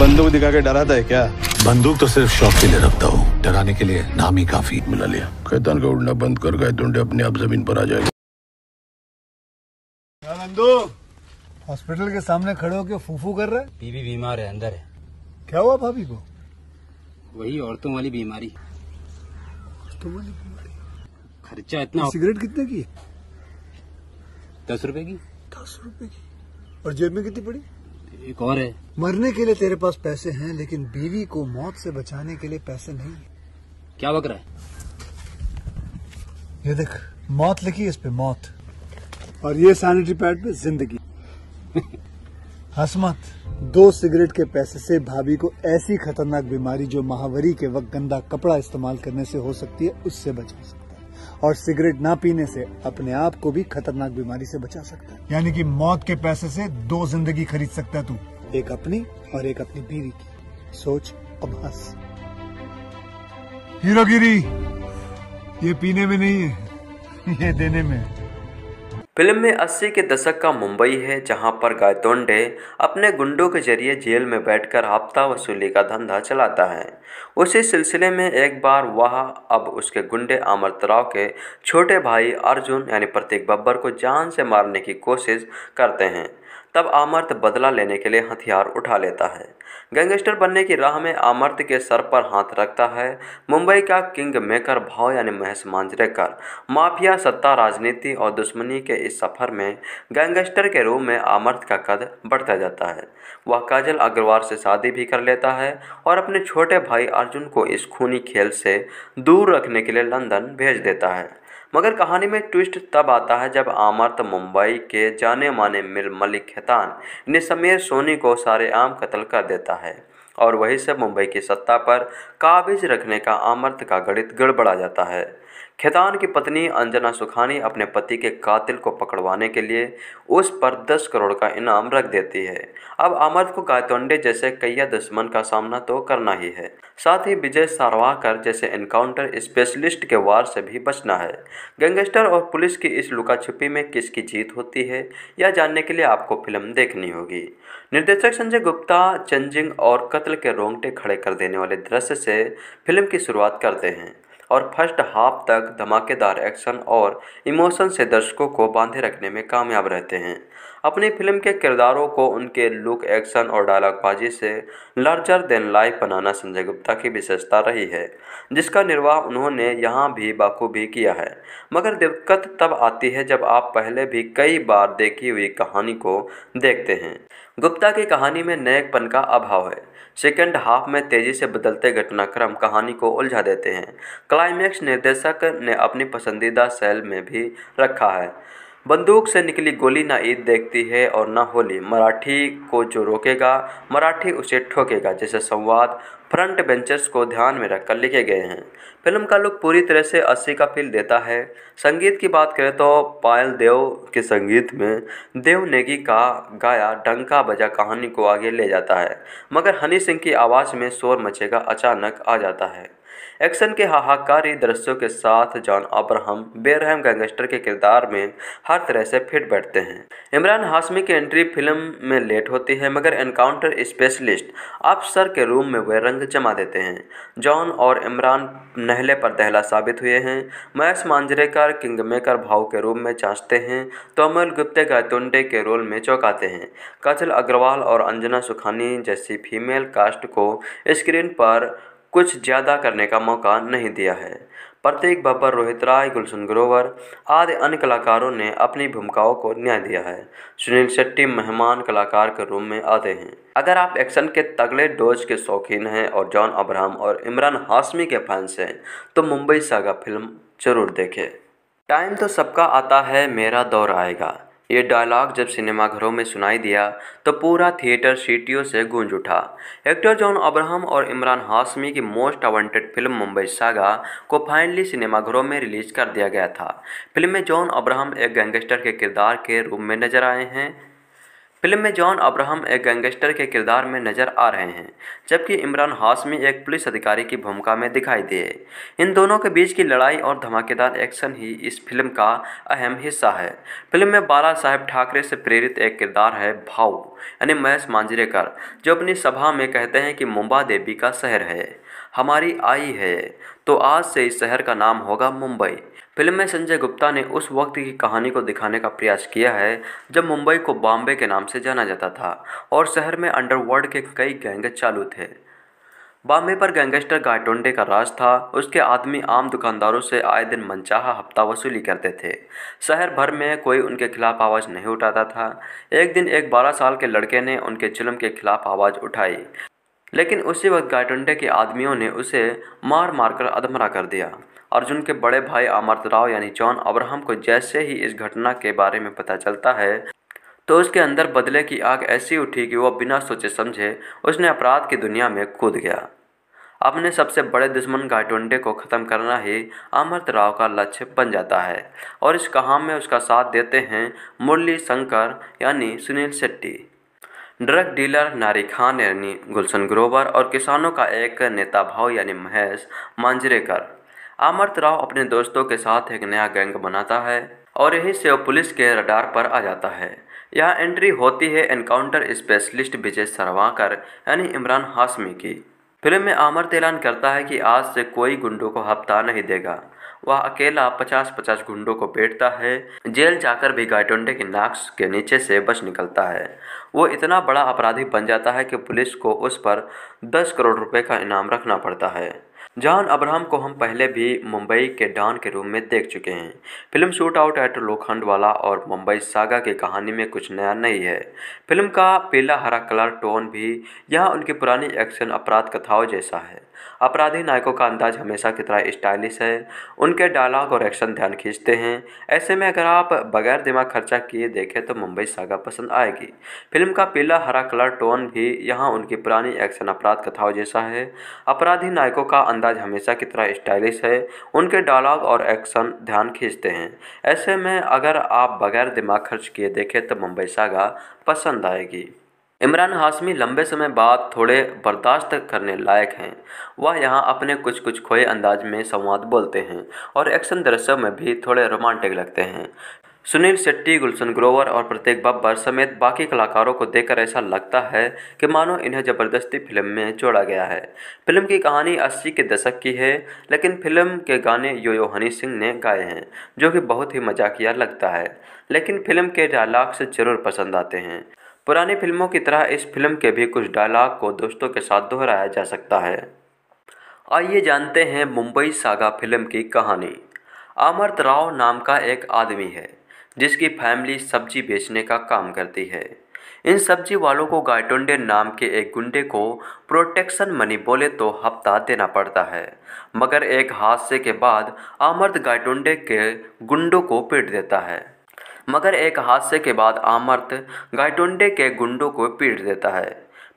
बंदूक दिखा के डराता है क्या बंदूक तो सिर्फ शौक के लिए रखता हूँ डराने के लिए नाम ही काफी मिला लिया कैतान का उड़ना बंद कर गए तुंडे अपने आप जमीन पर आ जाएगा हाँ, हॉस्पिटल के सामने खड़े होकर फूफू कर रहे बीबी बीमार है अंदर है क्या हुआ भाभी को वही औरतों वाली बीमारी औरतों वाली बीमारी खर्चा इतना सिगरेट कितने की दस रुपए की दस रुपए की और जेब में कितनी पड़ी एक और है मरने के लिए तेरे पास पैसे हैं लेकिन बीवी को मौत से बचाने के लिए पैसे नहीं क्या बक रहा है ये देख मौत लिखी इस पे मौत और ये सैनिटरी पैड पे जिंदगी हसमत दो सिगरेट के पैसे से भाभी को ऐसी खतरनाक बीमारी जो महावरी के वक्त गंदा कपड़ा इस्तेमाल करने से हो सकती है उससे बचा सकती और सिगरेट ना पीने से अपने आप को भी खतरनाक बीमारी से बचा सकता है यानी कि मौत के पैसे से दो जिंदगी खरीद सकता है तू एक अपनी और एक अपनी बीवी की सोच अब हंस हीरोगिरी ये पीने में नहीं है ये देने में है फिल्म में 80 के दशक का मुंबई है जहां पर गायतोंडे अपने गुंडों के जरिए जेल में बैठकर हफ्ता वसूली का धंधा चलाता है उसी सिलसिले में एक बार वह अब उसके गुंडे अमृतराव के छोटे भाई अर्जुन यानी प्रतीक बब्बर को जान से मारने की कोशिश करते हैं तब आमर्त बदला लेने के लिए हथियार उठा लेता है गैंगस्टर बनने की राह में आमर्त के सर पर हाथ रखता है मुंबई का किंग मेकर भाव यानी महेश मांजरेकर माफिया सत्ता राजनीति और दुश्मनी के इस सफर में गैंगस्टर के रूप में आमर्त का कद बढ़ता जाता है वह काजल अग्रवाल से शादी भी कर लेता है और अपने छोटे भाई अर्जुन को इस खूनी खेल से दूर रखने के लिए लंदन भेज देता है मगर कहानी में ट्विस्ट तब आता है जब आमर्त तो मुंबई के जाने माने मिल मलिक खेतान ने समीर सोनी को सारे आम कत्ल कर देता है और वहीं से मुंबई की सत्ता पर काबिज रखने का आमर्त का गणित गड़बड़ा जाता है खेतान की पत्नी अंजना सुखानी अपने पति के कातिल को पकड़वाने के लिए उस पर दस करोड़ का इनाम रख देती है अब अमर्त को गायतोंडे जैसे कई दुश्मन का सामना तो करना ही है साथ ही विजय सारवाकर जैसे एनकाउंटर स्पेशलिस्ट के वार से भी बचना है गैंगस्टर और पुलिस की इस छुपी में किसकी जीत होती है यह जानने के लिए आपको फिल्म देखनी होगी निर्देशक संजय गुप्ता चंजिंग और कत्ल के रोंगटे खड़े कर देने वाले दृश्य से फिल्म की शुरुआत करते हैं और फर्स्ट हाफ तक धमाकेदार एक्शन और इमोशन से दर्शकों को बांधे रखने में कामयाब रहते हैं अपनी फिल्म के किरदारों को उनके लुक एक्शन और डायलॉगबाजी से लार्जर देन लाइफ बनाना संजय गुप्ता की विशेषता रही है जिसका निर्वाह उन्होंने यहाँ भी बाखूबी किया है मगर दिक्कत तब आती है जब आप पहले भी कई बार देखी हुई कहानी को देखते हैं गुप्ता की कहानी में नयकपन का अभाव है सेकेंड हाफ में तेजी से बदलते घटनाक्रम कहानी को उलझा देते हैं क्लाइमैक्स निर्देशक ने अपनी पसंदीदा शैल में भी रखा है बंदूक से निकली गोली ना ईद देखती है और ना होली मराठी को जो रोकेगा मराठी उसे ठोकेगा जैसे संवाद फ्रंट बेंचर्स को ध्यान में रखकर लिखे गए हैं फिल्म का लुक पूरी तरह से अस्सी का फील देता है संगीत की बात करें तो पायल देव के संगीत में देव नेगी का गाया डंका बजा कहानी को आगे ले जाता है मगर हनी सिंह की आवाज़ में शोर मचेगा अचानक आ जाता है एक्शन के हाहाकारी दृश्यों के साथ जॉन अब्राहम बेरहम गैंगस्टर के किरदार में हर तरह से फिट बैठते हैं इमरान हाशमी की एंट्री फिल्म में लेट होती है मगर एनकाउंटर स्पेशलिस्ट अफसर के रूम में वे रंग जमा देते हैं जॉन और इमरान नहले पर दहला साबित हुए हैं महेश मांजरेकर किंग मेकर भाव के रूप में चाँचते हैं तोमल गुप्ते गायतुंडे के रोल में चौंकाते हैं काजल अग्रवाल और अंजना सुखानी जैसी फीमेल कास्ट को स्क्रीन पर कुछ ज़्यादा करने का मौका नहीं दिया है प्रत्येक बब्बर रोहित राय गुलशन ग्रोवर आदि अन्य कलाकारों ने अपनी भूमिकाओं को न्याय दिया है सुनील शेट्टी मेहमान कलाकार के रूप में आते हैं अगर आप एक्शन के तगड़े डोज के शौकीन हैं और जॉन अब्राहम और इमरान हाशमी के फैंस हैं तो मुंबई सागा फिल्म जरूर देखें टाइम तो सबका आता है मेरा दौर आएगा ये डायलॉग जब सिनेमाघरों में सुनाई दिया तो पूरा थिएटर सीटियों से गूंज उठा एक्टर जॉन अब्राहम और इमरान हाशमी की most awaited film Mumbai saga को फाइनली सिनेमाघरों में रिलीज कर दिया गया था फिल्म में जॉन अब्राहम एक गैंगस्टर के किरदार के रूप में नजर आए हैं फिल्म में जॉन अब्राहम एक गैंगस्टर के किरदार में नजर आ रहे हैं जबकि इमरान हाशमी एक पुलिस अधिकारी की भूमिका में दिखाई दिए इन दोनों के बीच की लड़ाई और धमाकेदार एक्शन ही इस फिल्म का अहम हिस्सा है फिल्म में बाला साहेब ठाकरे से प्रेरित एक किरदार है भाव यानी महेश मांजरेकर जो अपनी सभा में कहते हैं कि मुंबा देवी का शहर है हमारी आई है तो आज से इस शहर का नाम होगा मुंबई फिल्म में संजय गुप्ता ने उस वक्त की कहानी को दिखाने का प्रयास किया है जब मुंबई को बॉम्बे के नाम से जाना जाता था और शहर में अंडरवर्ल्ड के कई गैंग चालू थे बॉम्बे पर गैंगस्टर गायटोंडे का राज था उसके आदमी आम दुकानदारों से आए दिन मनचाहा हफ्ता वसूली करते थे शहर भर में कोई उनके खिलाफ आवाज़ नहीं उठाता था एक दिन एक 12 साल के लड़के ने उनके जुल्म के खिलाफ आवाज़ उठाई लेकिन उसी वक्त गायटोंडे के आदमियों ने उसे मार मारकर अधमरा कर दिया अर्जुन के बड़े भाई राव यानी जॉन अब्राहम को जैसे ही इस घटना के बारे में पता चलता है तो उसके अंदर बदले की आग ऐसी उठी कि वह बिना सोचे समझे उसने अपराध की दुनिया में कूद गया अपने सबसे बड़े दुश्मन गायटोंडे को ख़त्म करना ही अमृत राव का लक्ष्य बन जाता है और इस कहाम में उसका साथ देते हैं मुरली शंकर यानी सुनील शेट्टी ड्रग डीलर नारी खान यानी गुलशन ग्रोवर और किसानों का एक नेता भाव यानी महेश मांजरेकर अमृत राव अपने दोस्तों के साथ एक नया गैंग बनाता है और यहीं से वह पुलिस के रडार पर आ जाता है यहाँ एंट्री होती है एनकाउंटर स्पेशलिस्ट विजय सरवाकर यानी इमरान हाशमी की फिल्म में आमर्त ऐलान करता है कि आज से कोई गुंडों को हफ्ता नहीं देगा वह अकेला पचास पचास गुंडों को पेटता है जेल जाकर भी गायटोंडे के नाक के नीचे से बच निकलता है वो इतना बड़ा अपराधी बन जाता है कि पुलिस को उस पर दस करोड़ रुपए का इनाम रखना पड़ता है जॉन अब्राहम को हम पहले भी मुंबई के डॉन के रूम में देख चुके हैं फिल्म शूट आउट एट लोखंड वाला और मुंबई सागा की कहानी में कुछ नया नहीं है फिल्म का पीला हरा कलर टोन भी यह उनकी पुरानी एक्शन अपराध कथाओं जैसा है अपराधी नायकों का अंदाज हमेशा कितना स्टाइलिश है उनके डायलॉग और एक्शन ध्यान खींचते हैं ऐसे में अगर आप बगैर दिमाग खर्चा किए देखें तो मुंबई सागा पसंद आएगी फिल्म का पीला हरा कलर टोन भी यहाँ उनकी पुरानी एक्शन अपराध कथाओं जैसा है अपराधी नायकों का अंदाज हमेशा कितना स्टाइलिश है उनके डायलॉग और एक्शन ध्यान खींचते हैं ऐसे में अगर आप बगैर दिमाग खर्च किए देखें तो मुंबई सागा पसंद आएगी इमरान हाशमी लंबे समय बाद थोड़े बर्दाश्त करने लायक हैं वह यहाँ अपने कुछ कुछ खोए अंदाज में संवाद बोलते हैं और एक्शन दृश्यों में भी थोड़े रोमांटिक लगते हैं सुनील शेट्टी गुलशन ग्रोवर और प्रत्येक बब्बर समेत बाकी कलाकारों को देखकर ऐसा लगता है कि मानो इन्हें ज़बरदस्ती फिल्म में जोड़ा गया है फिल्म की कहानी अस्सी के दशक की है लेकिन फिल्म के गाने यो यो हनी सिंह ने गाए हैं जो कि बहुत ही मजाकिया लगता है लेकिन फिल्म के डायलाग्स जरूर पसंद आते हैं पुरानी फिल्मों की तरह इस फिल्म के भी कुछ डायलॉग को दोस्तों के साथ दोहराया जा सकता है आइए जानते हैं मुंबई सागा फिल्म की कहानी अमर्त राव नाम का एक आदमी है जिसकी फैमिली सब्जी बेचने का काम करती है इन सब्जी वालों को गायटोंडे नाम के एक गुंडे को प्रोटेक्शन मनी बोले तो हफ्ता देना पड़ता है मगर एक हादसे के बाद आमर्द गायटोंडे के गुंडों को पीट देता है मगर एक हादसे के बाद आमर्त गायटोंडे के गुंडों को पीट देता है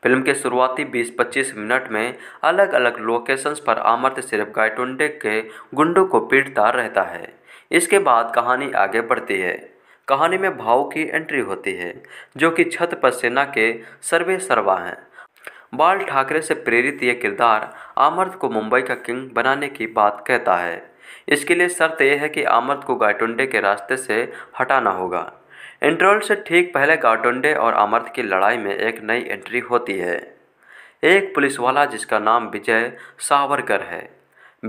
फिल्म के शुरुआती 20-25 मिनट में अलग अलग लोकेशंस पर आमर्त सिर्फ गायटोंडे के गुंडों को पीटता रहता है इसके बाद कहानी आगे बढ़ती है कहानी में भाव की एंट्री होती है जो कि छत पर सेना के सर्वे सर्वा हैं बाल ठाकरे से प्रेरित ये किरदार आमर्त को मुंबई का किंग बनाने की बात कहता है इसके लिए शर्त यह है कि आमर्द को गायटुंडे के रास्ते से हटाना होगा इंट्रोल से ठीक पहले गायटुंडे और आमर्थ की लड़ाई में एक नई एंट्री होती है एक पुलिस वाला जिसका नाम विजय सावरकर है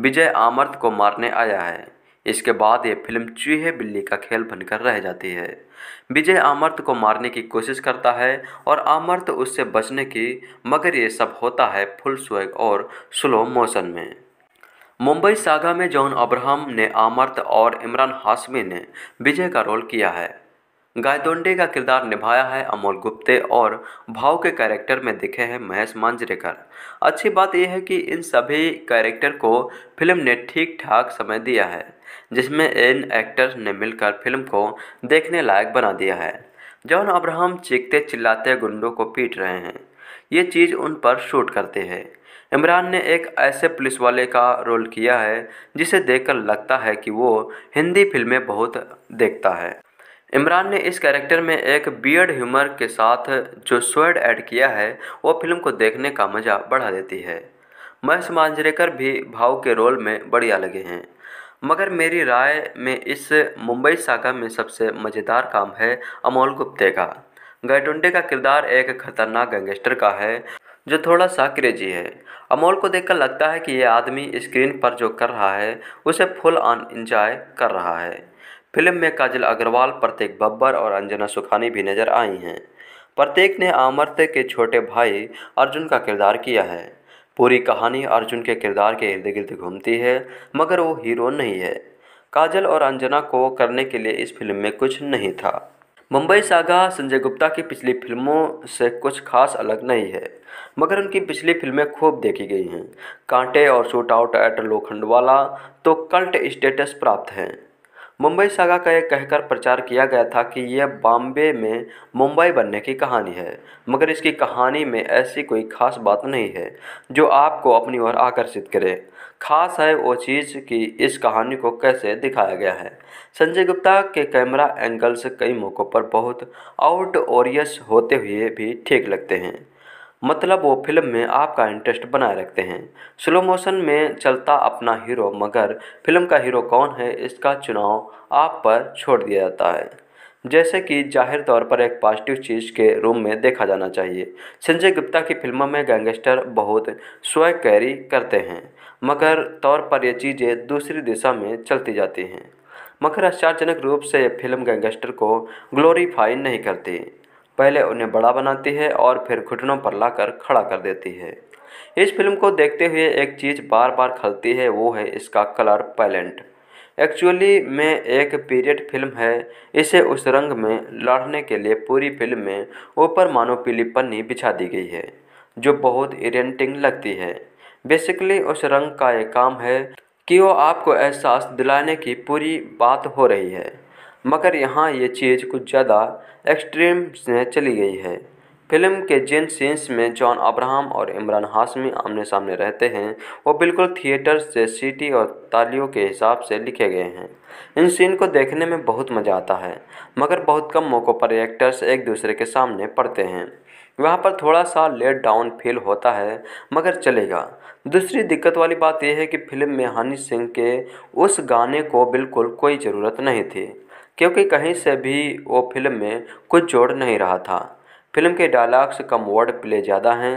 विजय आमर्द को मारने आया है इसके बाद ये फिल्म चूहे बिल्ली का खेल बनकर रह जाती है विजय आमर्थ को मारने की कोशिश करता है और आमर्थ उससे बचने की मगर ये सब होता है फुल स्वेग और स्लो मोशन में मुंबई सागा में जॉन अब्राहम ने आमर्त और इमरान हाशमी ने विजय का रोल किया है गायदोंडे का किरदार निभाया है अमोल गुप्ते और भाव के कैरेक्टर में दिखे हैं महेश मांजरेकर अच्छी बात यह है कि इन सभी कैरेक्टर को फिल्म ने ठीक ठाक समय दिया है जिसमें इन एक्टर्स ने मिलकर फिल्म को देखने लायक बना दिया है जॉन अब्राहम चीखते चिल्लाते गुंडों को पीट रहे हैं ये चीज़ उन पर शूट करते हैं इमरान ने एक ऐसे पुलिस वाले का रोल किया है जिसे देखकर लगता है कि वो हिंदी फिल्में बहुत देखता है इमरान ने इस कैरेक्टर में एक बियर्ड ह्यूमर के साथ जो स्वर्ड ऐड किया है वो फिल्म को देखने का मज़ा बढ़ा देती है महेश मांजरेकर भी भाव के रोल में बढ़िया लगे हैं मगर मेरी राय में इस मुंबई शाखा में सबसे मज़ेदार काम है अमोल गुप्ते का गैटुंडे का किरदार एक खतरनाक गैंगस्टर का है जो थोड़ा सा क्रेजी है अमोल को देखकर लगता है कि यह आदमी स्क्रीन पर जो कर रहा है उसे फुल ऑन इंजॉय कर रहा है फिल्म में काजल अग्रवाल प्रत्येक बब्बर और अंजना सुखानी भी नजर आई हैं प्रत्येक ने आमर्त्य के छोटे भाई अर्जुन का किरदार किया है पूरी कहानी अर्जुन के किरदार के इर्द गिर्द घूमती है मगर वो हीरो नहीं है काजल और अंजना को करने के लिए इस फिल्म में कुछ नहीं था मुंबई सागा संजय गुप्ता की पिछली फिल्मों से कुछ खास अलग नहीं है मगर उनकी पिछली फिल्में खूब देखी गई हैं कांटे और शूट आउट एट लोखंडवाला तो कल्ट स्टेटस प्राप्त हैं मुंबई सागा का यह कहकर प्रचार किया गया था कि यह बॉम्बे में मुंबई बनने की कहानी है मगर इसकी कहानी में ऐसी कोई खास बात नहीं है जो आपको अपनी ओर आकर्षित करे खास है वो चीज़ कि इस कहानी को कैसे दिखाया गया है संजय गुप्ता के कैमरा एंगल्स कई मौक़ों पर बहुत आउट ओरियस होते हुए भी ठीक लगते हैं मतलब वो फिल्म में आपका इंटरेस्ट बनाए रखते हैं स्लो मोशन में चलता अपना हीरो मगर फिल्म का हीरो कौन है इसका चुनाव आप पर छोड़ दिया जाता है जैसे कि जाहिर तौर पर एक पॉजिटिव चीज़ के रूम में देखा जाना चाहिए संजय गुप्ता की फिल्मों में गैंगस्टर बहुत स्वय कैरी करते हैं मगर तौर पर ये चीज़ें दूसरी दिशा में चलती जाती हैं मगर आश्चर्यजनक रूप से फिल्म गैंगस्टर को ग्लोरीफाई नहीं करती पहले उन्हें बड़ा बनाती है और फिर घुटनों पर लाकर खड़ा कर देती है इस फिल्म को देखते हुए एक चीज़ बार बार खलती है वो है इसका कलर पैलेंट एक्चुअली में एक पीरियड फिल्म है इसे उस रंग में लड़ने के लिए पूरी फिल्म में ऊपर मानो पीली पन्नी बिछा दी गई है जो बहुत इरेंटिंग लगती है बेसिकली उस रंग का एक काम है कि वो आपको एहसास दिलाने की पूरी बात हो रही है मगर यहाँ ये चीज़ कुछ ज़्यादा एक्सट्रीम्स में चली गई है फिल्म के जिन सीन्स में जॉन अब्राहम और इमरान हाशमी आमने सामने रहते हैं वो बिल्कुल थिएटर से सीटी और तालियों के हिसाब से लिखे गए हैं इन सीन को देखने में बहुत मज़ा आता है मगर बहुत कम मौक़ों पर एक्टर्स एक दूसरे के सामने पड़ते हैं वहाँ पर थोड़ा सा लेट डाउन फील होता है मगर चलेगा दूसरी दिक्कत वाली बात यह है कि फिल्म में हनी सिंह के उस गाने को बिल्कुल कोई ज़रूरत नहीं थी क्योंकि कहीं से भी वो फिल्म में कुछ जोड़ नहीं रहा था फिल्म के डायलाग्स कम वर्ड प्ले ज़्यादा हैं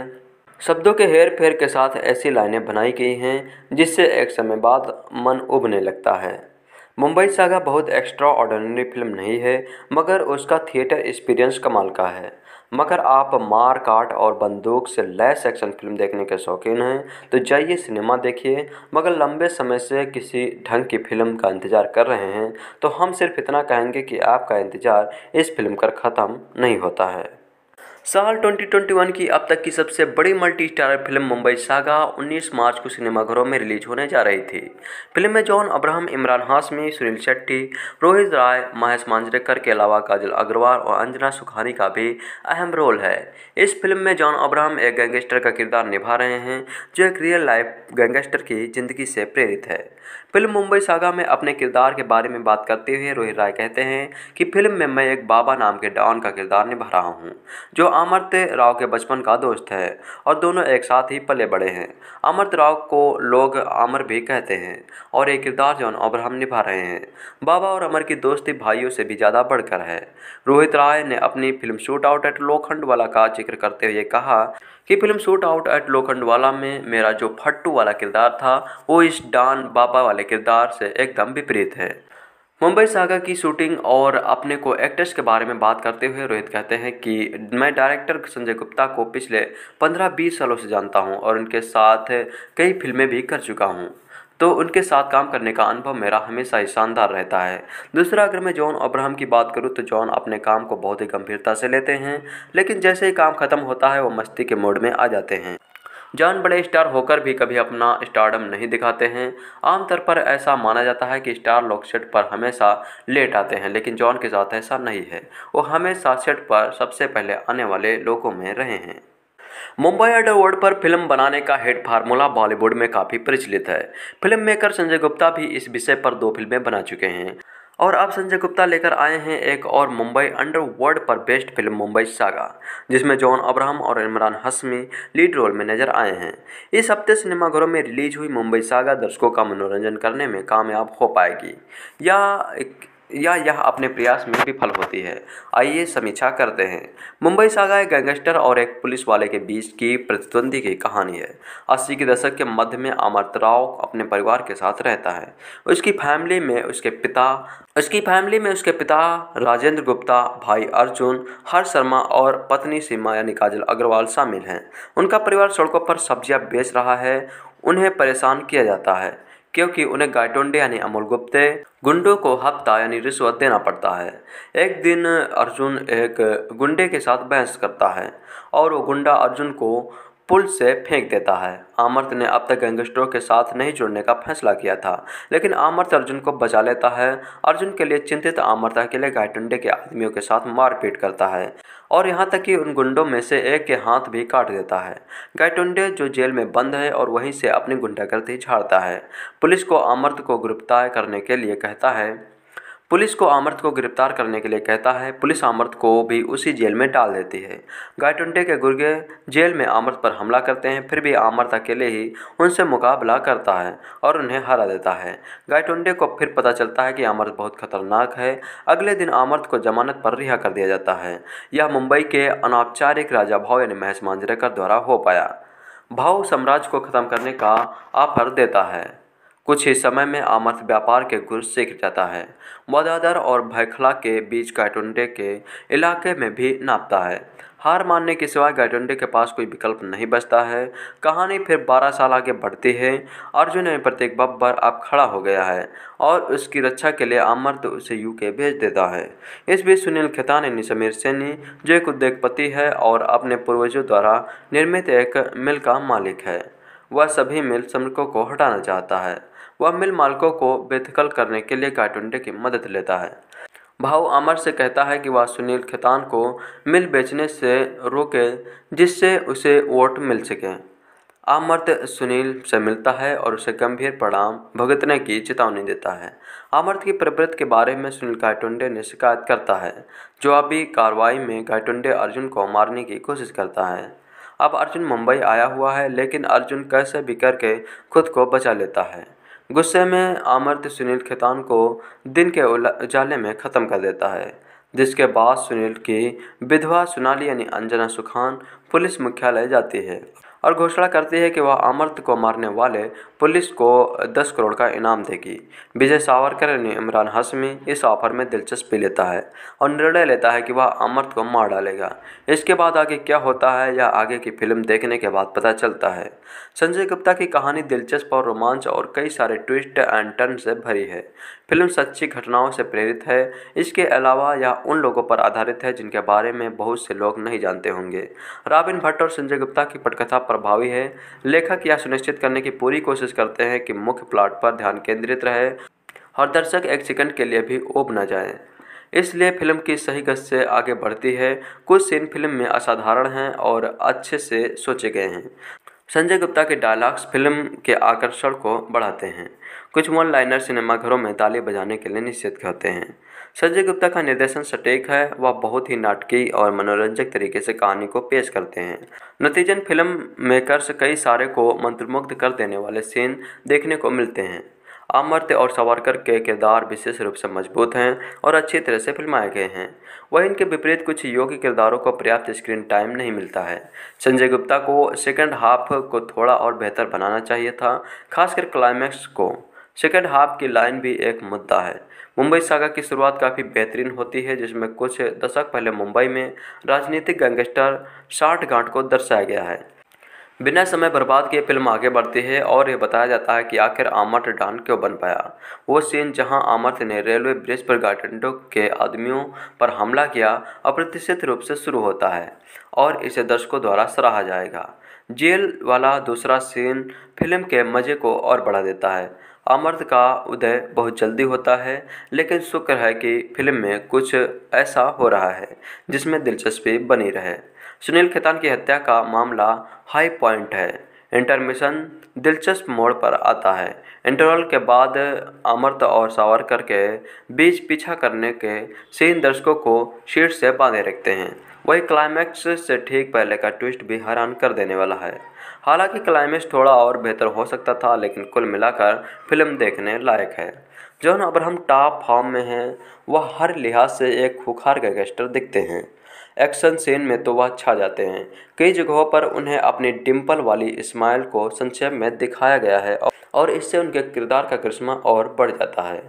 शब्दों के हेर फेर के साथ ऐसी लाइनें बनाई गई हैं जिससे एक समय बाद मन उबने लगता है मुंबई सागा बहुत एक्स्ट्रा ऑर्डनरी फिल्म नहीं है मगर उसका थिएटर एक्सपीरियंस कमाल का है मगर आप मार काट और बंदूक से लैस एक्शन फिल्म देखने के शौकीन हैं तो जाइए सिनेमा देखिए मगर लंबे समय से किसी ढंग की फिल्म का इंतज़ार कर रहे हैं तो हम सिर्फ इतना कहेंगे कि आपका इंतज़ार इस फिल्म कर ख़त्म नहीं होता है साल 2021 की अब तक की सबसे बड़ी multi starrer film Mumbai saga 19 मार्च को सिनेमाघरों में रिलीज होने जा रही थी फिल्म में जॉन अब्राहम इमरान हाशमी सुनील शेट्टी रोहित राय महेश मांजरेकर के अलावा काजल अग्रवाल और अंजना सुखानी का भी अहम रोल है इस फिल्म में जॉन अब्राहम एक गैंगस्टर का किरदार निभा रहे हैं जो एक रियल लाइफ गैंगस्टर की जिंदगी से प्रेरित है फिल्म मुंबई सागा में अपने किरदार के बारे में बात करते हुए रोहित राय कहते हैं कि फिल्म में मैं एक बाबा नाम के डॉन का किरदार निभा रहा हूँ जो अमर्त राव के बचपन का दोस्त है और दोनों एक साथ ही पले बड़े हैं अमर्त राव को लोग अमर भी कहते हैं और एक किरदार जॉन ओब्राहम निभा रहे हैं बाबा और अमर की दोस्ती भाइयों से भी ज़्यादा बढ़कर है रोहित राय ने अपनी film shootout at Lokhandwala का जिक्र करते हुए कहा कि film shootout at Lokhandwala में मेरा जो फट्टू वाला किरदार था वो इस डॉन बाबा वाले वाले किरदार से एकदम विपरीत है मुंबई सागर की शूटिंग और अपने को एक्ट्रेस के बारे में बात करते हुए रोहित कहते हैं कि मैं डायरेक्टर संजय गुप्ता को पिछले 15-20 सालों से जानता हूं और उनके साथ कई फिल्में भी कर चुका हूं तो उनके साथ काम करने का अनुभव मेरा हमेशा ही शानदार रहता है दूसरा अगर मैं जॉन अब्राहम की बात करूं तो जॉन अपने काम को बहुत ही गंभीरता से लेते हैं लेकिन जैसे ही काम खत्म होता है वो मस्ती के मोड में आ जाते हैं जॉन बड़े स्टार होकर भी कभी अपना स्टारडम नहीं दिखाते हैं आमतौर पर ऐसा माना जाता है कि स्टार लोग सेट पर हमेशा लेट आते हैं लेकिन जॉन के साथ ऐसा नहीं है वो हमेशा सेट पर सबसे पहले आने वाले लोगों में रहे हैं मुंबई अवार्ड पर फिल्म बनाने का हेड फार्मूला बॉलीवुड में काफ़ी प्रचलित है फिल्म मेकर संजय गुप्ता भी इस विषय पर दो फिल्में बना चुके हैं और अब संजय गुप्ता लेकर आए हैं एक और मुंबई अंडरवर्ल्ड पर बेस्ट फिल्म मुंबई सागा जिसमें जॉन अब्राहम और इमरान हसमी लीड रोल में नजर आए हैं इस हफ्ते सिनेमाघरों में रिलीज हुई मुंबई सागा दर्शकों का मनोरंजन करने में कामयाब हो पाएगी यह या यह अपने प्रयास में विफल होती है आइए समीक्षा करते हैं मुंबई सागा एक गैंगस्टर और एक पुलिस वाले के बीच की प्रतिद्वंदी की कहानी है अस्सी के दशक के मध्य में अमर्त राव अपने परिवार के साथ रहता है उसकी फैमिली में उसके पिता उसकी फैमिली में उसके पिता राजेंद्र गुप्ता भाई अर्जुन हर शर्मा और पत्नी सीमा यानी काजल अग्रवाल शामिल हैं उनका परिवार सड़कों पर सब्जियाँ बेच रहा है उन्हें परेशान किया जाता है क्योंकि उन्हें गायटोंडे यानी अमोल गुप्ते गुंडों को हफ्ता यानी रिश्वत देना पड़ता है एक दिन अर्जुन एक गुंडे के साथ बहस करता है और वो गुंडा अर्जुन को पुल से फेंक देता है आमर्त ने अब तक गैंगस्टरों के साथ नहीं जुड़ने का फैसला किया था लेकिन आमर्त अर्जुन को बचा लेता है अर्जुन के लिए चिंतित आमर्त अकेले गायटुंडे के आदमियों के साथ मारपीट करता है और यहाँ तक कि उन गुंडों में से एक के हाथ भी काट देता है गायटुंडे जो जेल में बंद है और वहीं से अपनी गुंडागर्दी झाड़ता है पुलिस को अमृत को गिरफ्तार करने के लिए कहता है पुलिस को अमृत को गिरफ्तार करने के लिए कहता है पुलिस अमृत को भी उसी जेल में डाल देती है गायटुंडे के गुर्गे जेल में आमर्त पर हमला करते हैं फिर भी आमर्त अकेले ही उनसे मुकाबला करता है और उन्हें हरा देता है गायटुंडे को फिर पता चलता है कि आमर्त बहुत खतरनाक है अगले दिन आमर्त को जमानत पर रिहा कर दिया जाता है यह मुंबई के अनौपचारिक राजा भाव यानी महेश मांजरेकर द्वारा हो पाया भाव साम्राज्य को खत्म करने का आफर देता है कुछ ही समय में आमर्थ व्यापार के गुर सीख जाता है मदादर और भैखला के बीच गायटुंडे के इलाके में भी नापता है हार मानने के सिवाय गायटुंडे के पास कोई विकल्प नहीं बचता है कहानी फिर बारह साल आगे बढ़ती है अर्जुन ने प्रत्येक बब्बर अब खड़ा हो गया है और उसकी रक्षा के लिए अमर्त उसे यूके भेज देता है इस बीच सुनील खेतान यानी समीर सैनी जो एक उद्योगपति है और अपने पूर्वजों द्वारा निर्मित एक मिल का मालिक है वह सभी मिल श्रमिकों को हटाना चाहता है वह मिल मालिकों को बेदखल करने के लिए गायटुंडे की मदद लेता है भाव अमर से कहता है कि वह सुनील खेतान को मिल बेचने से रोके जिससे उसे वोट मिल सके अमर्थ सुनील से मिलता है और उसे गंभीर परिणाम भुगतने की चेतावनी देता है आमर्त की प्रवृत्ति के बारे में सुनील गायटुंडे ने शिकायत करता है जो अभी कार्रवाई में गायटुंडे अर्जुन को मारने की कोशिश करता है अब अर्जुन मुंबई आया हुआ है लेकिन अर्जुन कैसे भी करके खुद को बचा लेता है गुस्से में आमर्द सुनील खेतान को दिन के उजाले में ख़त्म कर देता है जिसके बाद सुनील की विधवा सुनाली यानी अंजना सुखान पुलिस मुख्यालय जाती है और घोषणा करती है कि वह अमर्त को मारने वाले पुलिस को 10 करोड़ का इनाम देगी विजय सावरकर ने इमरान हसमी इस ऑफर में दिलचस्पी लेता है और निर्णय लेता है कि वह अमर्त को मार डालेगा इसके बाद आगे क्या होता है यह आगे की फिल्म देखने के बाद पता चलता है संजय गुप्ता की कहानी दिलचस्प और रोमांच और कई सारे ट्विस्ट एंड टर्न से भरी है फिल्म सच्ची घटनाओं से प्रेरित है इसके अलावा यह उन लोगों पर आधारित है जिनके बारे में बहुत से लोग नहीं जानते होंगे राबिन भट्ट और संजय गुप्ता की पटकथा प्रभावी है लेखक यह सुनिश्चित करने की पूरी कोशिश करते हैं कि मुख्य प्लाट पर ध्यान केंद्रित रहे और दर्शक एक सेकंड के लिए भी ओब न जाए इसलिए फिल्म की सही गत से आगे बढ़ती है कुछ सीन फिल्म में असाधारण हैं और अच्छे से सोचे गए हैं संजय गुप्ता के डायलॉग्स फिल्म के आकर्षण को बढ़ाते हैं कुछ वन लाइनर सिनेमाघरों में ताली बजाने के लिए निश्चित करते हैं संजय गुप्ता का निर्देशन सटीक है वह बहुत ही नाटकीय और मनोरंजक तरीके से कहानी को पेश करते हैं नतीजन फिल्म मेकर्स कई सारे को मंत्रमुग्ध कर देने वाले सीन देखने को मिलते हैं अमर्त्य और सावरकर के किरदार विशेष रूप से मजबूत हैं और अच्छी तरह से फिल्माए गए हैं वहीं इनके विपरीत कुछ योग्य किरदारों को पर्याप्त स्क्रीन टाइम नहीं मिलता है संजय गुप्ता को सेकेंड हाफ को थोड़ा और बेहतर बनाना चाहिए था खासकर क्लाइमैक्स को सेकेंड हाफ की लाइन भी एक मुद्दा है मुंबई सागा की शुरुआत काफ़ी बेहतरीन होती है जिसमें कुछ दशक पहले मुंबई में राजनीतिक गैंगस्टर शार्ट को दर्शाया गया है बिना समय बर्बाद किए फिल्म आगे बढ़ती है और यह बताया जाता है कि आखिर आमर्थ डान क्यों बन पाया वो सीन जहां आमर्थ ने रेलवे ब्रिज पर गार्डेंडो के आदमियों पर हमला किया अप्रत्याशित रूप से शुरू होता है और इसे दर्शकों द्वारा सराहा जाएगा जेल वाला दूसरा सीन फिल्म के मज़े को और बढ़ा देता है अमृत का उदय बहुत जल्दी होता है लेकिन शुक्र है कि फिल्म में कुछ ऐसा हो रहा है जिसमें दिलचस्पी बनी रहे सुनील खेतान की हत्या का मामला हाई पॉइंट है इंटरमिशन दिलचस्प मोड़ पर आता है इंटरवल के बाद अमृत और सावरकर के बीच पीछा करने के सीन दर्शकों को शीर्ष से बांधे रखते हैं वही क्लाइमैक्स से ठीक पहले का ट्विस्ट भी हैरान कर देने वाला है हालांकि क्लाइमेक्स थोड़ा और बेहतर हो सकता था लेकिन कुल मिलाकर फिल्म देखने लायक है जॉन अब्राहम टॉप फॉर्म में हैं वह हर लिहाज से एक खुखार गैंगस्टर दिखते हैं एक्शन सीन में तो वह छा जाते हैं कई जगहों पर उन्हें अपनी डिम्पल वाली स्माइल को संक्षेप में दिखाया गया है और और इससे उनके किरदार का करिश्मा और बढ़ जाता है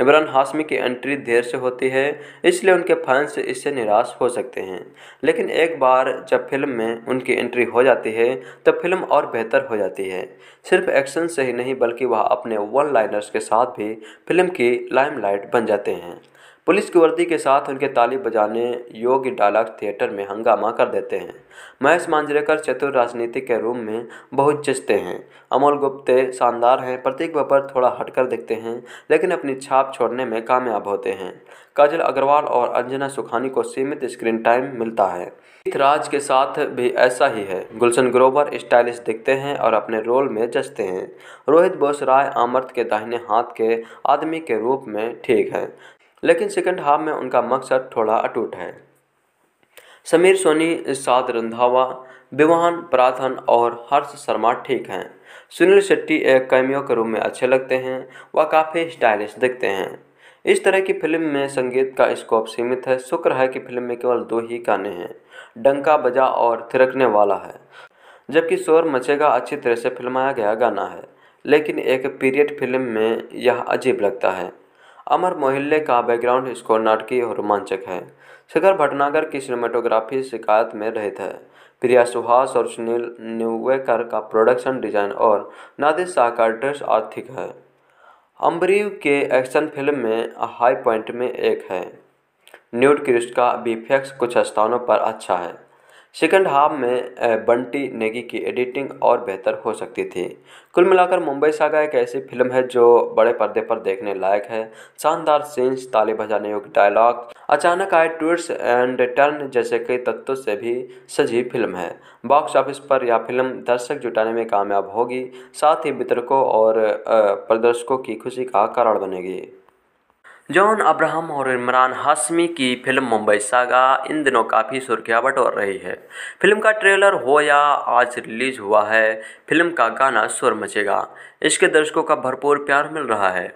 इमरान हाशमी की एंट्री देर से होती है इसलिए उनके फैंस इससे निराश हो सकते हैं लेकिन एक बार जब फिल्म में उनकी एंट्री हो जाती है तो फिल्म और बेहतर हो जाती है सिर्फ एक्शन से ही नहीं बल्कि वह अपने वन लाइनर्स के साथ भी फिल्म की लाइमलाइट बन जाते हैं पुलिस की वर्दी के साथ उनके ताली बजाने योग्य डायलॉग थिएटर में हंगामा कर देते हैं महेश मांजरेकर चतुर राजनीति के रूम में बहुत जचते हैं अमोल गुप्ते शानदार हैं प्रतीक बब्बर थोड़ा हटकर दिखते हैं लेकिन अपनी छाप छोड़ने में कामयाब होते हैं काजल अग्रवाल और अंजना सुखानी को सीमित स्क्रीन टाइम मिलता है राज के साथ भी ऐसा ही है गुलशन ग्रोवर स्टाइलिश दिखते हैं और अपने रोल में जचते हैं रोहित बोस राय आमर्त के दाहिने हाथ के आदमी के रूप में ठीक है लेकिन सेकेंड हाफ में उनका मकसद थोड़ा अटूट है समीर सोनी साद रंधावा विवाहन प्राथन और हर्ष शर्मा ठीक हैं सुनील शेट्टी एक कैमियो के रूप में अच्छे लगते हैं वह काफ़ी स्टाइलिश दिखते हैं इस तरह की फिल्म में संगीत का स्कोप सीमित है शुक्र है कि फिल्म में केवल दो ही गाने हैं डंका बजा और थिरकने वाला है जबकि शोर मचेगा अच्छी तरह से फिल्माया गया गाना है लेकिन एक पीरियड फिल्म में यह अजीब लगता है अमर मोहल्ले का बैकग्राउंड स्कोर नाटकीय और रोमांचक है शिखर भटनागर की सिनेमाटोग्राफी शिकायत में रहे थे प्रिया सुहास और सुनील न्यूवेकर का प्रोडक्शन डिजाइन और नादिर शाह का ड्रेस आर्थिक है अम्बरीव के एक्शन फिल्म में हाई पॉइंट में एक है न्यूड क्रिस्ट का बीफेक्स कुछ स्थानों पर अच्छा है सेकेंड हाफ में बंटी नेगी की एडिटिंग और बेहतर हो सकती थी कुल मिलाकर मुंबई सागा एक ऐसी फिल्म है जो बड़े पर्दे पर देखने लायक है शानदार सीन्स ताले बजाने योग्य डायलॉग अचानक आए ट्विट्स एंड टर्न जैसे कई तत्वों से भी सजी फिल्म है बॉक्स ऑफिस पर यह फिल्म दर्शक जुटाने में कामयाब होगी साथ ही वितरकों और प्रदर्शकों की खुशी का कारण बनेगी जॉन अब्राहम और इमरान हाशमी की फिल्म मुंबई सागा इन दिनों काफ़ी सुर्खियाँ बटोर रही है फिल्म का ट्रेलर हो या आज रिलीज हुआ है फिल्म का गाना सुर मचेगा इसके दर्शकों का भरपूर प्यार मिल रहा है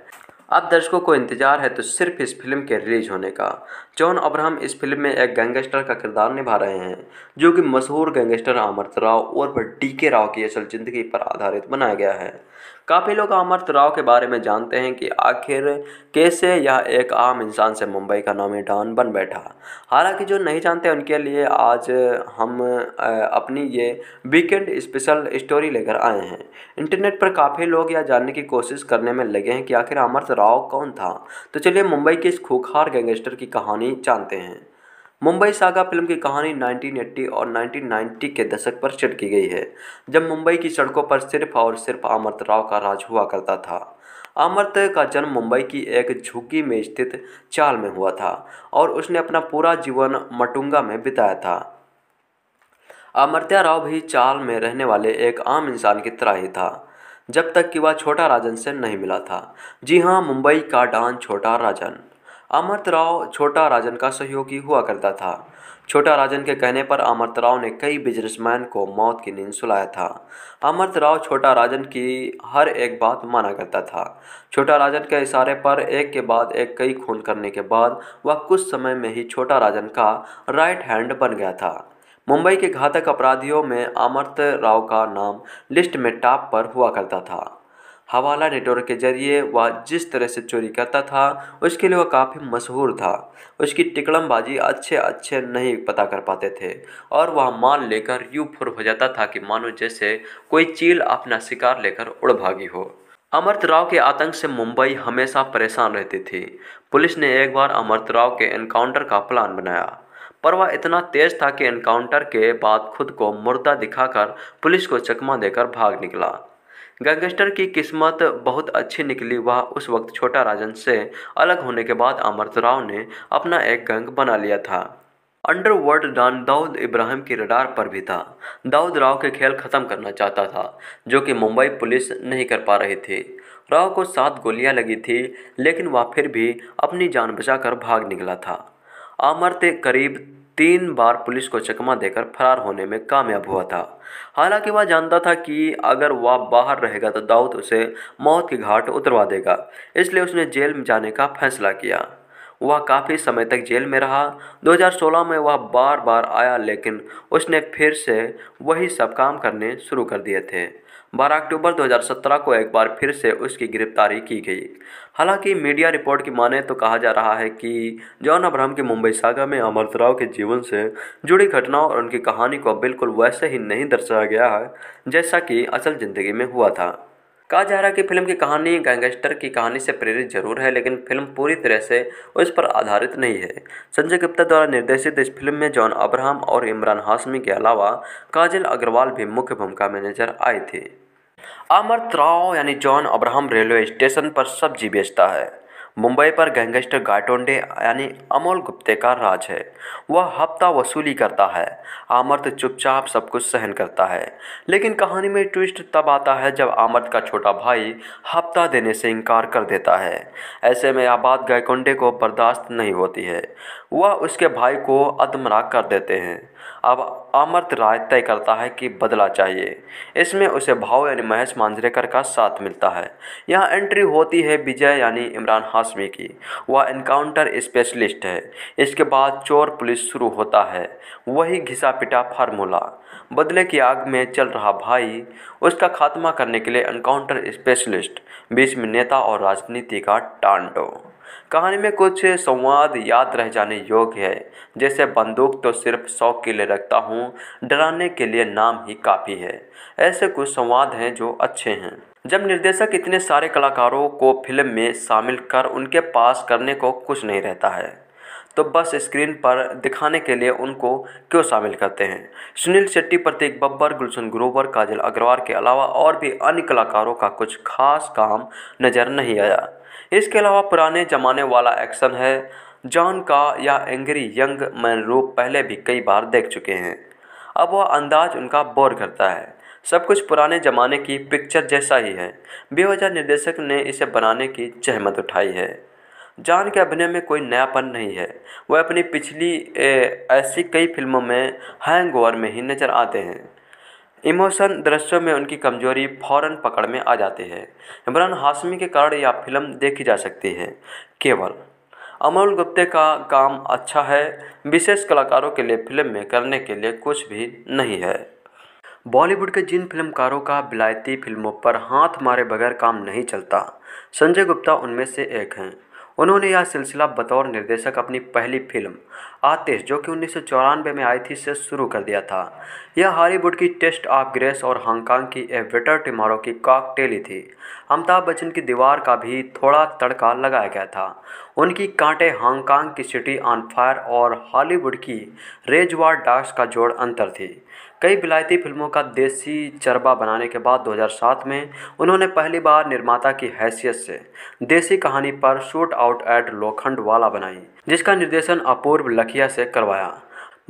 अब दर्शकों को इंतजार है तो सिर्फ इस फिल्म के रिलीज होने का जॉन अब्राहम इस फिल्म में एक गैंगस्टर का किरदार निभा रहे हैं जो कि मशहूर गैंगस्टर अमृत राव और डी के राव की असल ज़िंदगी पर आधारित बनाया गया है काफ़ी लोग अमर राव के बारे में जानते हैं कि आखिर कैसे यह एक आम इंसान से मुंबई का नामी डॉन बन बैठा हालांकि जो नहीं जानते उनके लिए आज हम अपनी ये वीकेंड स्पेशल स्टोरी लेकर आए हैं इंटरनेट पर काफ़ी लोग यह जानने की कोशिश करने में लगे हैं कि आखिर अमर राव कौन था तो चलिए मुंबई के इस खूखार गैंगस्टर की कहानी जानते हैं मुंबई सागा फिल्म की कहानी 1980 और 1990 के दशक पर सेट की गई है जब मुंबई की सड़कों पर सिर्फ और सिर्फ अमृत राव का राज हुआ करता था अमृत का जन्म मुंबई की एक झुग्गी में स्थित चाल में हुआ था और उसने अपना पूरा जीवन मटुंगा में बिताया था अमृत्या राव भी चाल में रहने वाले एक आम इंसान की तरह ही था जब तक कि वह छोटा राजन से नहीं मिला था जी हाँ मुंबई का डांस छोटा राजन राव छोटा राजन का सहयोगी हुआ करता था छोटा राजन के कहने पर अमृत राव ने कई बिजनेसमैन को मौत की नींद सुलाया था अमृत राव छोटा राजन की हर एक बात माना करता था छोटा राजन के इशारे पर एक के बाद एक कई खून करने के बाद वह कुछ समय में ही छोटा राजन का राइट हैंड बन गया था मुंबई के घातक अपराधियों में अमृत राव का नाम लिस्ट में टॉप पर हुआ करता था हवाला नेटवर्क के जरिए वह जिस तरह से चोरी करता था उसके लिए वह काफ़ी मशहूर था उसकी टिकड़मबाजी अच्छे अच्छे नहीं पता कर पाते थे और वह मान लेकर यूँ फुर हो जाता था कि मानो जैसे कोई चील अपना शिकार लेकर उड़ भागी हो अमृत राव के आतंक से मुंबई हमेशा परेशान रहती थी पुलिस ने एक बार अमृत राव के एनकाउंटर का प्लान बनाया पर वह इतना तेज था कि एनकाउंटर के बाद खुद को मुर्दा दिखाकर पुलिस को चकमा देकर भाग निकला गैंगस्टर की किस्मत बहुत अच्छी निकली वह उस वक्त छोटा राजन से अलग होने के बाद अमृत राव ने अपना एक गैंग बना लिया था अंडरवर्ल्ड डॉन दाऊद इब्राहिम की रडार पर भी था दाऊद राव के खेल खत्म करना चाहता था जो कि मुंबई पुलिस नहीं कर पा रही थी राव को सात गोलियां लगी थी लेकिन वह फिर भी अपनी जान बचाकर भाग निकला था आमर्त करीब तीन बार पुलिस को चकमा देकर फरार होने में कामयाब हुआ था हालांकि वह जानता था कि अगर वह बाहर रहेगा तो दाऊद उसे मौत के घाट उतरवा देगा इसलिए उसने जेल में जाने का फैसला किया वह काफ़ी समय तक जेल में रहा 2016 में वह बार बार आया लेकिन उसने फिर से वही सब काम करने शुरू कर दिए थे 12 अक्टूबर 2017 को एक बार फिर से उसकी गिरफ्तारी की गई हालांकि मीडिया रिपोर्ट की माने तो कहा जा रहा है कि जॉन अब्राहम की मुंबई सागा में अमृत राव के जीवन से जुड़ी घटनाओं और उनकी कहानी को बिल्कुल वैसे ही नहीं दर्शाया गया है जैसा कि असल ज़िंदगी में हुआ था कहा जा रहा है कि फिल्म की कहानी गैंगस्टर की कहानी से प्रेरित जरूर है लेकिन फिल्म पूरी तरह से उस पर आधारित नहीं है संजय गुप्ता द्वारा निर्देशित इस फिल्म में जॉन अब्राहम और इमरान हाशमी के अलावा काजल अग्रवाल भी मुख्य भूमिका में नजर आए थे अमर्त राव यानी जॉन अब्राहम रेलवे स्टेशन पर सब्जी बेचता है मुंबई पर गैंगस्टर गाटोंडे यानी अमोल गुप्ते का राज है वह हफ्ता वसूली करता है आमर्त चुपचाप सब कुछ सहन करता है लेकिन कहानी में ट्विस्ट तब आता है जब आमर्त का छोटा भाई हफ्ता देने से इनकार कर देता है ऐसे में आबाद गायकोंडे को बर्दाश्त नहीं होती है वह उसके भाई को अदमरा कर देते हैं अब अमृत राय तय करता है कि बदला चाहिए इसमें उसे भाव यानी महेश मांजरेकर का साथ मिलता है यहाँ एंट्री होती है विजय यानी इमरान हाशमी की वह इनकाउंटर स्पेशलिस्ट है इसके बाद चोर पुलिस शुरू होता है वही घिसा पिटा फार्मूला बदले की आग में चल रहा भाई उसका खात्मा करने के लिए इनकाउंटर स्पेशलिस्ट बीच में नेता और राजनीति का टांडो कहानी में कुछ संवाद याद रह जाने योग्य है जैसे बंदूक तो सिर्फ शौक के लिए रखता हूँ डराने के लिए नाम ही काफ़ी है ऐसे कुछ संवाद हैं जो अच्छे हैं जब निर्देशक इतने सारे कलाकारों को फिल्म में शामिल कर उनके पास करने को कुछ नहीं रहता है तो बस स्क्रीन पर दिखाने के लिए उनको क्यों शामिल करते हैं सुनील शेट्टी प्रतीक बब्बर गुलशन ग्रोवर काजल अग्रवाल के अलावा और भी अन्य कलाकारों का कुछ खास काम नज़र नहीं आया इसके अलावा पुराने ज़माने वाला एक्शन है जॉन का या एंग्री यंग मैन रूप पहले भी कई बार देख चुके हैं अब वह अंदाज उनका बोर करता है सब कुछ पुराने ज़माने की पिक्चर जैसा ही है बेवजह निर्देशक ने इसे बनाने की जहमत उठाई है जान के अभिनय में कोई नयापन नहीं है वह अपनी पिछली ए, ऐसी कई फिल्मों में हैंगओवर में ही नज़र आते हैं इमोशन दृश्यों में उनकी कमजोरी फ़ौरन पकड़ में आ जाती है इमरान हाशमी के कारण यह फ़िल्म देखी जा सकती है केवल अमोल गुप्ते का काम अच्छा है विशेष कलाकारों के लिए फिल्म में करने के लिए कुछ भी नहीं है बॉलीवुड के जिन फिल्मकारों का विलायती फिल्मों पर हाथ मारे बगैर काम नहीं चलता संजय गुप्ता उनमें से एक हैं उन्होंने यह सिलसिला बतौर निर्देशक अपनी पहली फिल्म आतिश जो कि उन्नीस में आई थी से शुरू कर दिया था यह हॉलीवुड की टेस्ट ऑफ ग्रेस और हांगकांग की ए वेटर टिमारो की टेली थी अमिताभ बच्चन की दीवार का भी थोड़ा तड़का लगाया गया था उनकी कांटे हांगकांग की सिटी ऑन फायर और हॉलीवुड की रेजवार डार्क्स का जोड़ अंतर थी कई विलायती फ़िल्मों का देसी चरबा बनाने के बाद 2007 में उन्होंने पहली बार निर्माता की हैसियत से देसी कहानी पर शूट आउट एट वाला बनाई जिसका निर्देशन अपूर्व लखिया से करवाया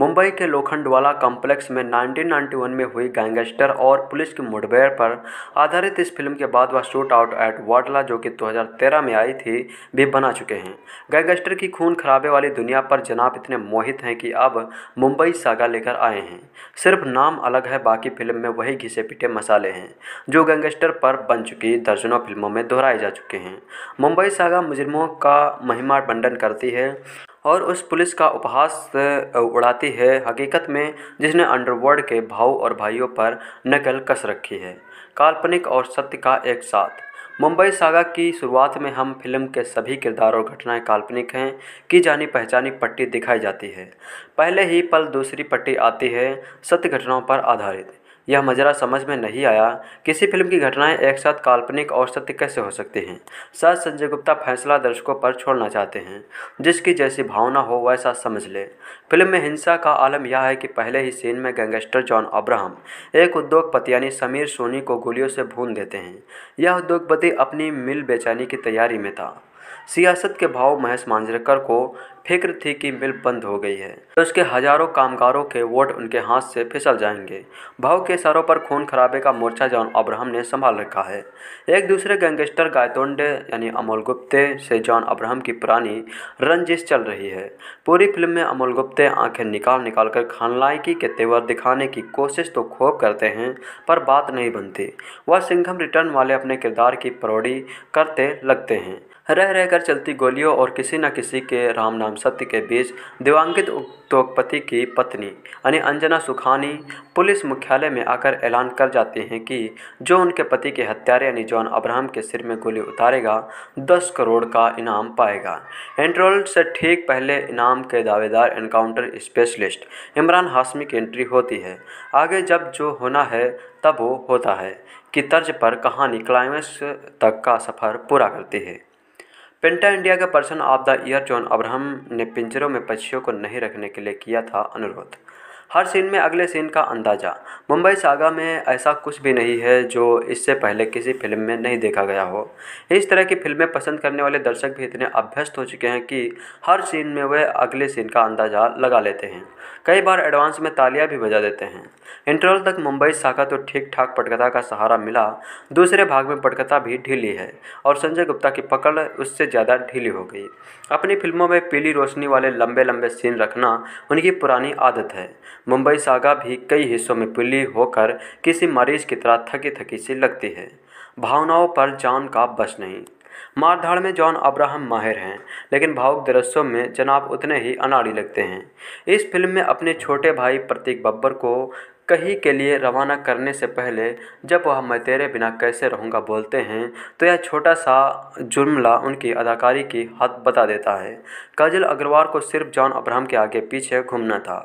मुंबई के लोखंडवाला कॉम्प्लेक्स में 1991 में हुई गैंगस्टर और पुलिस की मुठभेड़ पर आधारित इस फिल्म के बाद वह शूट आउट एट वाडला जो कि 2013 में आई थी भी बना चुके हैं गैंगस्टर की खून खराबे वाली दुनिया पर जनाब इतने मोहित हैं कि अब मुंबई सागा लेकर आए हैं सिर्फ नाम अलग है बाकी फिल्म में वही घिसे पिटे मसाले हैं जो गैंगस्टर पर बन चुकी दर्जनों फिल्मों में दोहराए जा चुके हैं मुंबई सागा मुजरमों का महिमा बंडन करती है और उस पुलिस का उपहास उड़ाती है हकीकत में जिसने अंडरवर्ल्ड के भाव और भाइयों पर नकल कस रखी है काल्पनिक और सत्य का एक साथ मुंबई सागा की शुरुआत में हम फिल्म के सभी किरदार और घटनाएं काल्पनिक हैं की जानी पहचानी पट्टी दिखाई जाती है पहले ही पल दूसरी पट्टी आती है सत्य घटनाओं पर आधारित यह मजरा समझ में नहीं आया किसी फिल्म की घटनाएं एक साथ काल्पनिक और सत्य कैसे हो सकती हैं सर संजय गुप्ता फैसला दर्शकों पर छोड़ना चाहते हैं जिसकी जैसी भावना हो वैसा समझ ले फिल्म में हिंसा का आलम यह है कि पहले ही सीन में गैंगस्टर जॉन अब्राहम एक उद्योगपति यानी समीर सोनी को गोलियों से भून देते हैं यह उद्योगपति अपनी मिल बेचाने की तैयारी में था सियासत के भाव महेश मांजरेकर को फिक्र थी कि मिल बंद हो गई है तो उसके हजारों कामगारों के वोट उनके हाथ से फिसल जाएंगे भाव के सरों पर खून खराबे का मोर्चा जॉन अब्राहम ने संभाल रखा है एक दूसरे गैंगस्टर गायतोंडे यानी अमोल गुप्ते से जॉन अब्राहम की पुरानी रंजिश चल रही है पूरी फिल्म में अमोल गुप्ते आंखें निकाल निकाल कर खानलायकी के तेवर दिखाने की कोशिश तो खूब करते हैं पर बात नहीं बनती वह सिंघम रिटर्न वाले अपने किरदार की परोड़ी करते लगते हैं रह रहकर चलती गोलियों और किसी न किसी के राम नाम सत्य के बीच दिवंगत उद्योगपति की पत्नी यानी अंजना सुखानी पुलिस मुख्यालय में आकर ऐलान कर जाते हैं कि जो उनके पति के हत्यारे यानी जॉन अब्राहम के सिर में गोली उतारेगा दस करोड़ का इनाम पाएगा एंट्रोल से ठीक पहले इनाम के दावेदार एनकाउंटर स्पेशलिस्ट इमरान हाशमी की एंट्री होती है आगे जब जो होना है तब वो होता है कि तर्ज पर कहानी क्लाइमेक्स तक का सफ़र पूरा करती है पेंटा इंडिया के person of the year John Abraham ने पिंजरों में पक्षियों को नहीं रखने के लिए किया था अनुरोध हर सीन में अगले सीन का अंदाज़ा मुंबई सागा में ऐसा कुछ भी नहीं है जो इससे पहले किसी फिल्म में नहीं देखा गया हो इस तरह की फिल्में पसंद करने वाले दर्शक भी इतने अभ्यस्त हो चुके हैं कि हर सीन में वे अगले सीन का अंदाज़ा लगा लेते हैं कई बार एडवांस में तालियां भी बजा देते हैं इंटरवल तक मुंबई सागा तो ठीक ठाक पटकथा का सहारा मिला दूसरे भाग में पटकथा भी ढीली है और संजय गुप्ता की पकड़ उससे ज़्यादा ढीली हो गई अपनी फिल्मों में पीली रोशनी वाले लंबे लंबे सीन रखना उनकी पुरानी आदत है मुंबई सागा भी कई हिस्सों में पुली होकर किसी मरीज की तरह थकी थकी सी लगती है भावनाओं पर जॉन का बस नहीं मारधाड़ में जॉन अब्राहम माहिर हैं लेकिन भावुक दृश्यों में जनाब उतने ही अनाड़ी लगते हैं इस फिल्म में अपने छोटे भाई प्रतीक बब्बर को कहीं के लिए रवाना करने से पहले जब वह मैं तेरे बिना कैसे रहूँगा बोलते हैं तो यह छोटा सा जुमला उनकी अदाकारी की हद बता देता है काजल अग्रवाल को सिर्फ जॉन अब्राहम के आगे पीछे घूमना था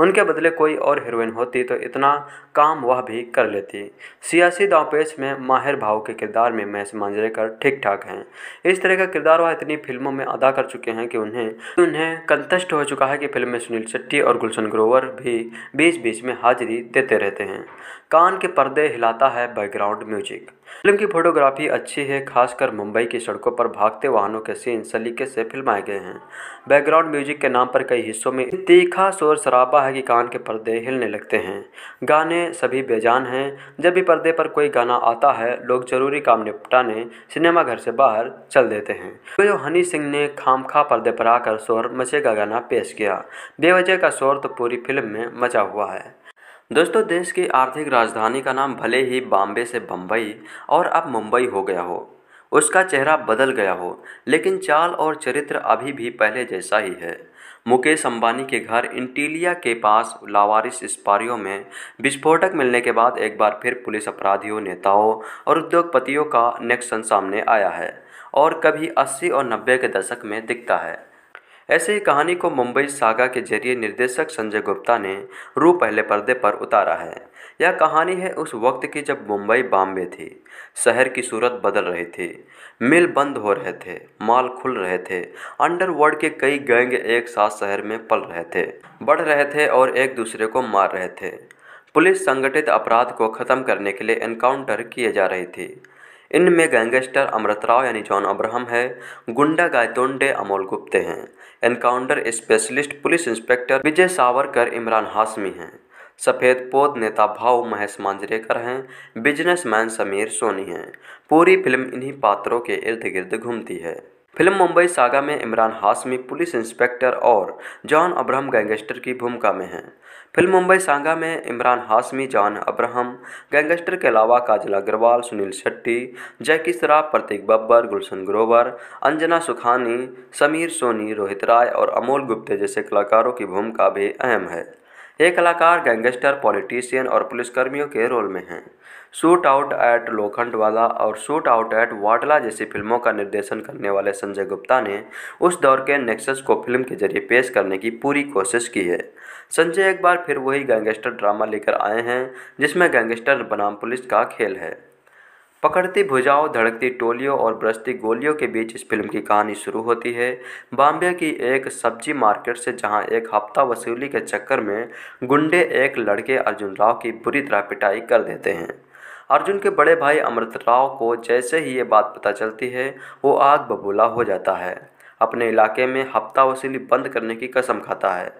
उनके बदले कोई और हीरोइन होती तो इतना काम वह भी कर लेती सियासी दावपेच में माहिर भाव के किरदार में महेश मांजरेकर ठीक ठाक हैं इस तरह का किरदार वह इतनी फिल्मों में अदा कर चुके हैं कि उन्हें उन्हें कंतष्ट हो चुका है कि फिल्म में सुनील शेट्टी और गुलशन ग्रोवर भी बीच बीच में हाजिरी देते रहते हैं कान के पर्दे हिलाता है बैकग्राउंड म्यूजिक फिल्म की फोटोग्राफी अच्छी है खासकर मुंबई की सड़कों पर भागते वाहनों के सीन सलीके से फिल्माए गए हैं बैकग्राउंड म्यूजिक के नाम पर कई हिस्सों में तीखा शोर शराबा है कि कान के पर्दे हिलने लगते हैं गाने सभी बेजान हैं जब भी पर्दे पर कोई गाना आता है लोग जरूरी काम निपटाने सिनेमाघर से बाहर चल देते हैं तो हनी सिंह ने खा पर्दे पर आकर शोर मचे का गाना पेश किया बेवजह का शोर तो पूरी फिल्म में मचा हुआ है दोस्तों देश की आर्थिक राजधानी का नाम भले ही बॉम्बे से बम्बई और अब मुंबई हो गया हो उसका चेहरा बदल गया हो लेकिन चाल और चरित्र अभी भी पहले जैसा ही है मुकेश अंबानी के घर इंटीलिया के पास लावारिस स्पारियों में विस्फोटक मिलने के बाद एक बार फिर पुलिस अपराधियों नेताओं और उद्योगपतियों का नेक्शन सामने आया है और कभी 80 और 90 के दशक में दिखता है ऐसे ही कहानी को मुंबई सागा के जरिए निर्देशक संजय गुप्ता ने रू पहले पर्दे पर उतारा है यह कहानी है उस वक्त की जब मुंबई बॉम्बे थी शहर की सूरत बदल रही थी मिल बंद हो रहे थे माल खुल रहे थे अंडरवर्ल्ड के कई गैंग एक साथ शहर में पल रहे थे बढ़ रहे थे और एक दूसरे को मार रहे थे पुलिस संगठित अपराध को ख़त्म करने के लिए एनकाउंटर किए जा रही थी इनमें गैंगस्टर अमृत राव यानी जॉन अब्राहम है गुंडा गायतोंडे अमोल गुप्ते हैं encounter specialist police inspector Vijay Savarkar Imran Hashmi हैं सफ़ेद पोत नेता भाव महेश मांजरेकर हैं बिजनेसमैन समीर सोनी हैं पूरी फिल्म इन्हीं पात्रों के इर्द गिर्द घूमती है फिल्म मुंबई सागा में इमरान हाशमी पुलिस इंस्पेक्टर और जॉन अब्राहम गैंगस्टर की भूमिका में हैं फिल्म मुंबई सांगा में इमरान हाशमी जॉन अब्राहम गैंगस्टर के अलावा काजल अग्रवाल सुनील शेट्टी जैकी सराफ प्रतीक बब्बर गुलशन ग्रोवर अंजना सुखानी समीर सोनी रोहित राय और अमोल गुप्ते जैसे कलाकारों की भूमिका भी अहम है ये कलाकार गैंगस्टर पॉलिटिशियन और पुलिसकर्मियों के रोल में हैं शूट आउट एट लोखंडवाला और शूट आउट एट वाटला जैसी फिल्मों का निर्देशन करने वाले संजय गुप्ता ने उस दौर के नेक्सस को फिल्म के जरिए पेश करने की पूरी कोशिश की है संजय एक बार फिर वही गैंगस्टर ड्रामा लेकर आए हैं जिसमें गैंगस्टर बनाम पुलिस का खेल है पकड़ती भुजाओं धड़कती टोलियों और बरसती गोलियों के बीच इस फिल्म की कहानी शुरू होती है बॉम्बे की एक सब्जी मार्केट से जहां एक हफ्ता वसूली के चक्कर में गुंडे एक लड़के अर्जुन राव की बुरी तरह पिटाई कर देते हैं अर्जुन के बड़े भाई अमृत राव को जैसे ही ये बात पता चलती है वो आग बबूला हो जाता है अपने इलाके में हफ्ता वसूली बंद करने की कसम खाता है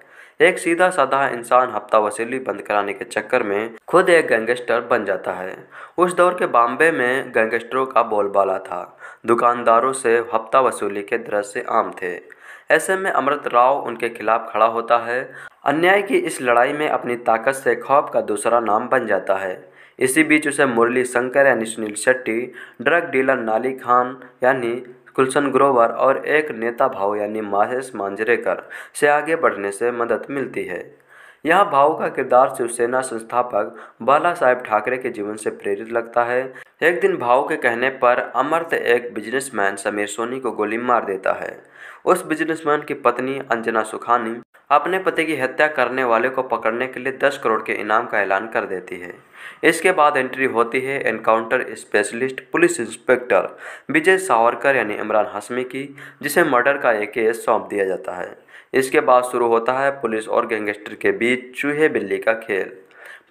एक सीधा साधा इंसान हफ्ता वसूली बंद कराने के चक्कर में खुद एक गैंगस्टर बन जाता है उस दौर के बॉम्बे में गैंगस्टरों का बोलबाला था दुकानदारों से हफ्ता वसूली के दृश्य आम थे ऐसे में अमृत राव उनके खिलाफ खड़ा होता है अन्याय की इस लड़ाई में अपनी ताकत से खौफ का दूसरा नाम बन जाता है इसी बीच उसे मुरली शंकर यानी सुनील शेट्टी ड्रग डीलर नाली खान यानी गुलशन ग्रोवर और एक नेता भाव यानी माहेश मांजरेकर से आगे बढ़ने से मदद मिलती है यहाँ भाऊ का किरदार शिवसेना संस्थापक बाला साहेब ठाकरे के जीवन से प्रेरित लगता है एक दिन भाव के कहने पर अमर्त एक बिजनेसमैन समीर सोनी को गोली मार देता है उस बिजनेसमैन की पत्नी अंजना सुखानी अपने पति की हत्या करने वाले को पकड़ने के लिए दस करोड़ के इनाम का ऐलान कर देती है इसके बाद एंट्री होती है encounter specialist police inspector Vijay Savarkar यानी इमरान हाशमी की जिसे मर्डर का एक केस सौंप दिया जाता है इसके बाद शुरू होता है पुलिस और गैंगस्टर के बीच चूहे बिल्ली का खेल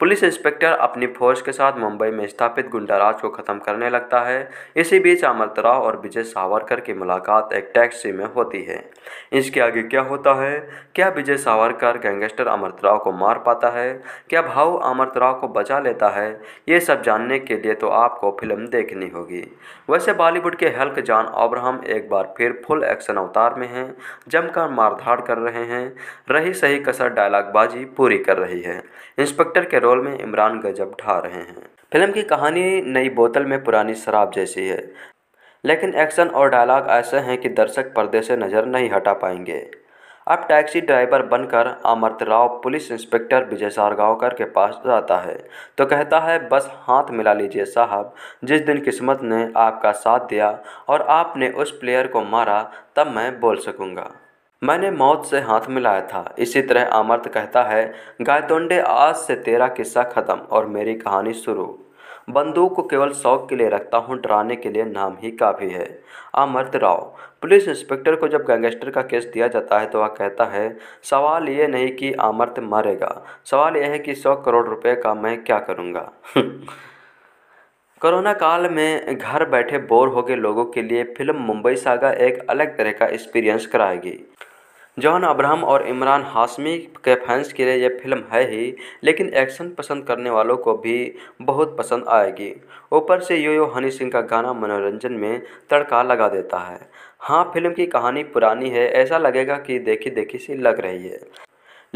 पुलिस इंस्पेक्टर अपनी फोर्स के साथ मुंबई में स्थापित गुंडाराज को खत्म करने लगता है इसी बीच अमृत राव और विजय सावरकर की मुलाकात एक टैक्सी में होती है इसके आगे क्या होता है क्या विजय सावरकर गैंगस्टर अमृत राव को मार पाता है क्या भाव अमृत राव को बचा लेता है ये सब जानने के लिए तो आपको फिल्म देखनी होगी वैसे बॉलीवुड के हल्क जान अब्राहम एक बार फिर फुल एक्शन अवतार में हैं जमकर मारधाड़ कर रहे हैं रही सही कसर डायलॉगबाजी पूरी कर रही है इंस्पेक्टर के रोल में इमरान गजब ढा रहे हैं फिल्म की कहानी नई बोतल में पुरानी शराब जैसी है लेकिन एक्शन और डायलॉग ऐसे हैं कि दर्शक पर्दे से नज़र नहीं हटा पाएंगे अब टैक्सी ड्राइवर बनकर अमृत राव पुलिस इंस्पेक्टर विजय सारगावकर के पास जाता है तो कहता है बस हाथ मिला लीजिए साहब जिस दिन किस्मत ने आपका साथ दिया और आपने उस प्लेयर को मारा तब मैं बोल सकूँगा मैंने मौत से हाथ मिलाया था इसी तरह आमर्त कहता है गायतोंडे आज से तेरा किस्सा ख़त्म और मेरी कहानी शुरू बंदूक को केवल शौक के लिए रखता हूँ डराने के लिए नाम ही काफ़ी है अमर्त राव पुलिस इंस्पेक्टर को जब गैंगस्टर का केस दिया जाता है तो वह कहता है सवाल ये नहीं कि अमर्त मरेगा सवाल यह है कि सौ करोड़ रुपए का मैं क्या करूँगा कोरोना काल में घर बैठे बोर हो गए लोगों के लिए फिल्म मुंबई सागा एक अलग तरह का एक्सपीरियंस कराएगी जॉन अब्राहम और इमरान हाशमी के फैंस के लिए यह फिल्म है ही लेकिन एक्शन पसंद करने वालों को भी बहुत पसंद आएगी ऊपर से यो यो हनी सिंह का गाना मनोरंजन में तड़का लगा देता है हाँ फिल्म की कहानी पुरानी है ऐसा लगेगा कि देखी देखी सी लग रही है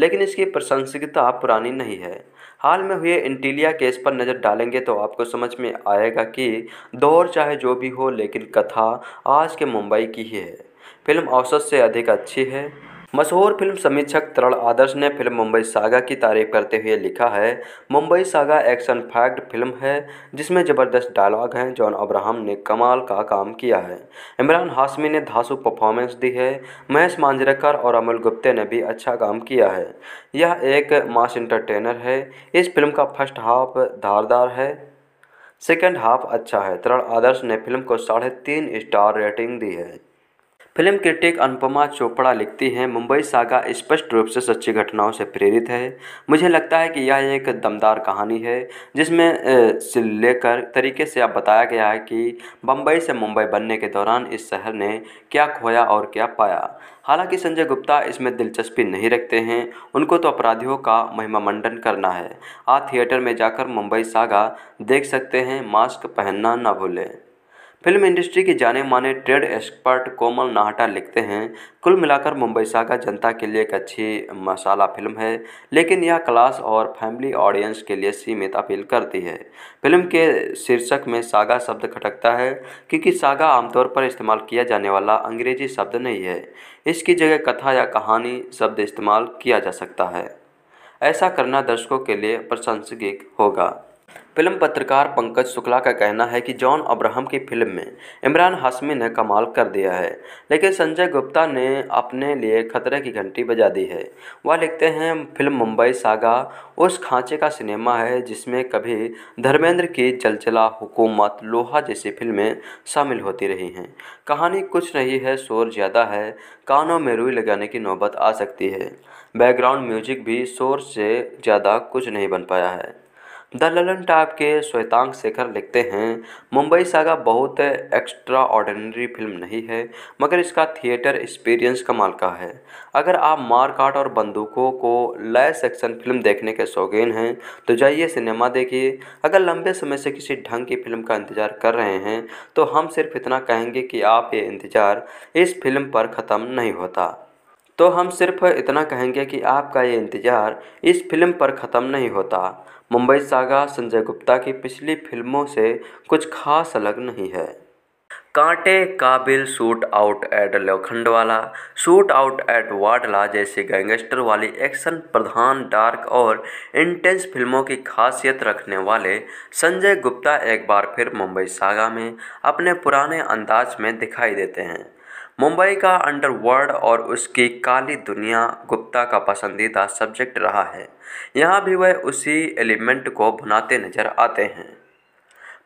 लेकिन इसकी प्रशंसकता पुरानी नहीं है हाल में हुए इंटीलिया केस पर नज़र डालेंगे तो आपको समझ में आएगा कि दौर चाहे जो भी हो लेकिन कथा आज के मुंबई की ही है फिल्म औसत से अधिक अच्छी है मशहूर फिल्म समीक्षक तरण आदर्श ने फिल्म मुंबई सागा की तारीफ करते हुए लिखा है Mumbai saga action packed film है जिसमें ज़बरदस्त डायलॉग हैं जॉन अब्राहम ने कमाल का काम किया है इमरान हाशमी ने धासु परफॉर्मेंस दी है महेश मांजरेकर और अमल गुप्ते ने भी अच्छा काम किया है यह एक मास इंटरटेनर है इस फिल्म का फर्स्ट हाफ धारदार है सेकेंड हाफ अच्छा है तरण आदर्श ने फिल्म को साढ़े तीन स्टार रेटिंग दी है फिल्म क्रिटिक अनुपमा चोपड़ा लिखती हैं मुंबई सागा स्पष्ट रूप से सच्ची घटनाओं से प्रेरित है मुझे लगता है कि यह एक दमदार कहानी है जिसमें से लेकर तरीके से अब बताया गया है कि बम्बई से मुंबई बनने के दौरान इस शहर ने क्या खोया और क्या पाया हालांकि संजय गुप्ता इसमें दिलचस्पी नहीं रखते हैं उनको तो अपराधियों का महिमामंडन करना है आप थिएटर में जाकर मुंबई सागा देख सकते हैं मास्क पहनना ना भूलें फिल्म इंडस्ट्री के जाने माने ट्रेड एक्सपर्ट कोमल नाहटा लिखते हैं कुल मिलाकर मुंबई सागा जनता के लिए एक अच्छी मसाला फिल्म है लेकिन यह क्लास और फैमिली ऑडियंस के लिए सीमित अपील करती है फिल्म के शीर्षक में सागा शब्द खटकता है क्योंकि सागा आमतौर पर इस्तेमाल किया जाने वाला अंग्रेजी शब्द नहीं है इसकी जगह कथा या कहानी शब्द इस्तेमाल किया जा सकता है ऐसा करना दर्शकों के लिए प्रशंसक होगा फिल्म पत्रकार पंकज शुक्ला का कहना है कि जॉन अब्राहम की फिल्म में इमरान हाशमी ने कमाल कर दिया है लेकिन संजय गुप्ता ने अपने लिए खतरे की घंटी बजा दी है वह लिखते हैं फिल्म मुंबई सागा उस खांचे का सिनेमा है जिसमें कभी धर्मेंद्र की जलचला हुकूमत लोहा जैसी फिल्में शामिल होती रही हैं कहानी कुछ नहीं है शोर ज़्यादा है कानों में रुई लगाने की नौबत आ सकती है बैकग्राउंड म्यूजिक भी शोर से ज़्यादा कुछ नहीं बन पाया है द ललन टाइप के श्वेतांक शेखर लिखते हैं मुंबई सागा बहुत एक्स्ट्रा ऑर्डिनरी फिल्म नहीं है मगर इसका थिएटर एक्सपीरियंस कमाल का है अगर आप मारकाट और बंदूकों को लैस एक्शन फिल्म देखने के शौकीन हैं तो जाइए सिनेमा देखिए अगर लंबे समय से किसी ढंग की फिल्म का इंतज़ार कर रहे हैं तो हम सिर्फ इतना कहेंगे कि आप ये इंतज़ार इस फिल्म पर ख़त्म नहीं होता तो हम सिर्फ इतना कहेंगे कि आपका ये इंतज़ार इस फिल्म पर ख़त्म नहीं होता मुंबई सागा संजय गुप्ता की पिछली फिल्मों से कुछ खास अलग नहीं है Kaante Kaabil shootout at Lokhandwala shootout at Wadala जैसे गैंगस्टर वाली एक्शन प्रधान डार्क और इंटेंस फिल्मों की खासियत रखने वाले संजय गुप्ता एक बार फिर मुंबई सागा में अपने पुराने अंदाज में दिखाई देते हैं मुंबई का अंडरवर्ल्ड और उसकी काली दुनिया गुप्ता का पसंदीदा सब्जेक्ट रहा है यहाँ भी वह उसी एलिमेंट को भुनाते नजर आते हैं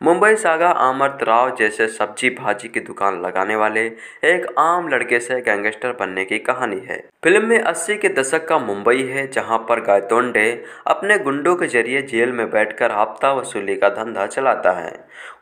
मुंबई सागा अमृत राव जैसे सब्जी भाजी की दुकान लगाने वाले एक आम लड़के से गैंगस्टर बनने की कहानी है फिल्म में 80 के दशक का मुंबई है जहां पर गायतोंडे अपने गुंडों के जरिए जेल में बैठकर हफ्ता वसूली का धंधा चलाता है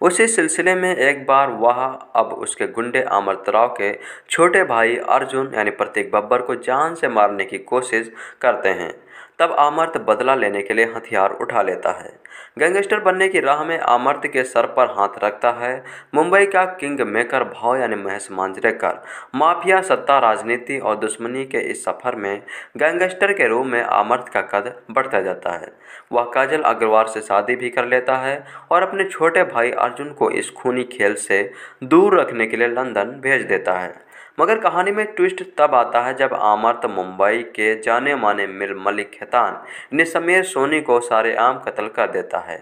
उसी सिलसिले में एक बार वह अब उसके गुंडे अमृत राव के छोटे भाई अर्जुन यानी प्रतीक बब्बर को जान से मारने की कोशिश करते हैं तब आमर्त बदला लेने के लिए हथियार उठा लेता है गैंगस्टर बनने की राह में आमर्त के सर पर हाथ रखता है मुंबई का किंग मेकर भाव यानी महेश मांजरेकर माफिया सत्ता राजनीति और दुश्मनी के इस सफर में गैंगस्टर के रूप में आमर्त का कद बढ़ता जाता है वह काजल अग्रवाल से शादी भी कर लेता है और अपने छोटे भाई अर्जुन को इस खूनी खेल से दूर रखने के लिए लंदन भेज देता है मगर कहानी में ट्विस्ट तब आता है जब आमर्त तो मुंबई के जाने माने मिल मलिक खेतान ने समीर सोनी को सारे आम कत्ल कर देता है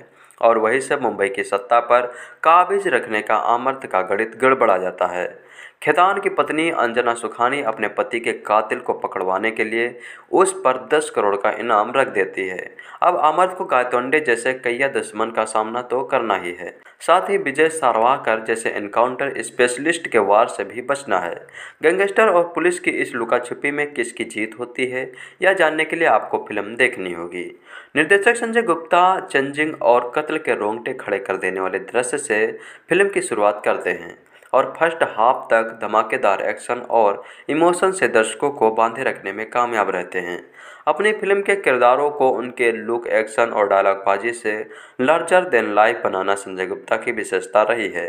और वही सब मुंबई की सत्ता पर काबिज रखने का आमर्त का गणित गड़बड़ा जाता है खेतान की पत्नी अंजना सुखानी अपने पति के कातिल को पकड़वाने के लिए उस पर दस करोड़ का इनाम रख देती है अब आमर्त को गायतोंडे जैसे कैया दुश्मन का सामना तो करना ही है साथ ही विजय सारवाकर जैसे एनकाउंटर स्पेशलिस्ट के वार से भी बचना है गैंगस्टर और पुलिस की इस लुका छुपी में किसकी जीत होती है यह जानने के लिए आपको फिल्म देखनी होगी निर्देशक संजय गुप्ता चंजिंग और कत्ल के रोंगटे खड़े कर देने वाले दृश्य से फिल्म की शुरुआत करते हैं और फर्स्ट हाफ तक धमाकेदार एक्शन और इमोशन से दर्शकों को बांधे रखने में कामयाब रहते हैं अपनी फिल्म के किरदारों को उनके लुक एक्शन और डायलॉगबाजी से लार्जर देन लाइफ बनाना संजय गुप्ता की विशेषता रही है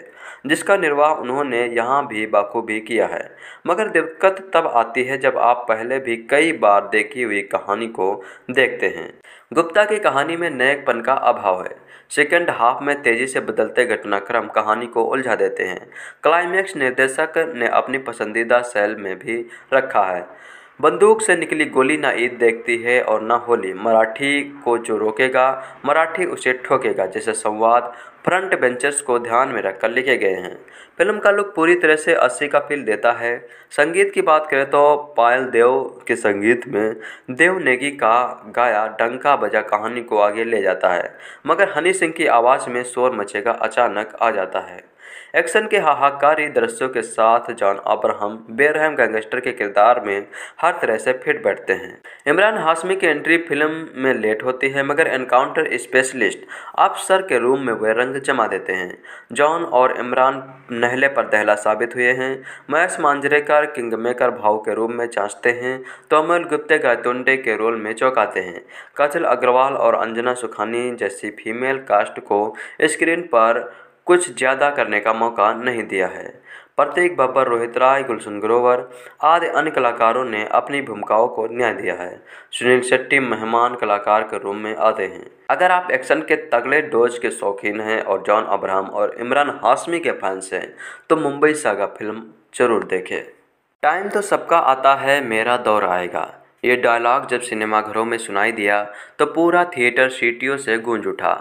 जिसका निर्वाह उन्होंने यहाँ भी बाखूबी किया है मगर दिक्कत तब आती है जब आप पहले भी कई बार देखी हुई कहानी को देखते हैं गुप्ता की कहानी में नयकपन का अभाव है सेकेंड हाफ में तेजी से बदलते घटनाक्रम कहानी को उलझा देते हैं क्लाइमैक्स निर्देशक ने अपनी पसंदीदा शैल में भी रखा है बंदूक से निकली गोली ना ईद देखती है और ना होली मराठी को जो रोकेगा मराठी उसे ठोकेगा जैसे संवाद फ्रंट बेंचर्स को ध्यान में रखकर लिखे गए हैं फिल्म का लुक पूरी तरह से अस्सी का फील देता है संगीत की बात करें तो पायल देव के संगीत में देव नेगी का गाया डंका बजा कहानी को आगे ले जाता है मगर हनी सिंह की आवाज़ में शोर मचेगा अचानक आ जाता है एक्शन के हाहाकारी दृश्यों के साथ जॉन अब्राहम बेरहम गैंगस्टर के किरदार में हर तरह से फिट बैठते हैं इमरान हाशमी की एंट्री फिल्म में लेट होती है मगर एनकाउंटर स्पेशलिस्ट अफसर के रूम में वे रंग जमा देते हैं जॉन और इमरान नहले पर दहला साबित हुए हैं महेश मांजरेकर किंग मेकर भाव के रूप में चाँचते हैं तोमल गुप्ते गायतुंडे के रोल में चौंकाते हैं काजल अग्रवाल और अंजना सुखानी जैसी फीमेल कास्ट को स्क्रीन पर कुछ ज़्यादा करने का मौका नहीं दिया है प्रत्येक बब्बर रोहित राय गुलशन ग्रोवर आदि अन्य कलाकारों ने अपनी भूमिकाओं को न्याय दिया है सुनील शेट्टी मेहमान कलाकार के रूप में आते हैं अगर आप एक्शन के तगड़े डोज के शौकीन हैं और जॉन अब्राहम और इमरान हाशमी के फैंस हैं तो मुंबई सागा फिल्म जरूर देखें टाइम तो सबका आता है मेरा दौर आएगा ये डायलॉग जब सिनेमाघरों में सुनाई दिया तो पूरा थिएटर सीटियों से गूंज उठा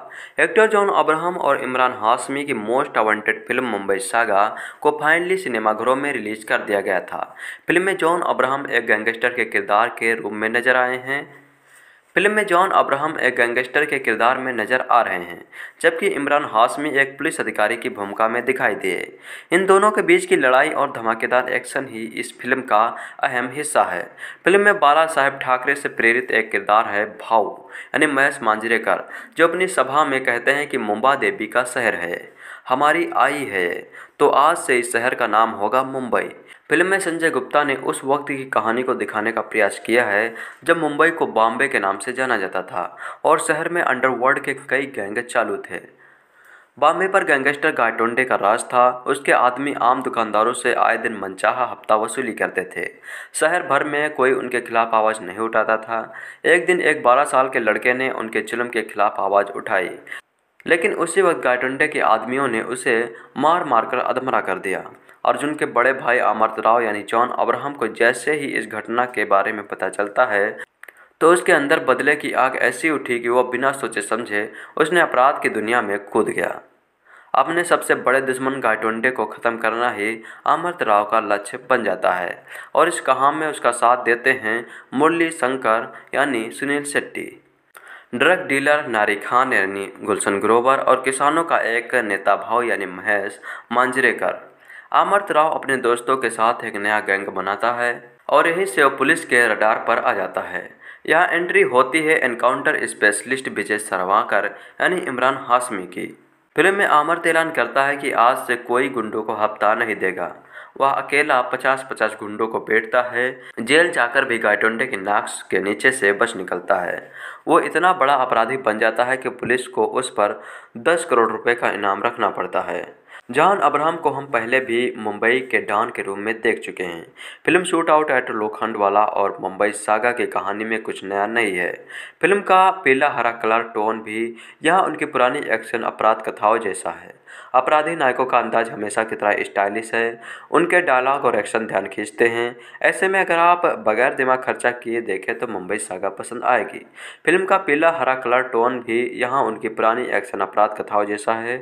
एक्टर जॉन अब्राहम और इमरान हाशमी की most awaited film Mumbai saga को फाइनली सिनेमाघरों में रिलीज कर दिया गया था फिल्म में जॉन अब्राहम एक गैंगस्टर के किरदार के रूप में नजर आए हैं फिल्म में जॉन अब्राहम एक गैंगस्टर के किरदार में नजर आ रहे हैं जबकि इमरान हाशमी एक पुलिस अधिकारी की भूमिका में दिखाई दिए इन दोनों के बीच की लड़ाई और धमाकेदार एक्शन ही इस फिल्म का अहम हिस्सा है फिल्म में बाला साहेब ठाकरे से प्रेरित एक किरदार है भाव यानी महेश मांजरेकर जो अपनी सभा में कहते हैं कि मुंबा देवी का शहर है हमारी आई है तो आज से इस शहर का नाम होगा मुंबई फिल्म में संजय गुप्ता ने उस वक्त की कहानी को दिखाने का प्रयास किया है जब मुंबई को बॉम्बे के नाम से जाना जाता था और शहर में अंडरवर्ल्ड के कई गैंग चालू थे बॉम्बे पर गैंगस्टर गायटोंडे का राज था उसके आदमी आम दुकानदारों से आए दिन मनचाहा हफ्ता वसूली करते थे शहर भर में कोई उनके खिलाफ आवाज़ नहीं उठाता था एक दिन एक 12 साल के लड़के ने उनके जुल्म के खिलाफ आवाज़ उठाई लेकिन उसी वक्त गायटुंडे के आदमियों ने उसे मार मारकर अधमरा कर दिया अर्जुन के बड़े भाई राव यानी जॉन अब्राहम को जैसे ही इस घटना के बारे में पता चलता है तो उसके अंदर बदले की आग ऐसी उठी कि वह बिना सोचे समझे उसने अपराध की दुनिया में कूद गया अपने सबसे बड़े दुश्मन गायटोंडे को ख़त्म करना ही अमृत राव का लक्ष्य बन जाता है और इस कहाम में उसका साथ देते हैं मुरली शंकर यानी सुनील शेट्टी ड्रग डीलर नारी खान यानी गुलशन ग्रोवर और किसानों का एक नेता भाव यानी महेश मांजरेकर आमर्थ राव अपने दोस्तों के साथ एक नया गैंग बनाता है और यहीं से पुलिस के रडार पर आ जाता है यहाँ एंट्री होती है एनकाउंटर स्पेशलिस्ट विजय सरवाकर यानी इमरान हाशमी की फिल्म में आमर ऐलान करता है कि आज से कोई गुंडों को हफ्ता नहीं देगा वह अकेला पचास पचास गुंडों को पेटता है जेल जाकर भी गायटोंडे की नाक के नीचे से बच निकलता है वो इतना बड़ा अपराधी बन जाता है कि पुलिस को उस पर दस करोड़ रुपए का इनाम रखना पड़ता है जॉन अब्राहम को हम पहले भी मुंबई के डॉन के रूम में देख चुके हैं फिल्म शूट आउट एट लोखंड वाला और मुंबई सागा की कहानी में कुछ नया नहीं है फिल्म का पीला हरा कलर टोन भी यह उनकी पुरानी एक्शन अपराध कथाओं जैसा है अपराधी नायकों का अंदाज हमेशा कितना स्टाइलिश है उनके डायलॉग और एक्शन ध्यान खींचते हैं ऐसे में अगर आप बगैर दिमाग खर्चा किए देखें तो मुंबई सागा पसंद आएगी फिल्म का पीला हरा कलर टोन भी यहाँ उनकी पुरानी एक्शन अपराध कथाओं जैसा है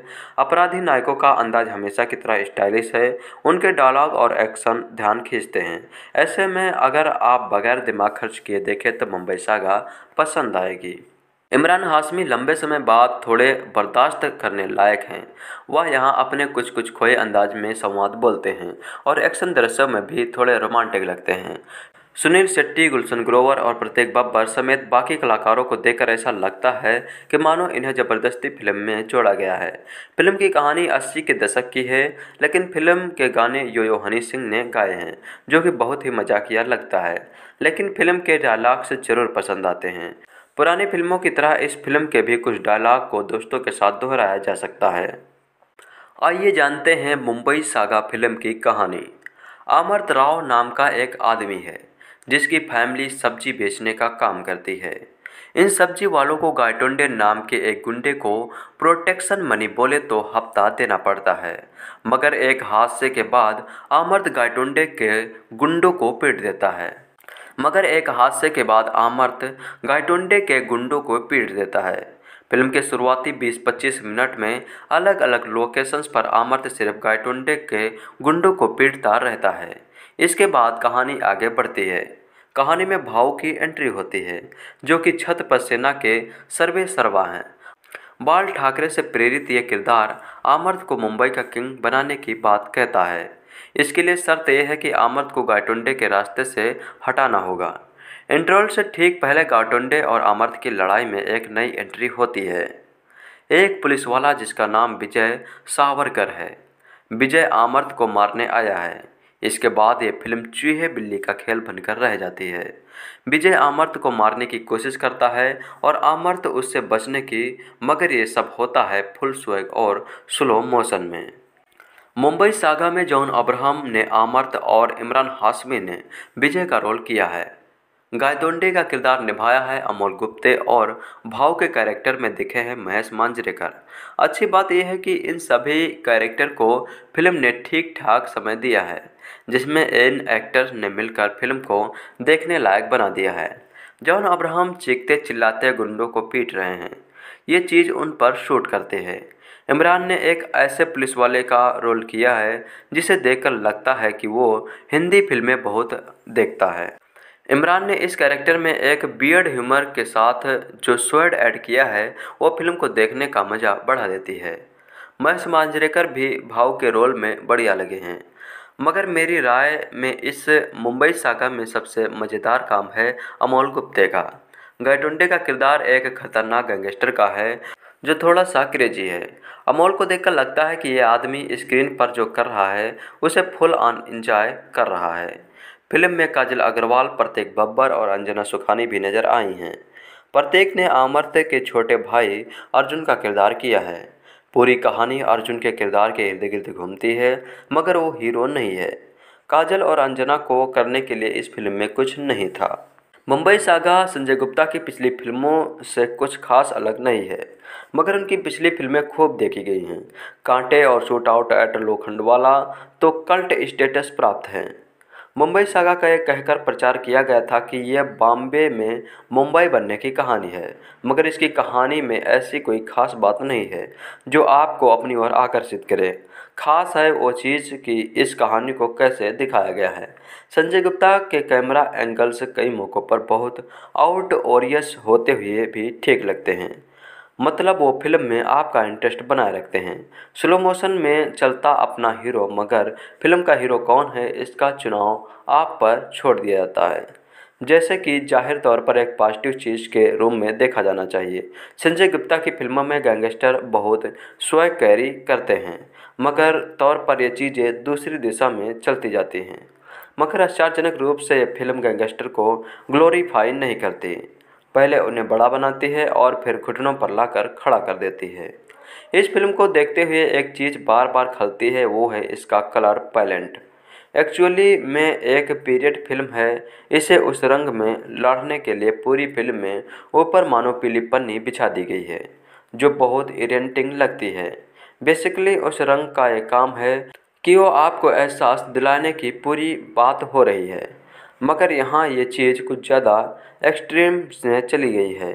अपराधी नायकों का अंदाज हमेशा कितना स्टाइलिश है उनके डायलॉग और एक्शन ध्यान खींचते हैं ऐसे में अगर आप बगैर दिमाग खर्च किए देखें तो मुंबई सागा पसंद आएगी इमरान हाशमी लंबे समय बाद थोड़े बर्दाश्त करने लायक हैं वह यहाँ अपने कुछ कुछ खोए अंदाज में संवाद बोलते हैं और एक्शन दृश्यों में भी थोड़े रोमांटिक लगते हैं सुनील शेट्टी गुलशन ग्रोवर और प्रत्येक बब्बर समेत बाकी कलाकारों को देखकर ऐसा लगता है कि मानो इन्हें ज़बरदस्ती फिल्म में जोड़ा गया है फिल्म की कहानी अस्सी के दशक की है लेकिन फिल्म के गाने यो यो हनी सिंह ने गाए हैं जो कि बहुत ही मजाकिया लगता है लेकिन फिल्म के से जरूर पसंद आते हैं पुरानी फिल्मों की तरह इस फिल्म के भी कुछ डायलॉग को दोस्तों के साथ दोहराया जा सकता है आइए जानते हैं मुंबई सागा फिल्म की कहानी अमर्त राव नाम का एक आदमी है जिसकी फैमिली सब्जी बेचने का काम करती है इन सब्जी वालों को गायटोंडे नाम के एक गुंडे को प्रोटेक्शन मनी बोले तो हफ्ता देना पड़ता है मगर एक हादसे के बाद आमर्द गायटोंडे के गुंडों को पीट देता है मगर एक हादसे के बाद आमर्त गायटोंडे के गुंडों को पीट देता है फिल्म के शुरुआती 20-25 मिनट में अलग अलग लोकेशंस पर आमर्त सिर्फ गायटोंडे के गुंडों को पीटता रहता है इसके बाद कहानी आगे बढ़ती है कहानी में भाव की एंट्री होती है जो कि छत पर सेना के सर्वे सर्वा हैं बाल ठाकरे से प्रेरित ये किरदार आमर्त को मुंबई का किंग बनाने की बात कहता है इसके लिए शर्त यह है कि आमर्द को गायटुंडे के रास्ते से हटाना होगा इंटरवल से ठीक पहले गायटोंडे और आमर्द की लड़ाई में एक नई एंट्री होती है एक पुलिस वाला जिसका नाम विजय सावरकर है विजय आमर्थ को मारने आया है इसके बाद ये फिल्म चूहे बिल्ली का खेल बनकर रह जाती है विजय आमर्त को मारने की कोशिश करता है और आमर्त उससे बचने की मगर ये सब होता है फुल स्वेग और स्लो मोशन में मुंबई सागा में जॉन अब्राहम ने आमर्त और इमरान हाशमी ने विजय का रोल किया है गायदोंडे का किरदार निभाया है अमोल गुप्ते और भाव के कैरेक्टर में दिखे हैं महेश मांजरेकर अच्छी बात यह है कि इन सभी कैरेक्टर को फिल्म ने ठीक ठाक समय दिया है जिसमें इन एक्टर्स ने मिलकर फिल्म को देखने लायक बना दिया है जॉन अब्राहम चीखते चिल्लाते गुंडों को पीट रहे हैं ये चीज़ उन पर शूट करते हैं इमरान ने एक ऐसे पुलिस वाले का रोल किया है जिसे देखकर लगता है कि वो हिंदी फिल्में बहुत देखता है इमरान ने इस कैरेक्टर में एक बियर्ड ह्यूमर के साथ जो स्वर्ड ऐड किया है वो फिल्म को देखने का मज़ा बढ़ा देती है महेश मांजरेकर भी भाव के रोल में बढ़िया लगे हैं मगर मेरी राय में इस मुंबई शाखा में सबसे मज़ेदार काम है अमोल गुप्ते का गैटुंडे का किरदार एक खतरनाक गैंगस्टर का है जो थोड़ा सा क्रेजी है अमोल को देखकर लगता है कि यह आदमी स्क्रीन पर जो कर रहा है उसे फुल ऑन इंजॉय कर रहा है फिल्म में काजल अग्रवाल प्रत्येक बब्बर और अंजना सुखानी भी नजर आई हैं प्रत्येक ने आमर्त्य के छोटे भाई अर्जुन का किरदार किया है पूरी कहानी अर्जुन के किरदार के इर्द गिर्द घूमती है मगर वो हीरो नहीं है काजल और अंजना को करने के लिए इस फिल्म में कुछ नहीं था मुंबई सागा संजय गुप्ता की पिछली फिल्मों से कुछ खास अलग नहीं है मगर उनकी पिछली फिल्में खूब देखी गई हैं कांटे और शूट आउट एट लोखंडवाला तो कल्ट स्टेटस प्राप्त हैं मुंबई सागा का यह कहकर प्रचार किया गया था कि यह बॉम्बे में मुंबई बनने की कहानी है मगर इसकी कहानी में ऐसी कोई खास बात नहीं है जो आपको अपनी ओर आकर्षित करे खास है वो चीज़ कि इस कहानी को कैसे दिखाया गया है संजय गुप्ता के कैमरा एंगल्स कई मौक़ों पर बहुत आउट ओरियस होते हुए भी ठीक लगते हैं मतलब वो फिल्म में आपका इंटरेस्ट बनाए रखते हैं स्लो मोशन में चलता अपना हीरो मगर फिल्म का हीरो कौन है इसका चुनाव आप पर छोड़ दिया जाता है जैसे कि जाहिर तौर पर एक पॉजिटिव चीज़ के रूम में देखा जाना चाहिए संजय गुप्ता की फिल्मों में गैंगस्टर बहुत स्वय कैरी करते हैं मगर तौर पर ये चीज़ें दूसरी दिशा में चलती जाती हैं मगर आश्चर्यजनक रूप से ये फिल्म गैंगस्टर को ग्लोरीफाई नहीं करती पहले उन्हें बड़ा बनाती है और फिर घुटनों पर लाकर खड़ा कर देती है इस फिल्म को देखते हुए एक चीज़ बार बार खलती है वो है इसका कलर पैलेंट एक्चुअली में एक पीरियड फिल्म है इसे उस रंग में लड़ने के लिए पूरी फिल्म में ऊपर मानो पीली पन्नी बिछा दी गई है जो बहुत इरेंटिंग लगती है बेसिकली उस रंग का ये काम है कि वो आपको एहसास दिलाने की पूरी बात हो रही है मगर यहाँ ये चीज़ कुछ ज़्यादा एक्सट्रीम में चली गई है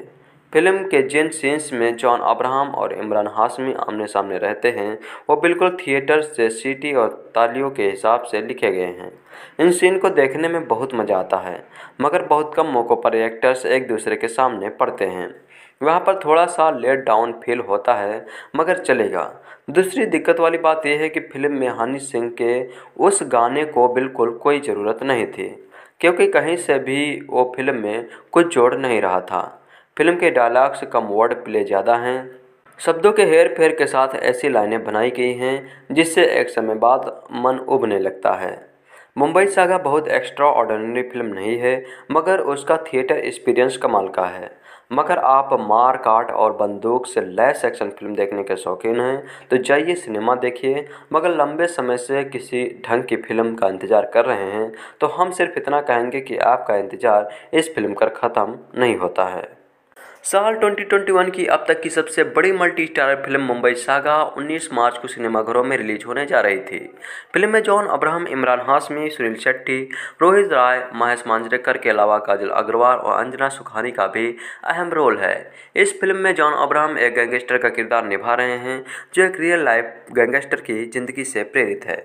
फिल्म के जिन सीन्स में जॉन अब्राहम और इमरान हाशमी आमने सामने रहते हैं वो बिल्कुल थिएटर से सीटी और तालियों के हिसाब से लिखे गए हैं इन सीन को देखने में बहुत मज़ा आता है मगर बहुत कम मौक़ों पर एक्टर्स एक दूसरे के सामने पड़ते हैं वहाँ पर थोड़ा सा लेट डाउन फील होता है मगर चलेगा दूसरी दिक्कत वाली बात यह है कि फिल्म में हनी सिंह के उस गाने को बिल्कुल कोई ज़रूरत नहीं थी क्योंकि कहीं से भी वो फिल्म में कुछ जोड़ नहीं रहा था फिल्म के डायलॉग्स कम वर्ड प्ले ज़्यादा हैं शब्दों के हेर फेर के साथ ऐसी लाइनें बनाई गई हैं जिससे एक समय बाद मन उबने लगता है मुंबई सागा बहुत एक्स्ट्रा ऑर्डनरी फिल्म नहीं है मगर उसका थिएटर एक्सपीरियंस कमाल का है मगर आप मार काट और बंदूक से लैस एक्शन फिल्म देखने के शौकीन हैं तो जाइए सिनेमा देखिए मगर लंबे समय से किसी ढंग की फिल्म का इंतज़ार कर रहे हैं तो हम सिर्फ इतना कहेंगे कि आपका इंतज़ार इस फिल्म का ख़त्म नहीं होता है साल 2021 की अब तक की सबसे बड़ी multi starrer film Mumbai saga 19 मार्च को सिनेमाघरों में रिलीज होने जा रही थी फिल्म में जॉन अब्राहम इमरान हाशमी सुनील शेट्टी रोहित राय महेश मांजरेकर के अलावा काजल अग्रवाल और अंजना सुखानी का भी अहम रोल है इस फिल्म में जॉन अब्राहम एक गैंगस्टर का किरदार निभा रहे हैं जो एक रियल लाइफ गैंगस्टर की जिंदगी से प्रेरित है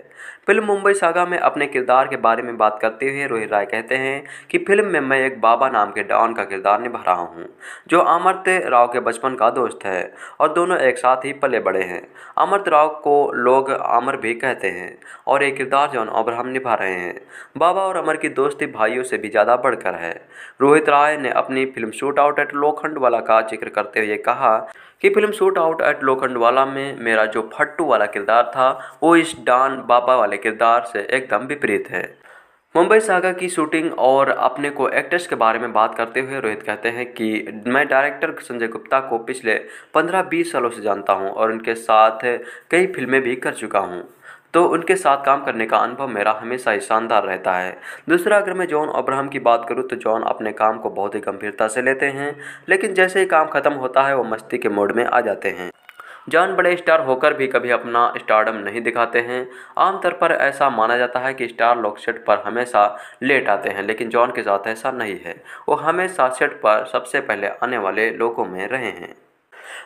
फिल्म मुंबई सागा में अपने किरदार के बारे में बात करते हुए रोहित राय कहते हैं कि फिल्म में मैं एक बाबा नाम के डॉन का किरदार निभा रहा हूँ जो अमर्त्य राव के बचपन का दोस्त है और दोनों एक साथ ही पले बड़े हैं अमर्त्य राव को लोग अमर भी कहते हैं और एक किरदार जॉन अब्राहम निभा रहे हैं बाबा और अमर की दोस्ती भाइयों से भी ज़्यादा बढ़कर है रोहित राय ने अपनी film shootout at Lokhandwala का जिक्र करते हुए कहा कि film shootout at Lokhandwala में मेरा जो फट्टू वाला किरदार था वो इस डान बाबा वाले किरदार से एकदम विपरीत है मुंबई सागा की शूटिंग और अपने को एक्टर्स के बारे में बात करते हुए रोहित कहते हैं कि मैं डायरेक्टर संजय गुप्ता को पिछले 15-20 सालों से जानता हूं और उनके साथ कई फिल्में भी कर चुका हूं तो उनके साथ काम करने का अनुभव मेरा हमेशा ही शानदार रहता है दूसरा अगर मैं जॉन अब्राहम की बात करूँ तो जॉन अपने काम को बहुत ही गंभीरता से लेते हैं लेकिन जैसे ही काम खत्म होता है वो मस्ती के मोड में आ जाते हैं जॉन बड़े स्टार होकर भी कभी अपना स्टारडम नहीं दिखाते हैं आमतौर पर ऐसा माना जाता है कि स्टार लोग सेट पर हमेशा लेट आते हैं लेकिन जॉन के साथ ऐसा नहीं है वो हमेशा सेट पर सबसे पहले आने वाले लोगों में रहे हैं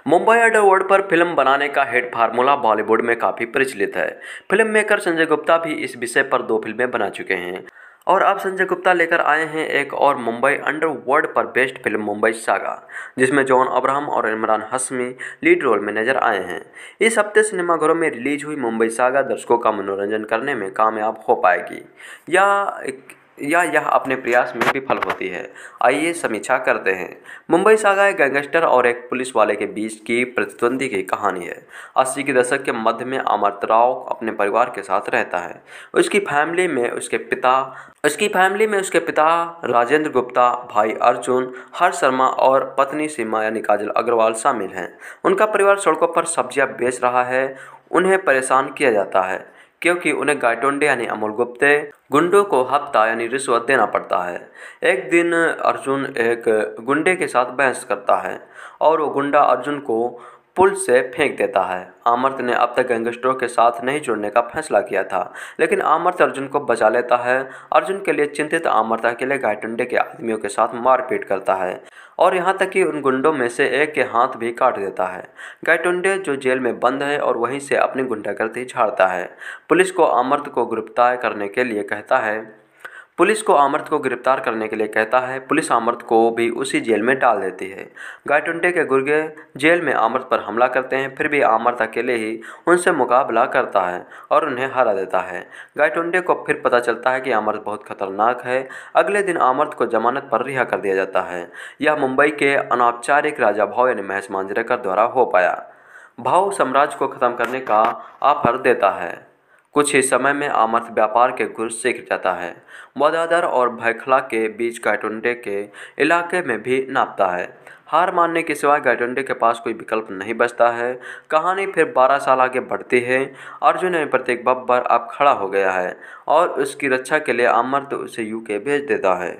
मुंबई अड अवार्ड पर फिल्म बनाने का हेड फार्मूला बॉलीवुड में काफ़ी प्रचलित है फिल्म मेकर संजय गुप्ता भी इस विषय पर दो फिल्में बना चुके हैं और अब संजय गुप्ता लेकर आए हैं एक और मुंबई अंडरवर्ल्ड पर बेस्ट फिल्म मुंबई सागा जिसमें जॉन अब्राहम और इमरान हसमी लीड रोल में नजर आए हैं इस हफ्ते सिनेमाघरों में रिलीज हुई मुंबई सागा दर्शकों का मनोरंजन करने में कामयाब हो पाएगी यह या यह अपने प्रयास में विफल होती है आइए समीक्षा करते हैं मुंबई सागा एक गैंगस्टर और एक पुलिस वाले के बीच की प्रतिद्वंदी की कहानी है अस्सी के दशक के मध्य में अमृत राव अपने परिवार के साथ रहता है उसकी फैमिली में उसके पिता उसकी फैमिली में उसके पिता राजेंद्र गुप्ता भाई अर्जुन हर शर्मा और पत्नी सीमा यानी काजल अग्रवाल शामिल हैं उनका परिवार सड़कों पर सब्जियां बेच रहा है उन्हें परेशान किया जाता है क्योंकि उन्हें गायटोंडे यानी अमोल गुप्ते गुंडों को हफ्ता यानी रिश्वत देना पड़ता है एक दिन अर्जुन एक गुंडे के साथ बहस करता है और वो गुंडा अर्जुन को पुल से फेंक देता है आमर्त ने अब तक गैंगस्टरों के साथ नहीं जुड़ने का फैसला किया था लेकिन आमर्त अर्जुन को बचा लेता है अर्जुन के लिए चिंतित आमर्ता के लिए गायटुंडे के आदमियों के साथ मारपीट करता है और यहाँ तक कि उन गुंडों में से एक के हाथ भी काट देता है गायटुंडे जो जेल में बंद है और वहीं से अपनी गुंडागर्दी झाड़ता है पुलिस को अमर्त को गिरफ्तार करने के लिए कहता है पुलिस को आमर्त को गिरफ्तार करने के लिए कहता है पुलिस आमर्त को भी उसी जेल में डाल देती है गायटुंडे के गुर्गे जेल में आमर्त पर हमला करते हैं फिर भी आमर्त अकेले ही उनसे मुकाबला करता है और उन्हें हरा देता है गायटुंडे को फिर पता चलता है कि आमर्त बहुत खतरनाक है अगले दिन आमर्त को जमानत पर रिहा कर दिया जाता है यह मुंबई के अनौपचारिक राजा भाव यानी महेश मांजरेकर द्वारा हो पाया भाव साम्राज्य को ख़त्म करने का आफर देता है कुछ ही समय में आमर्थ व्यापार के गुर सीख जाता है वदादर और भैखला के बीच गायटुंडे के इलाके में भी नापता है हार मानने के सिवाय गायटुंडे के पास कोई विकल्प नहीं बचता है कहानी फिर 12 साल आगे बढ़ती है अर्जुन प्रत्येक बब अब खड़ा हो गया है और उसकी रक्षा के लिए आमर्त उसे यूके भेज देता है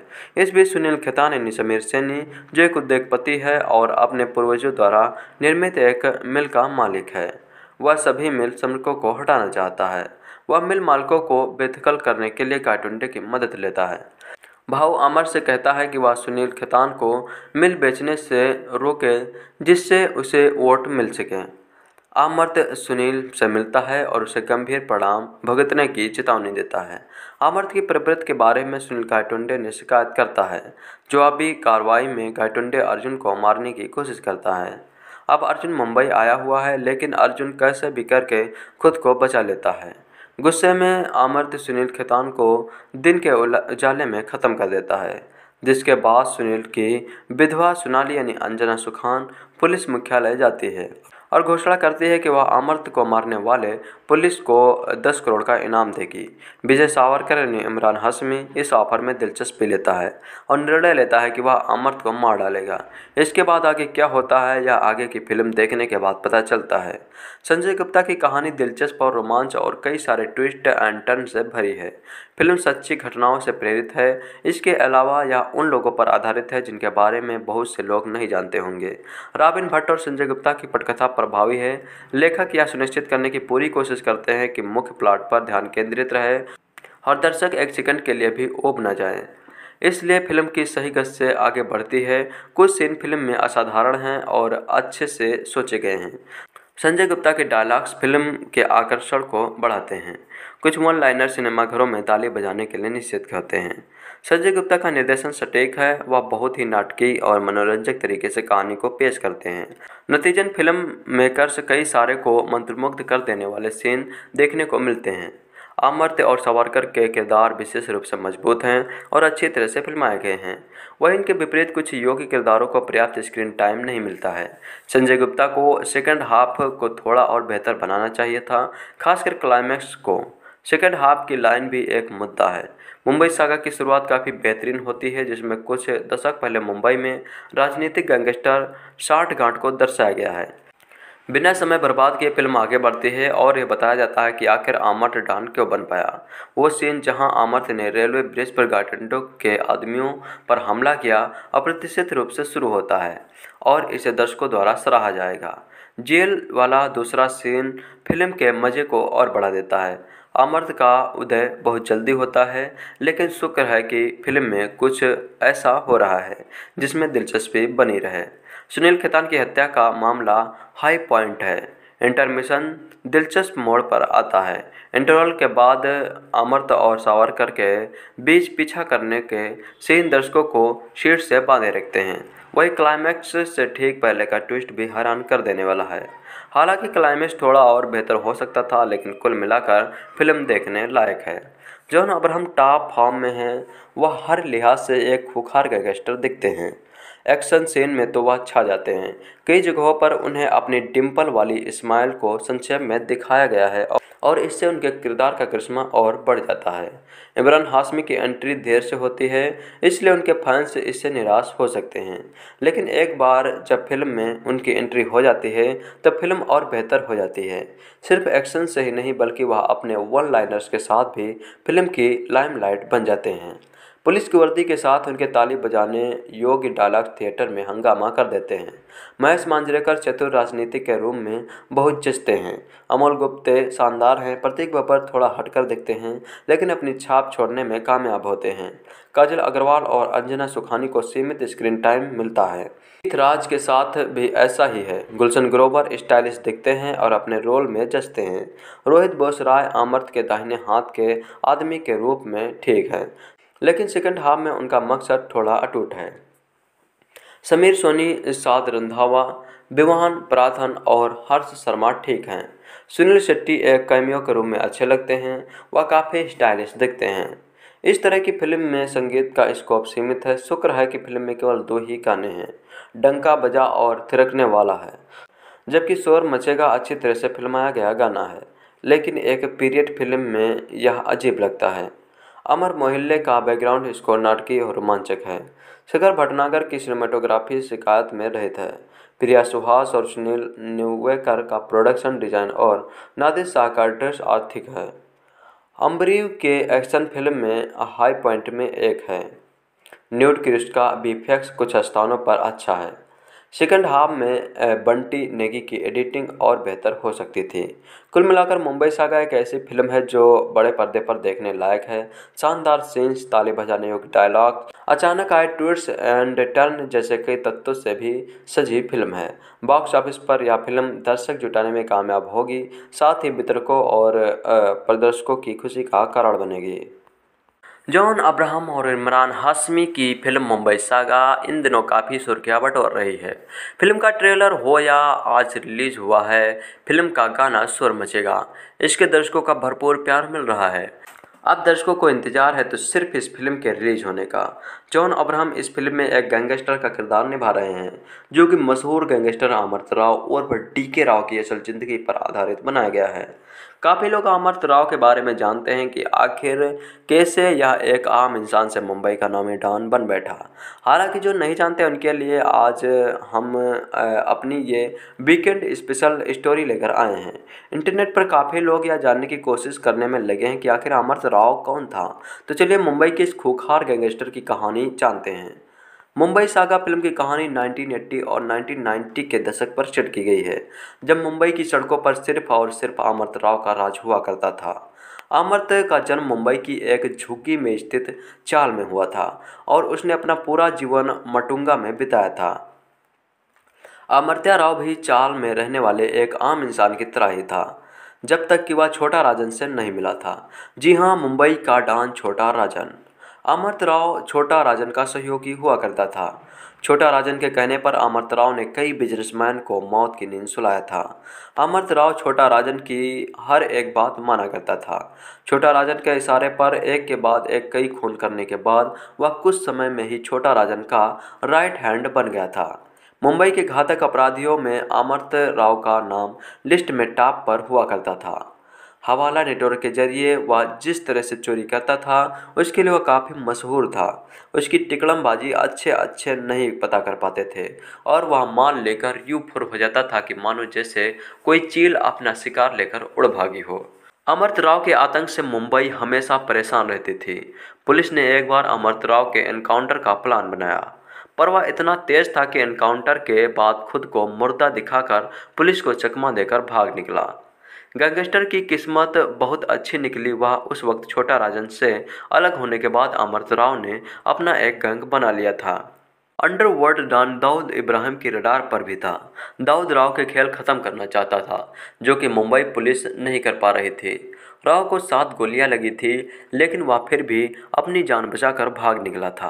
इस बीच सुनील खेता ने समीर सैनी जो एक उद्योगपति है और अपने पूर्वजों द्वारा निर्मित एक मिल का मालिक है वह सभी मिल श्रमिकों को हटाना चाहता है वह मिल मालिकों को बेदखल करने के लिए काटुंडे की मदद लेता है भाऊ अमर से कहता है कि वह सुनील खेतान को मिल बेचने से रोके जिससे उसे वोट मिल सके आमर्त सुनील से मिलता है और उसे गंभीर परिणाम भुगतने की चेतावनी देता है आमर्त की प्रवृत्ति के बारे में सुनील गायटुंडे ने शिकायत करता है जो अभी कार्रवाई में गायटुंडे अर्जुन को मारने की कोशिश करता है अब अर्जुन मुंबई आया हुआ है लेकिन अर्जुन कैसे भी करके खुद को बचा लेता है गुस्से में आमर्द सुनील खेतान को दिन के उजाले में ख़त्म कर देता है जिसके बाद सुनील की विधवा सुनाली यानी अंजना सुखान पुलिस मुख्यालय जाती है और घोषणा करती है कि वह अमृत को मारने वाले पुलिस को 10 करोड़ का इनाम देगी विजय सावरकर ने इमरान हसमी इस ऑफर में दिलचस्पी लेता है और निर्णय लेता है कि वह अमर्त को मार डालेगा इसके बाद आगे क्या होता है यह आगे की फिल्म देखने के बाद पता चलता है संजय गुप्ता की कहानी दिलचस्प और रोमांच और कई सारे ट्विस्ट एंड टर्न से भरी है फिल्म सच्ची घटनाओं से प्रेरित है इसके अलावा यह उन लोगों पर आधारित है जिनके बारे में बहुत से लोग नहीं जानते होंगे राबिन भट्ट और संजय गुप्ता की पटकथा प्रभावी है लेखक यह सुनिश्चित करने की पूरी कोशिश करते हैं कि मुख्य प्लाट पर ध्यान केंद्रित रहे और दर्शक एक सेकंड के लिए भी ओब न जाए इसलिए फिल्म की सही गश से आगे बढ़ती है कुछ सीन फिल्म में असाधारण हैं और अच्छे से सोचे गए हैं संजय गुप्ता के डायलॉग्स फिल्म के आकर्षण को बढ़ाते हैं कुछ वन लाइनर सिनेमाघरों में ताली बजाने के लिए निश्चित करते हैं संजय गुप्ता का निर्देशन सटेक है वह बहुत ही नाटकीय और मनोरंजक तरीके से कहानी को पेश करते हैं नतीजन फिल्म मेकर्स कई सारे को मंत्रमुग्ध कर देने वाले सीन देखने को मिलते हैं अमर्त्य और सावरकर के किरदार विशेष रूप से मजबूत हैं और अच्छी तरह से फिल्माए गए हैं वह इनके विपरीत कुछ योग्य किरदारों को पर्याप्त स्क्रीन टाइम नहीं मिलता है संजय गुप्ता को सेकंड हाफ को थोड़ा और बेहतर बनाना चाहिए था खासकर क्लाइमैक्स को सेकेंड हाफ की लाइन भी एक मुद्दा है मुंबई सागा की शुरुआत काफ़ी बेहतरीन होती है जिसमें कुछ दशक पहले मुंबई में राजनीतिक गैंगस्टर शार्ट गांठ को दर्शाया गया है बिना समय बर्बाद किए फिल्म आगे बढ़ती है और यह बताया जाता है कि आखिर आमर्थ डान क्यों बन पाया वो सीन जहां आमर्थ ने रेलवे ब्रिज पर गार्डेंडो के आदमियों पर हमला किया अप्रत्याशित रूप से शुरू होता है और इसे दर्शकों द्वारा सराहा जाएगा जेल वाला दूसरा सीन फिल्म के मज़े को और बढ़ा देता है अमर्त का उदय बहुत जल्दी होता है लेकिन शुक्र है कि फिल्म में कुछ ऐसा हो रहा है जिसमें दिलचस्पी बनी रहे सुनील खेतान की हत्या का मामला हाई पॉइंट है इंटरमिशन दिलचस्प मोड़ पर आता है इंटरवल के बाद अमर्त और सावरकर के बीच पीछा करने के सीन दर्शकों को शीर्ष से बांधे रखते हैं वही क्लाइमैक्स से ठीक पहले का ट्विस्ट भी हैरान कर देने वाला है हालांकि क्लाइमेक्स थोड़ा और बेहतर हो सकता था लेकिन कुल मिलाकर फिल्म देखने लायक है जॉन अब्राहम टॉप फॉर्म में हैं वह हर लिहाज से एक खुखार गैंगस्टर दिखते हैं एक्शन सीन में तो वह छा जाते हैं कई जगहों पर उन्हें अपनी डिम्पल वाली स्माइल को संक्षेप में दिखाया गया है और इससे उनके किरदार का करिश्मा और बढ़ जाता है इमरान हाशमी की एंट्री देर से होती है इसलिए उनके फैंस इससे निराश हो सकते हैं लेकिन एक बार जब फिल्म में उनकी एंट्री हो जाती है तो फिल्म और बेहतर हो जाती है सिर्फ एक्शन से ही नहीं बल्कि वह अपने वन लाइनर्स के साथ भी फिल्म की लाइमलाइट बन जाते हैं पुलिस की वर्दी के साथ उनके ताली बजाने योग्य डायलॉग थिएटर में हंगामा कर देते हैं महेश मांजरेकर चतुर राजनीति के रूम में बहुत जचते हैं अमोल गुप्ते शानदार हैं प्रतीक बपर थोड़ा हटकर दिखते हैं लेकिन अपनी छाप छोड़ने में कामयाब होते हैं काजल अग्रवाल और अंजना सुखानी को सीमित स्क्रीन टाइम मिलता है राज के साथ भी ऐसा ही है गुलशन ग्रोवर स्टाइलिश दिखते हैं और अपने रोल में जचते हैं रोहित बोस राय आमर्त के दाहिने हाथ के आदमी के रूप में ठीक है लेकिन सेकेंड हाफ में उनका मकसद थोड़ा अटूट है समीर सोनी साद रंधावा विवाहन प्राथन और हर्ष शर्मा ठीक हैं सुनील शेट्टी एक कैमियो के रूप में अच्छे लगते हैं वह काफ़ी स्टाइलिश दिखते हैं इस तरह की फिल्म में संगीत का स्कोप सीमित है शुक्र है कि फिल्म में केवल दो ही गाने हैं डंका बजा और थिरकने वाला है जबकि शोर मचेगा अच्छी तरह से फिल्माया गया गाना है लेकिन एक पीरियड फिल्म में यह अजीब लगता है अमर मोहल्ले का बैकग्राउंड स्कोर नाटकीय और रोमांचक है शिखर भटनागर की सिनेमाटोग्राफी शिकायत में रहित है प्रिया सुहास और सुनील न्यूवेकर का प्रोडक्शन डिजाइन और नादिर शाह का ड्रेस आर्थिक है अम्बरीव के एक्शन फिल्म में हाई पॉइंट में एक है न्यूट क्रिस्ट का बीफेक्स कुछ स्थानों पर अच्छा है सेकेंड हाफ में बंटी नेगी की एडिटिंग और बेहतर हो सकती थी कुल मिलाकर मुंबई सागा एक ऐसी फिल्म है जो बड़े पर्दे पर देखने लायक है शानदार सीन्स ताली बजाने योग्य डायलॉग अचानक आए ट्विट्स एंड टर्न जैसे कई तत्वों से भी सजी फिल्म है बॉक्स ऑफिस पर यह फिल्म दर्शक जुटाने में कामयाब होगी साथ ही वितरकों और प्रदर्शकों की खुशी का कारण बनेगी जॉन अब्राहम और इमरान हाशमी की फिल्म मुंबई सागा इन दिनों काफ़ी सुर्खियाँ बटोर रही है फिल्म का ट्रेलर हो या आज रिलीज हुआ है फिल्म का गाना सुर मचेगा इसके दर्शकों का भरपूर प्यार मिल रहा है अब दर्शकों को इंतजार है तो सिर्फ इस फिल्म के रिलीज होने का जॉन अब्राहम इस फिल्म में एक गैंगस्टर का किरदार निभा रहे हैं जो कि मशहूर गैंगस्टर अमृत राव और डी के राव की असल ज़िंदगी पर आधारित बनाया गया है काफ़ी लोग अमृत राव के बारे में जानते हैं कि आखिर कैसे यह एक आम इंसान से मुंबई का नामी डॉन बन बैठा हालांकि जो नहीं जानते उनके लिए आज हम अपनी ये वीकेंड स्पेशल स्टोरी लेकर आए हैं इंटरनेट पर काफ़ी लोग यह जानने की कोशिश करने में लगे हैं कि आखिर अमर्त्य राव कौन था तो चलिए मुंबई के इस खूखार गैंगस्टर की कहानी जानते हैं मुंबई सागा फिल्म की कहानी 1980 और 1990 के दशक पर सेट की गई है जब मुंबई की सड़कों पर सिर्फ और सिर्फ अमृत राव का राज हुआ करता था अमृत का जन्म मुंबई की एक झुग्गी में स्थित चाल में हुआ था और उसने अपना पूरा जीवन मटुंगा में बिताया था अमृत्या राव भी चाल में रहने वाले एक आम इंसान की तरह ही था जब तक कि वह छोटा राजन से नहीं मिला था जी हाँ मुंबई का डांस छोटा राजन अमृत राव छोटा राजन का सहयोगी हुआ करता था छोटा राजन के कहने पर अमृत राव ने कई बिजनेसमैन को मौत की नींद सुलाया था अमृत राव छोटा राजन की हर एक बात माना करता था छोटा राजन के इशारे पर एक के बाद एक कई खून करने के बाद वह कुछ समय में ही छोटा राजन का राइट हैंड बन गया था मुंबई के घातक अपराधियों में अमर्त राव का नाम लिस्ट में टॉप पर हुआ करता था हवाला नेटवर्क के ज़रिए वह जिस तरह से चोरी करता था उसके लिए वह काफ़ी मशहूर था उसकी टिकड़मबाजी अच्छे अच्छे नहीं पता कर पाते थे और वह मान लेकर यूँ फुर हो जाता था कि मानो जैसे कोई चील अपना शिकार लेकर उड़ भागी हो अमृत राव के आतंक से मुंबई हमेशा परेशान रहती थी पुलिस ने एक बार अमृत राव के एनकाउंटर का प्लान बनाया पर वह इतना तेज था कि एनकाउंटर के बाद खुद को मुर्दा दिखाकर पुलिस को चकमा देकर भाग निकला गैंगस्टर की किस्मत बहुत अच्छी निकली वह उस वक्त छोटा राजन से अलग होने के बाद अमृत राव ने अपना एक गैंग बना लिया था अंडरवर्ल्ड डॉन दाऊद इब्राहिम की रडार पर भी था दाऊद राव के खेल ख़त्म करना चाहता था जो कि मुंबई पुलिस नहीं कर पा रही थी राव को सात गोलियां लगी थी लेकिन वह फिर भी अपनी जान बचाकर भाग निकला था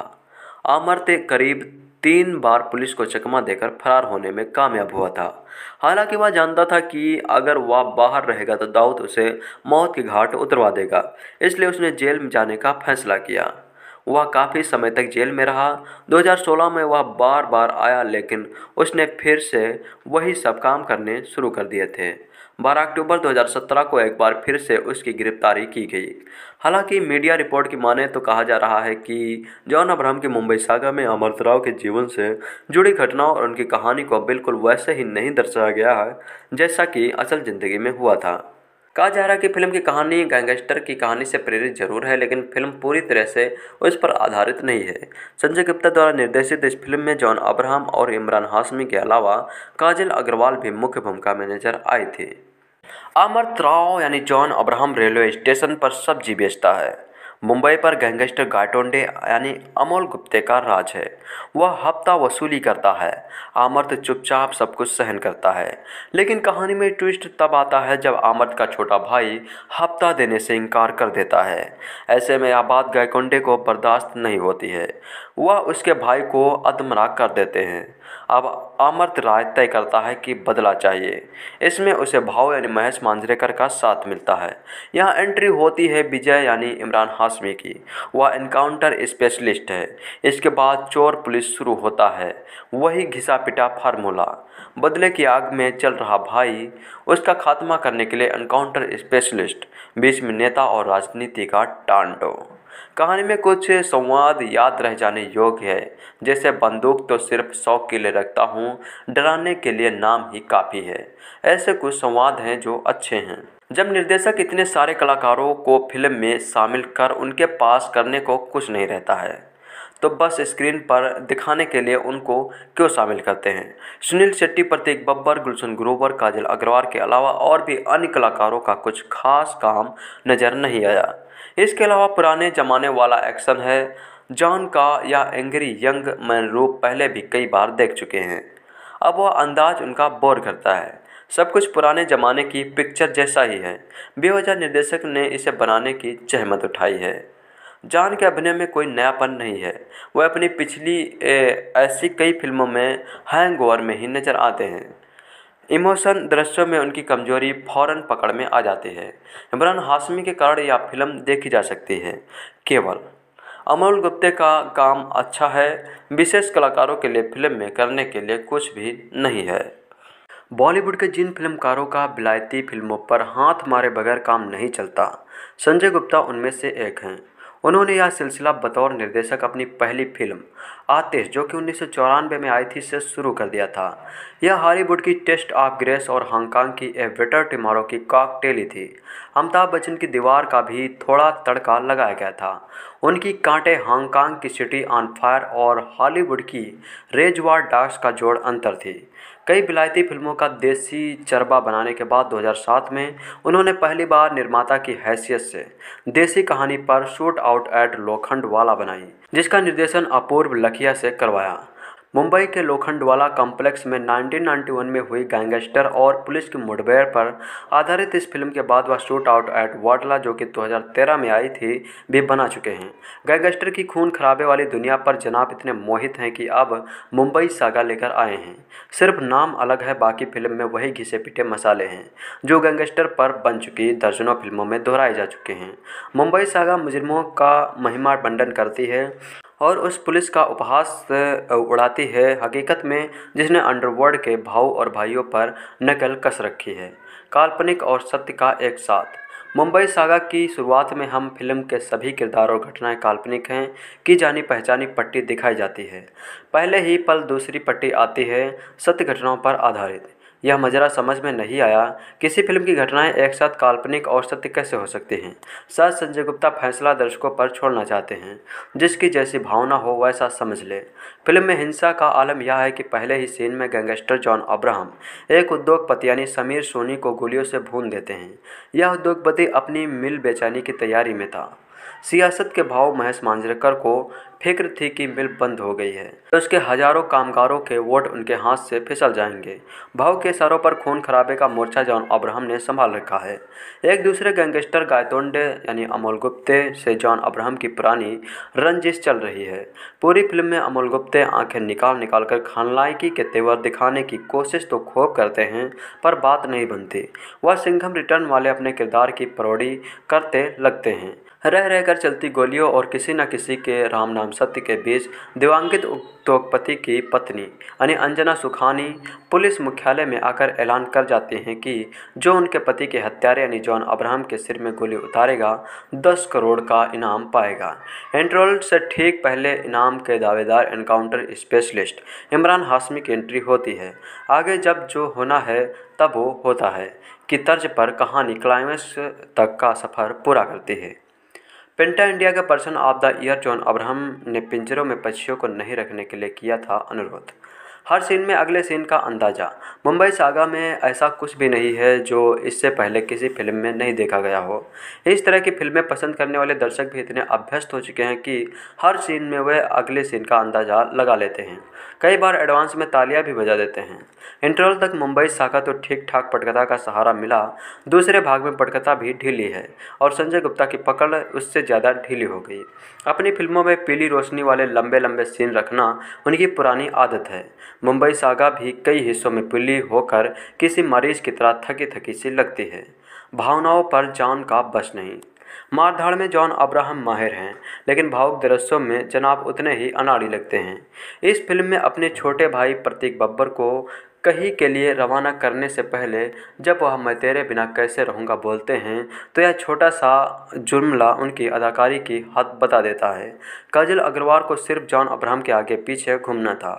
आमर्त करीब तीन बार पुलिस को चकमा देकर फरार होने में कामयाब हुआ था हालांकि वह जानता था कि अगर वह बाहर रहेगा तो दाऊद उसे मौत के घाट उतरवा देगा इसलिए उसने जेल में जाने का फैसला किया वह काफ़ी समय तक जेल में रहा 2016 में वह बार बार आया लेकिन उसने फिर से वही सब काम करने शुरू कर दिए थे 12 अक्टूबर 2017 को एक बार फिर से उसकी गिरफ्तारी की गई हालांकि मीडिया रिपोर्ट की माने तो कहा जा रहा है कि जॉन अब्राहम की मुंबई सागा में अमृतराव के जीवन से जुड़ी घटनाओं और उनकी कहानी को बिल्कुल वैसे ही नहीं दर्शाया गया है जैसा कि असल ज़िंदगी में हुआ था कहा जा रहा है कि फिल्म की कहानी गैंगस्टर की कहानी से प्रेरित जरूर है लेकिन फिल्म पूरी तरह से उस पर आधारित नहीं है संजय गुप्ता द्वारा निर्देशित इस फिल्म में जॉन अब्राहम और इमरान हाशमी के अलावा काजल अग्रवाल भी मुख्य भूमिका में नजर आए थे अमर्त राव यानी जॉन अब्राहम रेलवे स्टेशन पर सब्जी बेचता है मुंबई पर गैंगस्टर गाटोंडे यानी अमोल गुप्ते का राज है वह हफ्ता वसूली करता है आमर्त चुपचाप सब कुछ सहन करता है लेकिन कहानी में ट्विस्ट तब आता है जब आमर्त का छोटा भाई हफ्ता देने से इनकार कर देता है ऐसे में आबाद गायकोंडे को बर्दाश्त नहीं होती है वह उसके भाई को अधमरा कर देते हैं अब अमृत राय तय करता है कि बदला चाहिए इसमें उसे भाव यानी महेश मांजरेकर का साथ मिलता है यहाँ एंट्री होती है विजय यानी इमरान हाशमी की वह इनकाउंटर स्पेशलिस्ट है इसके बाद चोर पुलिस शुरू होता है वही घिसा पिटा फार्मूला बदले की आग में चल रहा भाई उसका खात्मा करने के लिए इनकाउंटर स्पेशलिस्ट बीच में नेता और राजनीति का टांडो कहानी में कुछ संवाद याद रह जाने योग्य है जैसे बंदूक तो सिर्फ शौक के लिए रखता हूँ डराने के लिए नाम ही काफ़ी है ऐसे कुछ संवाद हैं जो अच्छे हैं जब निर्देशक इतने सारे कलाकारों को फिल्म में शामिल कर उनके पास करने को कुछ नहीं रहता है तो बस स्क्रीन पर दिखाने के लिए उनको क्यों शामिल करते हैं सुनील शेट्टी प्रतीक बब्बर गुलशन ग्रोवर काजल अग्रवाल के अलावा और भी अन्य कलाकारों का कुछ खास काम नज़र नहीं आया इसके अलावा पुराने ज़माने वाला एक्शन है जॉन का या एंग्री यंग मैन रूप पहले भी कई बार देख चुके हैं अब वह अंदाज उनका बोर करता है सब कुछ पुराने ज़माने की पिक्चर जैसा ही है बेवजह निर्देशक ने इसे बनाने की जहमत उठाई है जान के अभिनय में कोई नयापन नहीं है वह अपनी पिछली ए, ऐसी कई फिल्मों में हैंगओवर में ही नज़र आते हैं इमोशन दृश्यों में उनकी कमजोरी फ़ौरन पकड़ में आ जाती है इमरान हाशमी के कारण यह फिल्म देखी जा सकती है केवल अमोल गुप्ते का काम अच्छा है विशेष कलाकारों के लिए फिल्म में करने के लिए कुछ भी नहीं है बॉलीवुड के जिन फिल्मकारों का विलायती फिल्मों पर हाथ मारे बगैर काम नहीं चलता संजय गुप्ता उनमें से एक हैं उन्होंने यह सिलसिला बतौर निर्देशक अपनी पहली फिल्म आतिश जो कि उन्नीस में आई थी से शुरू कर दिया था यह हॉलीवुड की टेस्ट ऑफ ग्रेस और हांगकांग की ए बेटर टिमारो की टेली थी अमिताभ बच्चन की दीवार का भी थोड़ा तड़का लगाया गया था उनकी कांटे हांगकांग की सिटी ऑन फायर और हॉलीवुड की रेजवार डाक्स का जोड़ अंतर थी कई विलायती फ़िल्मों का देसी चरबा बनाने के बाद 2007 में उन्होंने पहली बार निर्माता की हैसियत से देसी कहानी पर शूट आउट एट वाला बनाई जिसका निर्देशन अपूर्व लखिया से करवाया मुंबई के लोखंडवाला कॉम्प्लेक्स में 1991 में हुई गैंगस्टर और पुलिस की मुठभेड़ पर आधारित इस फिल्म के बाद वह शूट आउट एट वाडला जो कि 2013 में आई थी भी बना चुके हैं गैंगस्टर की खून खराबे वाली दुनिया पर जनाब इतने मोहित हैं कि अब मुंबई सागा लेकर आए हैं सिर्फ नाम अलग है बाकी फिल्म में वही घिसे पिटे मसाले हैं जो गैंगस्टर पर बन चुकी दर्जनों फिल्मों में दोहराए जा चुके हैं मुंबई सागा मुजरमों का महिमा बंडन करती है और उस पुलिस का उपहास उड़ाती है हकीकत में जिसने अंडरवर्ल्ड के भाव और भाइयों पर नकल कस रखी है काल्पनिक और सत्य का एक साथ मुंबई सागा की शुरुआत में हम फिल्म के सभी किरदार और घटनाएं काल्पनिक हैं की जानी पहचानी पट्टी दिखाई जाती है पहले ही पल दूसरी पट्टी आती है सत्य घटनाओं पर आधारित यह मजरा समझ में नहीं आया किसी फिल्म की घटनाएं एक साथ काल्पनिक और सत्य कैसे हो सकती हैं शायद संजय गुप्ता फैसला दर्शकों पर छोड़ना चाहते हैं जिसकी जैसी भावना हो वैसा समझ ले फिल्म में हिंसा का आलम यह है कि पहले ही सीन में गैंगस्टर जॉन अब्राहम एक उद्योगपति यानी समीर सोनी को गोलियों से भून देते हैं यह उद्योगपति अपनी मिल बेचाने की तैयारी में था सियासत के भाव महेश मांजरेकर को फिक्र थी कि मिल बंद हो गई है तो उसके हजारों कामगारों के वोट उनके हाथ से फिसल जाएंगे भाव के सरों पर खून खराबे का मोर्चा जॉन अब्राहम ने संभाल रखा है एक दूसरे गैंगस्टर गायतोंडे यानी अमोल गुप्ते से जॉन अब्राहम की पुरानी रंजिश चल रही है पूरी फिल्म में अमोल गुप्ते आंखें निकाल निकाल कर खानलायकी के तेवर दिखाने की कोशिश तो खूब करते हैं पर बात नहीं बनती वह सिंघम रिटर्न वाले अपने किरदार की परोड़ी करते लगते हैं रह रहकर चलती गोलियों और किसी न किसी के राम नाम सत्य के बीच दिवंगत उद्योगपति की पत्नी यानी अंजना सुखानी पुलिस मुख्यालय में आकर ऐलान कर जाते हैं कि जो उनके पति के हत्यारे यानी जॉन अब्राहम के सिर में गोली उतारेगा दस करोड़ का इनाम पाएगा एंट्रोल से ठीक पहले इनाम के दावेदार एनकाउंटर स्पेशलिस्ट इमरान हाशमी की एंट्री होती है आगे जब जो होना है तब वो होता है कि तर्ज पर कहानी क्लाइमेक्स तक का सफ़र पूरा करती है पेंटा इंडिया के person of the year John Abraham ने पिंजरों में पक्षियों को नहीं रखने के लिए किया था अनुरोध हर सीन में अगले सीन का अंदाज़ा मुंबई सागा में ऐसा कुछ भी नहीं है जो इससे पहले किसी फ़िल्म में नहीं देखा गया हो इस तरह की फ़िल्में पसंद करने वाले दर्शक भी इतने अभ्यस्त हो चुके हैं कि हर सीन में वे अगले सीन का अंदाज़ा लगा लेते हैं कई बार एडवांस में तालियां भी बजा देते हैं इंटरवल तक मुंबई शाखा तो ठीक ठाक पटकथा का सहारा मिला दूसरे भाग में पटकथा भी ढीली है और संजय गुप्ता की पकड़ उससे ज़्यादा ढीली हो गई अपनी फिल्मों में पीली रोशनी वाले लंबे लंबे सीन रखना उनकी पुरानी आदत है मुंबई सागा भी कई हिस्सों में पुली होकर किसी मरीज की तरह थकी थकी सी लगती है भावनाओं पर जान का बस नहीं मारधाड़ में जॉन अब्राहम माहिर हैं लेकिन भावुक दृश्यों में जनाब उतने ही अनाड़ी लगते हैं इस फिल्म में अपने छोटे भाई प्रतीक बब्बर को कहीं के लिए रवाना करने से पहले जब वह मैं तेरे बिना कैसे रहूँगा बोलते हैं तो यह छोटा सा जुर्मला उनकी अदाकारी की हद बता देता है काजल अग्रवाल को सिर्फ जॉन अब्राहम के आगे पीछे घूमना था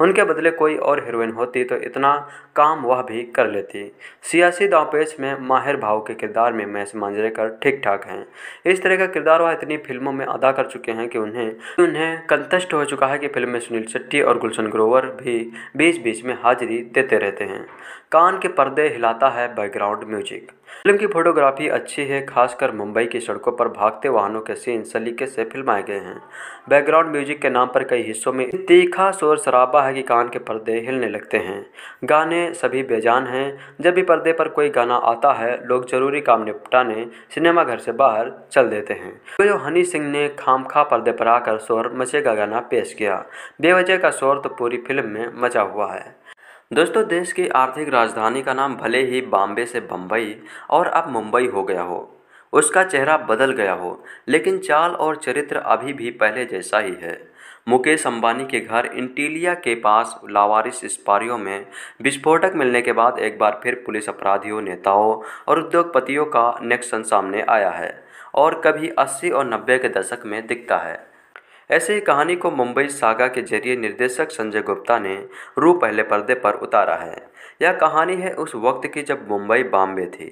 उनके बदले कोई और हीरोइन होती तो इतना काम वह भी कर लेती सियासी दावपेश में माहिर भाव के किरदार में महेश मांजरेकर ठीक ठाक हैं इस तरह का किरदार वह इतनी फिल्मों में अदा कर चुके हैं कि उन्हें उन्हें कंतस्ट हो चुका है कि फिल्म में सुनील शेट्टी और गुलशन ग्रोवर भी बीच बीच में हाजिरी देते रहते हैं कान के पर्दे हिलाता है बैकग्राउंड म्यूजिक फिल्म की फोटोग्राफी अच्छी है खासकर मुंबई की सड़कों पर भागते वाहनों के सीन सलीके से फिल्माए गए हैं बैकग्राउंड म्यूजिक के नाम पर कई हिस्सों में तीखा शोर शराबा है कि कान के पर्दे हिलने लगते हैं गाने सभी बेजान हैं जब भी पर्दे पर कोई गाना आता है लोग जरूरी काम निपटाने सिनेमाघर से बाहर चल देते हैं तो हनी सिंह ने खा पर्दे पर आकर शोर मचे का गाना पेश किया बेवजह का शोर तो पूरी फिल्म में मचा हुआ है दोस्तों देश की आर्थिक राजधानी का नाम भले ही बॉम्बे से बम्बई और अब मुंबई हो गया हो उसका चेहरा बदल गया हो लेकिन चाल और चरित्र अभी भी पहले जैसा ही है मुकेश अंबानी के घर इंटीलिया के पास लावारिस स्पारियों में विस्फोटक मिलने के बाद एक बार फिर पुलिस अपराधियों नेताओं और उद्योगपतियों का नेक्शन सामने आया है और कभी 80 और 90 के दशक में दिखता है ऐसे ही कहानी को मुंबई सागा के जरिए निर्देशक संजय गुप्ता ने रू पहले पर्दे पर उतारा है यह कहानी है उस वक्त की जब मुंबई बॉम्बे थी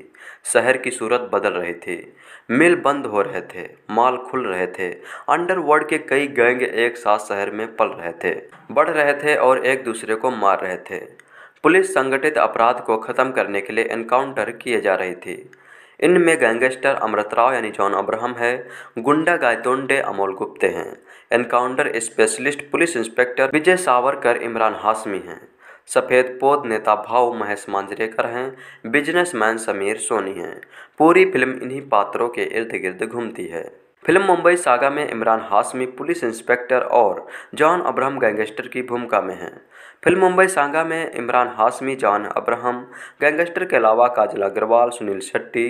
शहर की सूरत बदल रही थी मिल बंद हो रहे थे माल खुल रहे थे अंडरवर्ल्ड के कई गैंग एक साथ शहर में पल रहे थे बढ़ रहे थे और एक दूसरे को मार रहे थे पुलिस संगठित अपराध को ख़त्म करने के लिए एनकाउंटर किए जा रही थी इनमें गैंगस्टर अमृत राव यानी जॉन अब्राहम है गुंडा गायतोंडे अमोल गुप्ते हैं encounter specialist police inspector Vijay Savarkar Imran Hashmi हैं सफ़ेद पोद नेता भाव महेश मांजरेकर हैं बिजनेसमैन समीर सोनी हैं पूरी फिल्म इन्हीं पात्रों के इर्द गिर्द घूमती है फिल्म मुंबई सागा में इमरान हाशमी पुलिस इंस्पेक्टर और जॉन अब्राहम गैंगस्टर की भूमिका में हैं फिल्म मुंबई सांगा में इमरान हाशमी जॉन अब्राहम गैंगस्टर के अलावा काजल अग्रवाल सुनील शेट्टी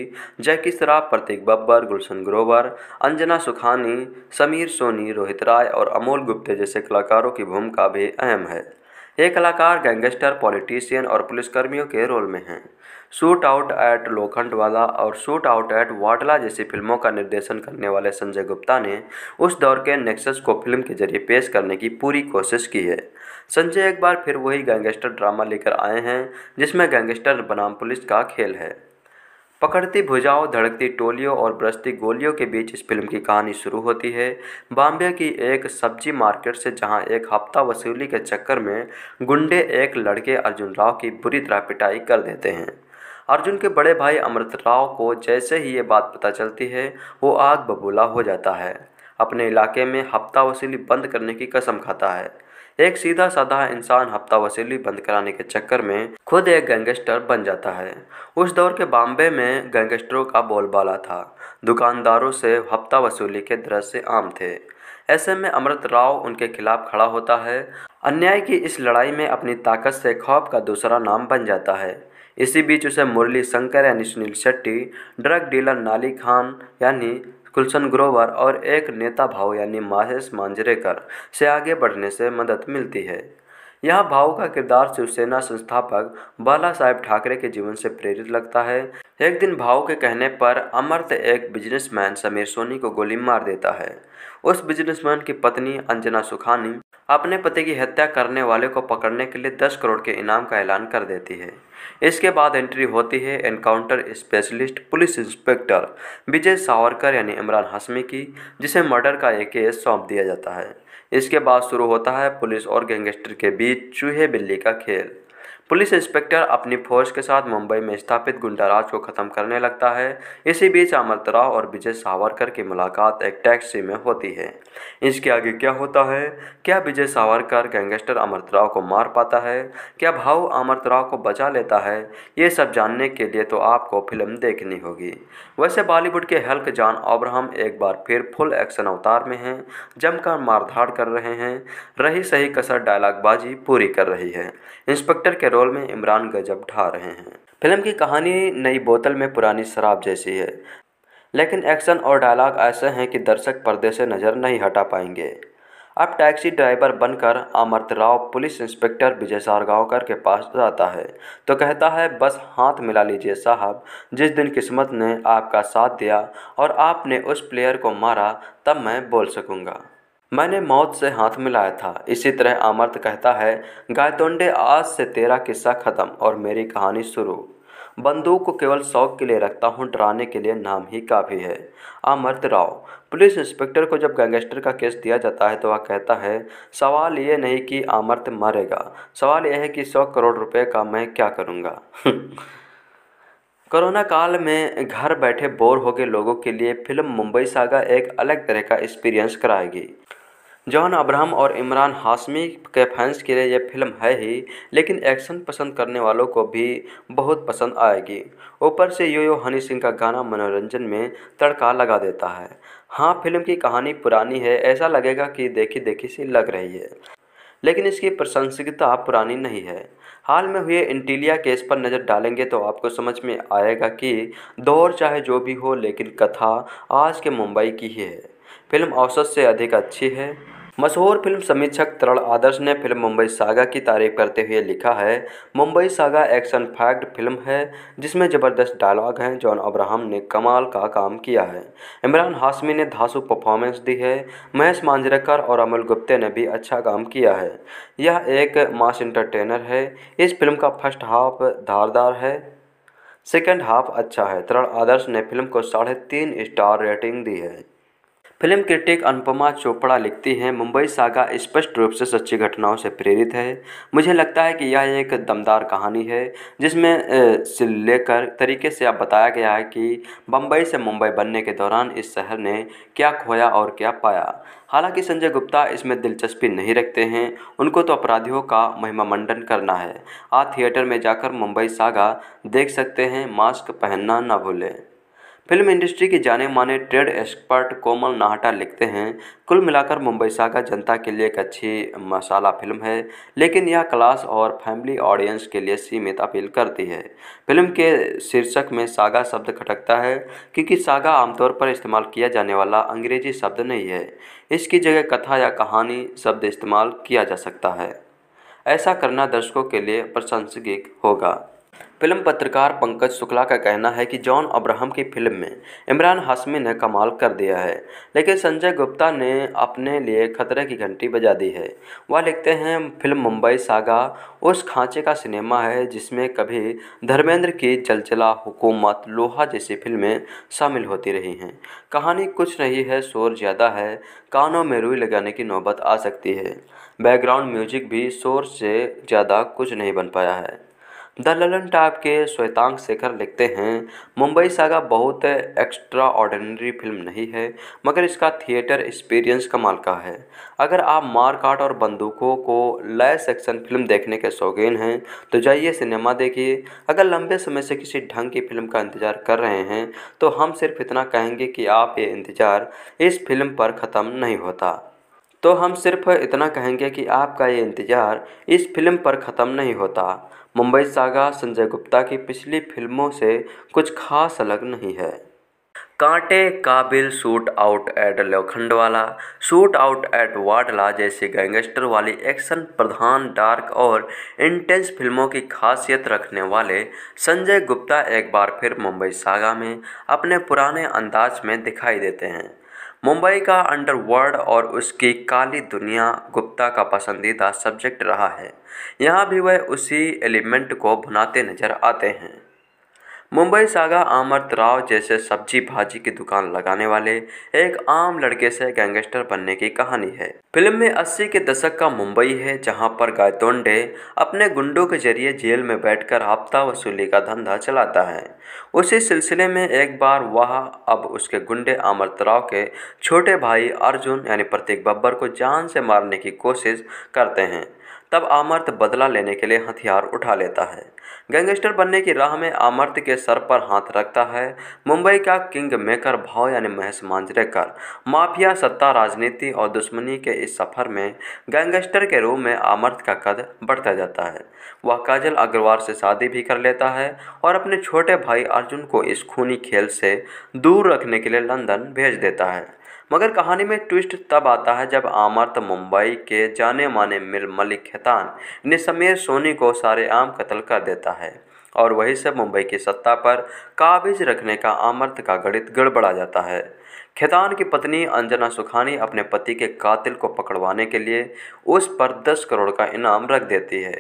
जैकी श्रॉफ प्रतीक बब्बर गुलशन ग्रोवर अंजना सुखानी समीर सोनी रोहित राय और अमोल गुप्ते जैसे कलाकारों की भूमिका भी अहम है ये कलाकार गैंगस्टर पॉलिटिशियन और पुलिसकर्मियों के रोल में हैं शूट आउट एट लोखंडवाला और शूट आउट एट वाटला जैसी फिल्मों का निर्देशन करने वाले संजय गुप्ता ने उस दौर के नेक्सस को फिल्म के जरिए पेश करने की पूरी कोशिश की है संजय एक बार फिर वही गैंगस्टर ड्रामा लेकर आए हैं जिसमें गैंगस्टर बनाम पुलिस का खेल है पकड़ती भुजाओं धड़कती टोलियों और बरसती गोलियों के बीच इस फिल्म की कहानी शुरू होती है बॉम्बे की एक सब्जी मार्केट से जहां एक हफ्ता वसूली के चक्कर में गुंडे एक लड़के अर्जुन राव की बुरी तरह पिटाई कर देते हैं अर्जुन के बड़े भाई अमृत राव को जैसे ही ये बात पता चलती है वो आग बबूला हो जाता है अपने इलाके में हफ्ता वसूली बंद करने की कसम खाता है एक सीधा साधा इंसान हफ्ता वसूली बंद कराने के चक्कर में खुद एक गैंगस्टर बन जाता है उस दौर के बॉम्बे में गैंगस्टरों का बोलबाला था दुकानदारों से हफ्ता वसूली के दृश्य आम थे ऐसे में अमृत राव उनके खिलाफ खड़ा होता है अन्याय की इस लड़ाई में अपनी ताकत से खौफ का दूसरा नाम बन जाता है इसी बीच उसे मुरली शंकर यानी सुनील शेट्टी ड्रग डीलर नाली खान यानी गुलशन ग्रोवर और एक नेता भाव यानी माहेश मांजरेकर से आगे बढ़ने से मदद मिलती है यह भाव का किरदार शिवसेना संस्थापक बाला साहेब ठाकरे के जीवन से प्रेरित लगता है एक दिन भाव के कहने पर अमर्त एक बिजनेसमैन समीर सोनी को गोली मार देता है उस बिजनेसमैन की पत्नी अंजना सुखानी अपने पति की हत्या करने वाले को पकड़ने के लिए 10 करोड़ के इनाम का ऐलान कर देती है इसके बाद एंट्री होती है encounter specialist police inspector Vijay Savarkar यानी इमरान हसमी की जिसे मर्डर का एक केस सौंप दिया जाता है इसके बाद शुरू होता है पुलिस और गैंगस्टर के बीच चूहे बिल्ली का खेल पुलिस इंस्पेक्टर अपनी फोर्स के साथ मुंबई में स्थापित गुंडाराज को खत्म करने लगता है इसी बीच अमृत राव और विजय सावरकर की मुलाकात एक टैक्सी में होती है इसके आगे क्या होता है क्या विजय सावरकर गैंगस्टर अमृत राव को मार पाता है क्या भाव अमृत राव को बचा लेता है ये सब जानने के लिए तो आपको फिल्म देखनी होगी वैसे बॉलीवुड के हल्क जॉन अब्राहम एक बार फिर फुल एक्शन अवतार में हैं जमकर मारधाड़ कर रहे हैं रही सही कसर डायलॉगबाजी पूरी कर रही है इंस्पेक्टर के रोल में इमरान गजब ढा रहे हैं फिल्म की कहानी नई बोतल में पुरानी शराब जैसी है लेकिन एक्शन और डायलॉग ऐसे हैं कि दर्शक पर्दे से नज़र नहीं हटा पाएंगे अब टैक्सी ड्राइवर बनकर अमृत राव पुलिस इंस्पेक्टर विजय सारगावकर के पास जाता है तो कहता है बस हाथ मिला लीजिए साहब जिस दिन किस्मत ने आपका साथ दिया और आपने उस प्लेयर को मारा तब मैं बोल सकूँगा मैंने मौत से हाथ मिलाया था इसी तरह आमर्त कहता है गायतोंडे आज से तेरा किस्सा ख़त्म और मेरी कहानी शुरू बंदूक को केवल शौक के लिए रखता हूँ डराने के लिए नाम ही काफ़ी है आमर्त राव पुलिस इंस्पेक्टर को जब गैंगस्टर का केस दिया जाता है तो वह कहता है सवाल ये नहीं कि आमर्त मरेगा सवाल यह है कि सौ करोड़ रुपए का मैं क्या करूँगा कोरोना काल में घर बैठे बोर हो गए लोगों के लिए फिल्म मुंबई सागा एक अलग तरह का एक्सपीरियंस कराएगी जॉन अब्राहम और इमरान हाशमी के फैंस के लिए यह फिल्म है ही लेकिन एक्शन पसंद करने वालों को भी बहुत पसंद आएगी ऊपर से यो यो हनी सिंह का गाना मनोरंजन में तड़का लगा देता है हाँ फिल्म की कहानी पुरानी है ऐसा लगेगा कि देखी देखी सी लग रही है लेकिन इसकी प्रशंसकता पुरानी नहीं है हाल में हुए इंटीलिया केस पर नज़र डालेंगे तो आपको समझ में आएगा कि दौर चाहे जो भी हो लेकिन कथा आज के मुंबई की ही है फिल्म औसत से अधिक अच्छी है मशहूर फिल्म समीक्षक तरल आदर्श ने फिल्म मुंबई सागा की तारीफ करते हुए लिखा है Mumbai saga action packed film है जिसमें ज़बरदस्त डायलॉग हैं जॉन अब्राहम ने कमाल का काम किया है इमरान हाशमी ने धासु परफॉर्मेंस दी है महेश मांजरेकर और अमल गुप्ते ने भी अच्छा काम किया है यह एक मास इंटरटेनर है इस फिल्म का फर्स्ट हाफ धारदार है सेकेंड हाफ अच्छा है तरल आदर्श ने फिल्म को साढ़े तीन स्टार रेटिंग दी है फिल्म क्रिटिक अनुपमा चोपड़ा लिखती हैं मुंबई सागा स्पष्ट रूप से सच्ची घटनाओं से प्रेरित है मुझे लगता है कि यह एक दमदार कहानी है जिसमें से लेकर तरीके से अब बताया गया है कि बम्बई से मुंबई बनने के दौरान इस शहर ने क्या खोया और क्या पाया हालांकि संजय गुप्ता इसमें दिलचस्पी नहीं रखते हैं उनको तो अपराधियों का महिमामंडन करना है आप थिएटर में जाकर मुंबई सागा देख सकते हैं मास्क पहनना ना भूलें फिल्म इंडस्ट्री के जाने माने ट्रेड एक्सपर्ट कोमल नाहटा लिखते हैं कुल मिलाकर मुंबई सागा जनता के लिए एक अच्छी मसाला फिल्म है लेकिन यह क्लास और फैमिली ऑडियंस के लिए सीमित अपील करती है फिल्म के शीर्षक में सागा शब्द खटकता है क्योंकि सागा आमतौर पर इस्तेमाल किया जाने वाला अंग्रेजी शब्द नहीं है इसकी जगह कथा या कहानी शब्द इस्तेमाल किया जा सकता है ऐसा करना दर्शकों के लिए प्रशंसक होगा फिल्म पत्रकार पंकज शुक्ला का कहना है कि जॉन अब्राहम की फिल्म में इमरान हाशमी ने कमाल कर दिया है लेकिन संजय गुप्ता ने अपने लिए खतरे की घंटी बजा दी है वह लिखते हैं फिल्म मुंबई सागा उस खांचे का सिनेमा है जिसमें कभी धर्मेंद्र की चलचला हुकूमत लोहा जैसी फिल्में शामिल होती रही हैं कहानी कुछ नहीं है शोर ज़्यादा है कानों में रुई लगाने की नौबत आ सकती है बैकग्राउंड म्यूजिक भी शोर से ज़्यादा कुछ नहीं बन पाया है द ललन टाइप के श्वेतांग शेखर लिखते हैं मुंबई सागा बहुत एक्स्ट्रा ऑर्डिनरी फिल्म नहीं है मगर इसका थिएटर एक्सपीरियंस कमाल का है अगर आप मारकाट और बंदूकों को लैस एक्शन फिल्म देखने के शौकीन हैं तो जाइए सिनेमा देखिए अगर लंबे समय से किसी ढंग की फिल्म का इंतज़ार कर रहे हैं तो हम सिर्फ इतना कहेंगे कि आप ये इंतज़ार इस फिल्म पर ख़त्म नहीं होता तो हम सिर्फ इतना कहेंगे कि आपका ये इंतज़ार इस फिल्म पर ख़त्म नहीं होता मुंबई सागा संजय गुप्ता की पिछली फिल्मों से कुछ खास अलग नहीं है Kaante Kaabil shootout at Lokhandwala shootout at Wadala जैसी गैंगस्टर वाली एक्शन प्रधान डार्क और इंटेंस फिल्मों की खासियत रखने वाले संजय गुप्ता एक बार फिर मुंबई सागा में अपने पुराने अंदाज में दिखाई देते हैं मुंबई का अंडरवर्ल्ड और उसकी काली दुनिया गुप्ता का पसंदीदा सब्जेक्ट रहा है यहाँ भी वह उसी एलिमेंट को भुनाते नजर आते हैं मुंबई सागा आमर्त राव जैसे सब्जी भाजी की दुकान लगाने वाले एक आम लड़के से गैंगस्टर बनने की कहानी है फिल्म में 80 के दशक का मुंबई है जहां पर गायतोंडे अपने गुंडों के जरिए जेल में बैठकर हफ्ता वसूली का धंधा चलाता है उसी सिलसिले में एक बार वह अब उसके गुंडे आमर्त राव के छोटे भाई अर्जुन यानी प्रतीक बब्बर को जान से मारने की कोशिश करते हैं तब आमर्त बदला लेने के लिए हथियार उठा लेता है गैंगस्टर बनने की राह में अमर्त्य के सर पर हाथ रखता है मुंबई का किंग मेकर भाव यानी महेश मांजरेकर माफिया सत्ता राजनीति और दुश्मनी के इस सफर में गैंगस्टर के रूप में आमर्त का कद बढ़ता जाता है वह काजल अग्रवाल से शादी भी कर लेता है और अपने छोटे भाई अर्जुन को इस खूनी खेल से दूर रखने के लिए लंदन भेज देता है मगर कहानी में ट्विस्ट तब आता है जब आमर्त मुंबई के जाने माने मिल मलिक खेतान ने समीर सोनी को सारेआम कत्ल कर देता है और वही सब मुंबई की सत्ता पर काबिज रखने का आमर्त का गणित गड़बड़ा जाता है खेतान की पत्नी अंजना सुखानी अपने पति के कातिल को पकड़वाने के लिए उस पर दस करोड़ का इनाम रख देती है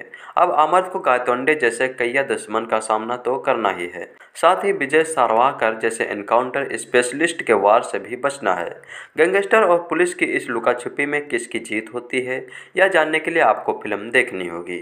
अब अमर्थ को गायतोंडे जैसे कई दुश्मन का सामना तो करना ही है साथ ही विजय सारवाकर जैसे एनकाउंटर स्पेशलिस्ट के वार से भी बचना है गैंगस्टर और पुलिस की इस लुका छुपी में किसकी जीत होती है यह जानने के लिए आपको फिल्म देखनी होगी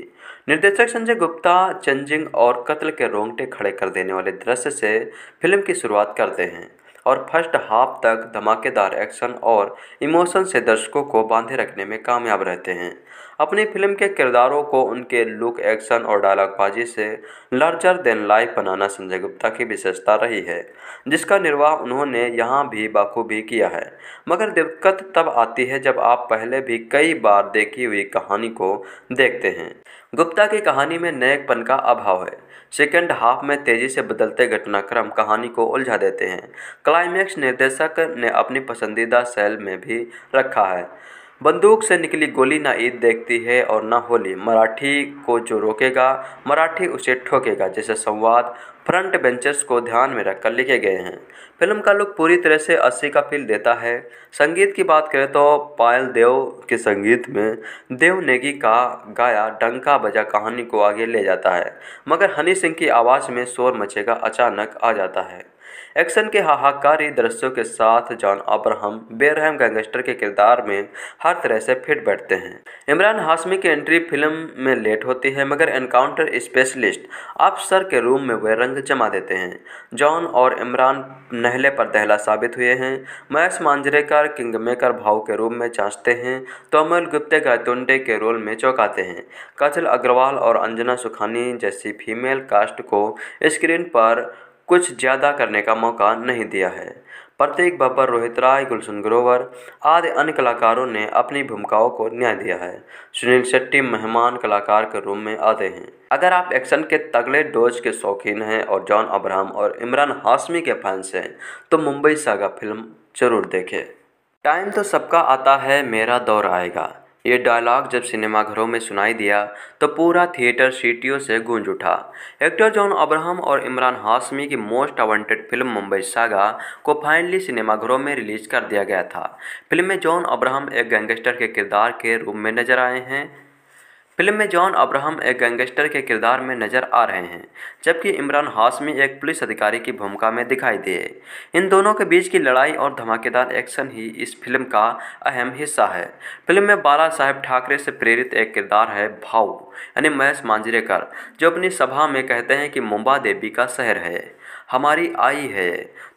निर्देशक संजय गुप्ता चंजिंग और कत्ल के रोंगटे खड़े कर देने वाले दृश्य से फिल्म की शुरुआत करते हैं और फर्स्ट हाफ तक धमाकेदार एक्शन और इमोशन से दर्शकों को बांधे रखने में कामयाब रहते हैं अपनी फिल्म के किरदारों को उनके लुक एक्शन और डायलॉगबाजी से लार्जर देन लाइफ बनाना संजय गुप्ता की विशेषता रही है जिसका निर्वाह उन्होंने यहाँ भी बाखूबी किया है मगर दिक्कत तब आती है जब आप पहले भी कई बार देखी हुई कहानी को देखते हैं गुप्ता की कहानी में नएकपन का अभाव है सेकेंड हाफ में तेजी से बदलते घटनाक्रम कहानी को उलझा देते हैं क्लाइमैक्स निर्देशक ने अपनी पसंदीदा सेल में भी रखा है बंदूक से निकली गोली ना ईद देखती है और ना होली मराठी को जो रोकेगा मराठी उसे ठोकेगा जैसे संवाद फ्रंट बेंचर्स को ध्यान में रखकर लिखे गए हैं फिल्म का लुक पूरी तरह से अस्सी का फील देता है संगीत की बात करें तो पायल देव के संगीत में देव नेगी का गाया डंका बजा कहानी को आगे ले जाता है मगर हनी सिंह की आवाज़ में शोर मचेगा अचानक आ जाता है एक्शन के हाहाकारी दृश्यों के साथ जॉन अब्राहम बेरहम गैंगस्टर के किरदार में हर तरह से फिट बैठते हैं इमरान हाशमी की एंट्री फिल्म में लेट होती है मगर एनकाउंटर स्पेशलिस्ट अफसर के रूम में वे रंग जमा देते हैं जॉन और इमरान नहले पर दहला साबित हुए हैं महेश मांजरेकर किंग मेकर भाव के रूप में जांचते हैं तो अमल गुप्ते गायतुंडे के रोल में चौंकाते हैं काजल अग्रवाल और अंजना सुखानी जैसी फीमेल कास्ट को स्क्रीन पर कुछ ज़्यादा करने का मौका नहीं दिया है प्रत्येक बब्बर रोहित राय गुलशन ग्रोवर आदि अन्य कलाकारों ने अपनी भूमिकाओं को न्याय दिया है सुनील शेट्टी मेहमान कलाकार के रूप में आते हैं अगर आप एक्शन के तगड़े डोज के शौकीन हैं और जॉन अब्राहम और इमरान हाशमी के फैंस हैं तो मुंबई सागा फिल्म जरूर देखें टाइम तो सबका आता है मेरा दौर आएगा ये डायलॉग जब सिनेमाघरों में सुनाई दिया तो पूरा थिएटर सीटियों से गूंज उठा एक्टर जॉन अब्राहम और इमरान हाशमी की most wanted film Mumbai saga को फाइनली सिनेमाघरों में रिलीज कर दिया गया था फिल्म में जॉन अब्राहम एक गैंगस्टर के किरदार के रूप में नजर आए हैं फिल्म में जॉन अब्राहम एक गैंगस्टर के किरदार में नजर आ रहे हैं जबकि इमरान हाशमी एक पुलिस अधिकारी की भूमिका में दिखाई दिए इन दोनों के बीच की लड़ाई और धमाकेदार एक्शन ही इस फिल्म का अहम हिस्सा है फिल्म में बाला साहेब ठाकरे से प्रेरित एक किरदार है भाव यानी महेश मांजरेकर जो अपनी सभा में कहते हैं कि मुंबा देवी का शहर है हमारी आई है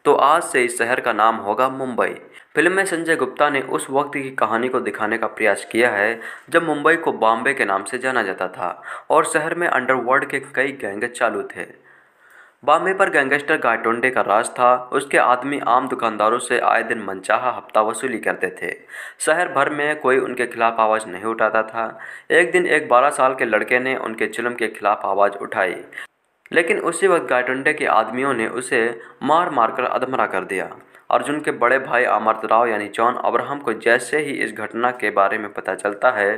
तो आज से इस शहर का नाम होगा मुंबई फिल्म में संजय गुप्ता ने उस वक्त की कहानी को दिखाने का प्रयास किया है जब मुंबई को बॉम्बे के नाम से जाना जाता था और शहर में अंडरवर्ल्ड के कई गैंग चालू थे बॉम्बे पर गैंगस्टर गायटोंडे का राज था उसके आदमी आम दुकानदारों से आए दिन मनचाहा हफ्ता वसूली करते थे शहर भर में कोई उनके खिलाफ आवाज़ नहीं उठाता था एक दिन एक 12 साल के लड़के ने उनके जुल्म के खिलाफ आवाज़ उठाई लेकिन उसी वक्त गायटोंडे के आदमियों ने उसे मार मारकर अधमरा कर दिया अर्जुन के बड़े भाई राव यानी जॉन अब्राहम को जैसे ही इस घटना के बारे में पता चलता है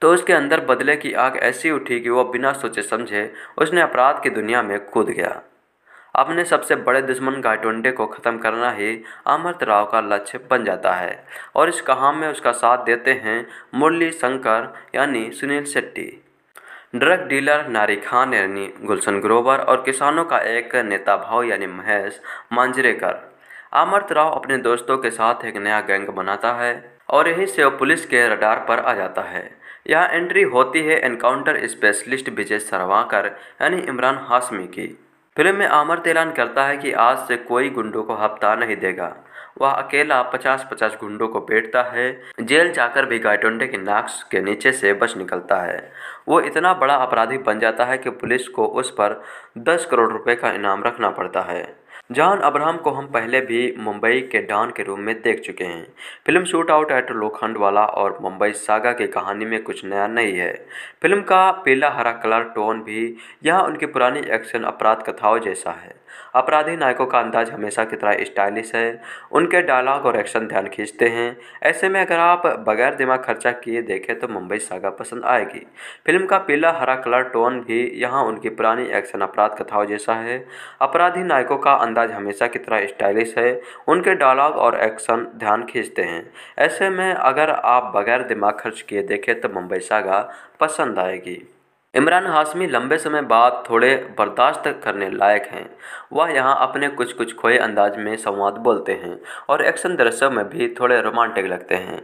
तो उसके अंदर बदले की आग ऐसी उठी कि वह बिना सोचे समझे उसने अपराध की दुनिया में कूद गया अपने सबसे बड़े दुश्मन गायटोंडे को ख़त्म करना ही अमृत राव का लक्ष्य बन जाता है और इस कहाम में उसका साथ देते हैं मुरली शंकर यानी सुनील शेट्टी ड्रग डीलर नारी खान यानी गुलशन ग्रोवर और किसानों का एक नेता भाव यानी महेश मांजरेकर अमृत राव अपने दोस्तों के साथ एक नया गैंग बनाता है और यही से वो पुलिस के रडार पर आ जाता है यहाँ एंट्री होती है एनकाउंटर स्पेशलिस्ट विजय सरवाकर यानी इमरान हाशमी की फिल्म में आमर ऐलान करता है कि आज से कोई गुंडों को हफ्ता नहीं देगा वह अकेला पचास पचास गुंडों को पेटता है जेल जाकर भी गायटोंडे के नाक के नीचे से बच निकलता है वो इतना बड़ा अपराधी बन जाता है कि पुलिस को उस पर दस करोड़ रुपए का इनाम रखना पड़ता है जॉन अब्राहम को हम पहले भी मुंबई के डॉन के रूप में देख चुके हैं फिल्म शूट आउट एट लोखंड वाला और मुंबई सागा की कहानी में कुछ नया नहीं है फिल्म का पीला हरा कलर टोन भी यह उनकी पुरानी एक्शन अपराध कथाओं जैसा है अपराधी नायकों का अंदाज हमेशा की तरह स्टाइलिश है उनके डायलॉग और एक्शन ध्यान खींचते हैं ऐसे में अगर आप बगैर दिमाग खर्चा किए देखें तो मुंबई सागा पसंद आएगी फिल्म का पीला हरा कलर टोन भी यहाँ उनकी पुरानी एक्शन अपराध कथाओं जैसा है अपराधी नायकों का अंदाज अंदाज हमेशा की तरह स्टाइलिश है उनके डायलॉग और एक्शन ध्यान खींचते हैं ऐसे में अगर आप बगैर दिमाग खर्च किए देखें तो मुंबई सागा पसंद आएगी इमरान हाशमी लंबे समय बाद थोड़े बर्दाश्त करने लायक हैं वह यहाँ अपने कुछ कुछ खोए अंदाज में संवाद बोलते हैं और एक्शन दृश्यों में भी थोड़े रोमांटिक लगते हैं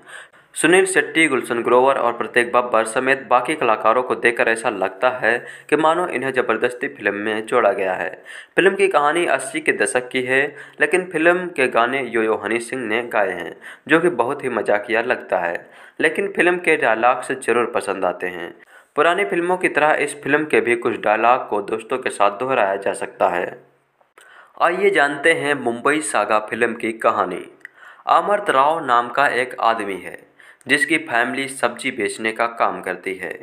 सुनील शेट्टी गुलशन ग्रोवर और प्रत्येक बब्बर समेत बाकी कलाकारों को देखकर ऐसा लगता है कि मानो इन्हें ज़बरदस्ती फिल्म में जोड़ा गया है फिल्म की कहानी अस्सी के दशक की है लेकिन फिल्म के गाने यो यो हनी सिंह ने गाए हैं जो कि बहुत ही मजाकिया लगता है लेकिन फिल्म के डायलॉग्स जरूर पसंद आते हैं पुरानी फिल्मों की तरह इस फिल्म के भी कुछ डायलॉग को दोस्तों के साथ दोहराया जा सकता है आइए जानते हैं मुंबई सागा फिल्म की कहानी अमर्त राव नाम का एक आदमी है जिसकी फैमिली सब्जी बेचने का काम करती है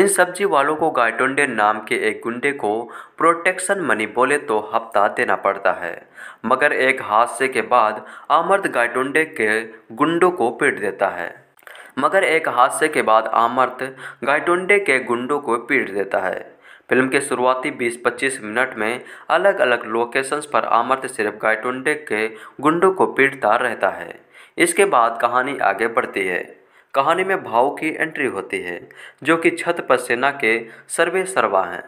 इन सब्जी वालों को गायटोंडे नाम के एक गुंडे को प्रोटेक्शन मनी बोले तो हफ्ता देना पड़ता है मगर एक हादसे के बाद आमर्द गायटोंडे के गुंडों को पीट देता है मगर एक हादसे के बाद आमर्द गायटोंडे के गुंडों को पीट देता है फिल्म के शुरुआती 20-25 मिनट में अलग अलग लोकेशंस पर आमर्त सिर्फ गायटोंडे के गुंडों को पीटता रहता है इसके बाद कहानी आगे बढ़ती है कहानी में भाव की एंट्री होती है जो कि छत पर सेना के सर्वे सर्वा हैं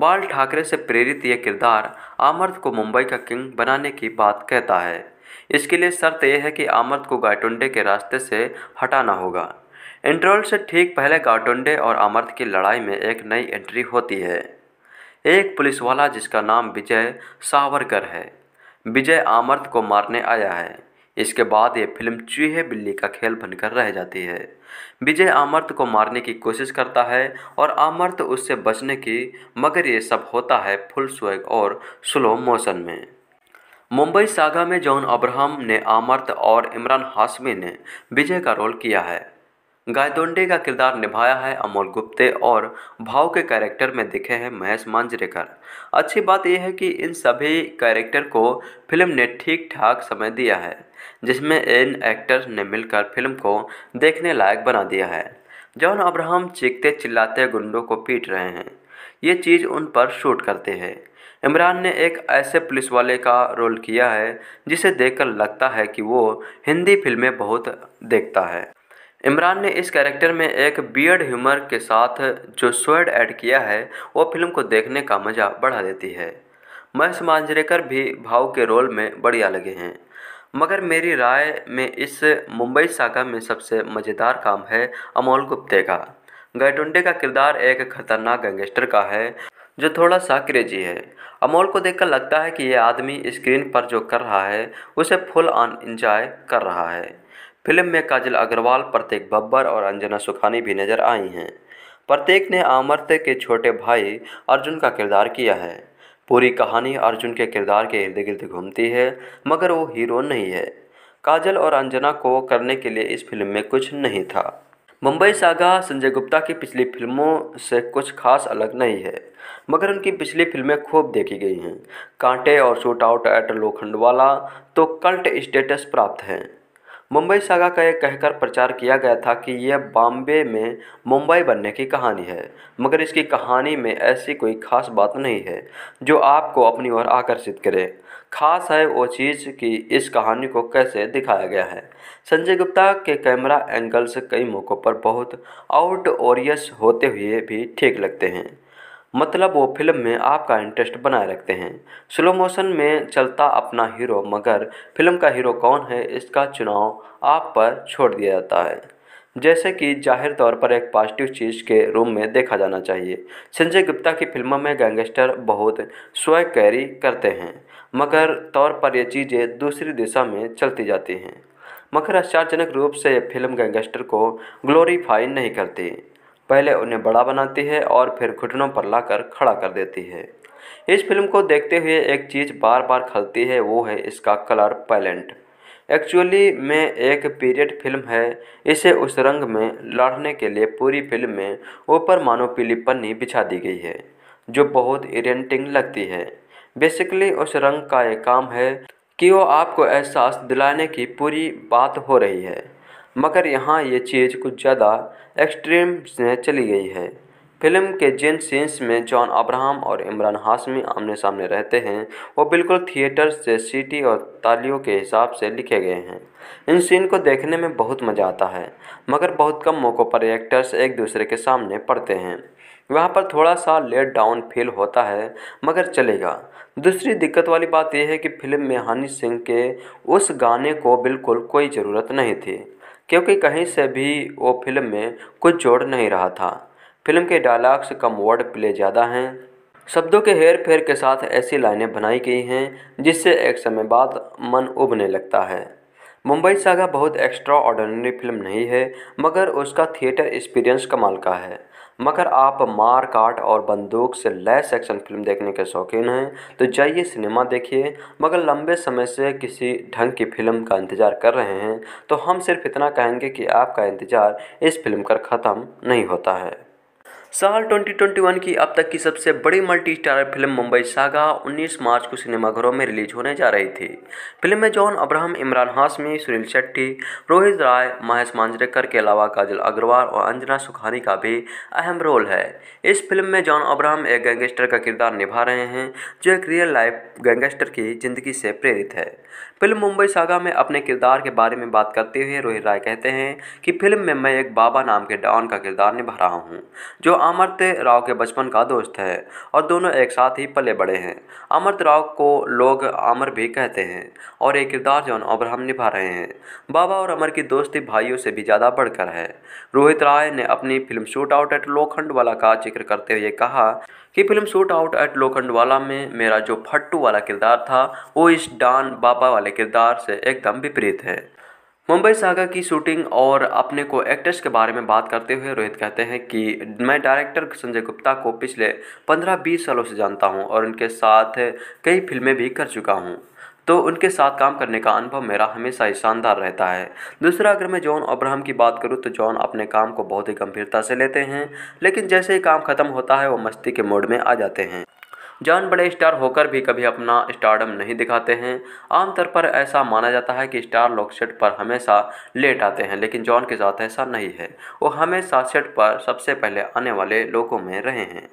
बाल ठाकरे से प्रेरित यह किरदार आमर्द को मुंबई का किंग बनाने की बात कहता है इसके लिए शर्त यह है कि आमर्द को गायटुंडे के रास्ते से हटाना होगा इंटरवल से ठीक पहले गायटुंडे और आमर्थ की लड़ाई में एक नई एंट्री होती है एक पुलिस वाला जिसका नाम विजय सावरकर है विजय आमर्थ को मारने आया है इसके बाद ये फिल्म चूहे बिल्ली का खेल बनकर रह जाती है विजय आमर्त को मारने की कोशिश करता है और आमर्त उससे बचने की मगर ये सब होता है फुल स्वैग और स्लो मोशन में मुंबई सागा में जॉन अब्राहम ने आमर्त और इमरान हाशमी ने विजय का रोल किया है गायदोंडे का किरदार निभाया है अमोल गुप्ते और भाव के कैरेक्टर में दिखे हैं महेश मांजरेकर अच्छी बात यह है कि इन सभी कैरेक्टर को फिल्म ने ठीक ठाक समय दिया है जिसमें इन एक्टर्स ने मिलकर फिल्म को देखने लायक बना दिया है जॉन अब्राहम चीखते चिल्लाते गुंडों को पीट रहे हैं ये चीज़ उन पर शूट करते हैं इमरान ने एक ऐसे पुलिस वाले का रोल किया है जिसे देखकर लगता है कि वो हिंदी फिल्में बहुत देखता है इमरान ने इस कैरेक्टर में एक बियर्ड ह्यूमर के साथ जो स्वर्ड ऐड किया है वो फिल्म को देखने का मज़ा बढ़ा देती है महेश मांजरेकर भी भाव के रोल में बढ़िया लगे हैं मगर मेरी राय में इस मुंबई सागा में सबसे मज़ेदार काम है अमोल गुप्ते का गैटुंडे का किरदार एक खतरनाक गैंगस्टर का है जो थोड़ा सा क्रेजी है अमोल को देखकर लगता है कि यह आदमी स्क्रीन पर जो कर रहा है उसे फुल ऑन इंजॉय कर रहा है फिल्म में काजल अग्रवाल प्रतीक बब्बर और अंजना सुखानी भी नजर आई हैं प्रत्येक ने आमर्त्य के छोटे भाई अर्जुन का किरदार किया है पूरी कहानी अर्जुन के किरदार के इर्द गिर्द घूमती है मगर वो हीरो नहीं है काजल और अंजना को करने के लिए इस फिल्म में कुछ नहीं था मुंबई सागा संजय गुप्ता की पिछली फिल्मों से कुछ खास अलग नहीं है मगर उनकी पिछली फिल्में खूब देखी गई हैं कांटे और शूट आउट एट लोखंडवाला तो कल्ट स्टेटस प्राप्त हैं मुंबई सागा का यह कहकर प्रचार किया गया था कि यह बॉम्बे में मुंबई बनने की कहानी है मगर इसकी कहानी में ऐसी कोई ख़ास बात नहीं है जो आपको अपनी ओर आकर्षित करे खास है वो चीज़ कि इस कहानी को कैसे दिखाया गया है संजय गुप्ता के कैमरा एंगल्स कई मौक़ों पर बहुत आउट ओरियस होते हुए भी ठीक लगते हैं मतलब वो फिल्म में आपका इंटरेस्ट बनाए रखते हैं स्लो मोशन में चलता अपना हीरो मगर फिल्म का हीरो कौन है इसका चुनाव आप पर छोड़ दिया जाता है जैसे कि जाहिर तौर पर एक पॉजिटिव चीज़ के रूम में देखा जाना चाहिए संजय गुप्ता की फिल्मों में गैंगस्टर बहुत स्वय कैरी करते हैं मगर तौर पर ये चीज़ें दूसरी दिशा में चलती जाती हैं मगर आश्चर्यजनक रूप से फिल्म गैंगस्टर को ग्लोरीफाई नहीं करती पहले उन्हें बड़ा बनाती है और फिर घुटनों पर लाकर खड़ा कर देती है इस फिल्म को देखते हुए एक चीज़ बार बार खलती है वो है इसका कलर पैलेंट एक्चुअली में एक पीरियड फिल्म है इसे उस रंग में लड़ने के लिए पूरी फिल्म में ऊपर मानो पीली पन्नी बिछा दी गई है जो बहुत इरेंटिंग लगती है बेसिकली उस रंग का एक काम है कि वो आपको एहसास दिलाने की पूरी बात हो रही है मगर यहाँ ये चीज़ कुछ ज़्यादा एक्सट्रीम में चली गई है फिल्म के जिन सीन्स में जॉन अब्राहम और इमरान हाशमी आमने सामने रहते हैं वो बिल्कुल थिएटर से सीटी और तालियों के हिसाब से लिखे गए हैं इन सीन को देखने में बहुत मज़ा आता है मगर बहुत कम मौक़ों पर एक्टर्स एक दूसरे के सामने पड़ते हैं वहाँ पर थोड़ा सा लेट डाउन फील होता है मगर चलेगा दूसरी दिक्कत वाली बात यह है कि फिल्म में हनी सिंह के उस गाने को बिल्कुल कोई ज़रूरत नहीं थी क्योंकि कहीं से भी वो फिल्म में कुछ जोड़ नहीं रहा था फिल्म के डायलाग्स कम वर्ड प्ले ज़्यादा हैं शब्दों के हेर फेर के साथ ऐसी लाइनें बनाई गई हैं जिससे एक समय बाद मन उबने लगता है मुंबई सागा बहुत एक्स्ट्रा ऑर्डनरी फिल्म नहीं है मगर उसका थिएटर एक्सपीरियंस कमाल का है मगर आप मार काट और बंदूक से लैस एक्शन फिल्म देखने के शौकीन हैं तो जाइए सिनेमा देखिए मगर लंबे समय से किसी ढंग की फिल्म का इंतज़ार कर रहे हैं तो हम सिर्फ इतना कहेंगे कि आपका इंतज़ार इस फिल्म का ख़त्म नहीं होता है साल 2021 की अब तक की सबसे बड़ी multi starrer film Mumbai saga 19 मार्च को सिनेमाघरों में रिलीज होने जा रही थी फिल्म में जॉन अब्राहम इमरान हाशमी सुनील शेट्टी रोहित राय महेश मांजरेकर के अलावा काजल अग्रवाल और अंजना सुखानी का भी अहम रोल है इस फिल्म में जॉन अब्राहम एक गैंगस्टर का किरदार निभा रहे हैं जो एक रियल लाइफ गैंगस्टर की जिंदगी से प्रेरित है फिल्म मुंबई सागा में अपने किरदार के बारे में बात करते हुए रोहित राय कहते हैं कि फिल्म में मैं एक बाबा नाम के डॉन का किरदार निभा रहा हूँ जो अमर्त्य राव के बचपन का दोस्त है और दोनों एक साथ ही पले बड़े हैं अमर्त्य राव को लोग अमर भी कहते हैं और एक किरदार जॉन अब्राहम निभा रहे हैं बाबा और अमर की दोस्ती भाइयों से भी ज़्यादा बढ़कर है रोहित राय ने अपनी फिल्म शूट आउट एट लोखंड वाला का जिक्र करते हुए कहा कि film shootout at Lokhandwala में मेरा जो फट्टू वाला किरदार था वो इस डान बाबा वाले किरदार से एकदम विपरीत है मुंबई सागर की शूटिंग और अपने को एक्ट्रेस के बारे में बात करते हुए रोहित कहते हैं कि मैं डायरेक्टर संजय गुप्ता को पिछले 15-20 सालों से जानता हूं और उनके साथ कई फिल्में भी कर चुका हूं तो उनके साथ काम करने का अनुभव मेरा हमेशा ही शानदार रहता है दूसरा अगर मैं जॉन अब्राहम की बात करूँ तो जॉन अपने काम को बहुत ही गंभीरता से लेते हैं लेकिन जैसे ही काम ख़त्म होता है वो मस्ती के मोड में आ जाते हैं जॉन बड़े स्टार होकर भी कभी अपना स्टारडम नहीं दिखाते हैं आमतौर पर ऐसा माना जाता है कि स्टार लोग सेट पर हमेशा लेट आते हैं लेकिन जॉन के साथ ऐसा नहीं है वो हमेशा सेट पर सबसे पहले आने वाले लोगों में रहे हैं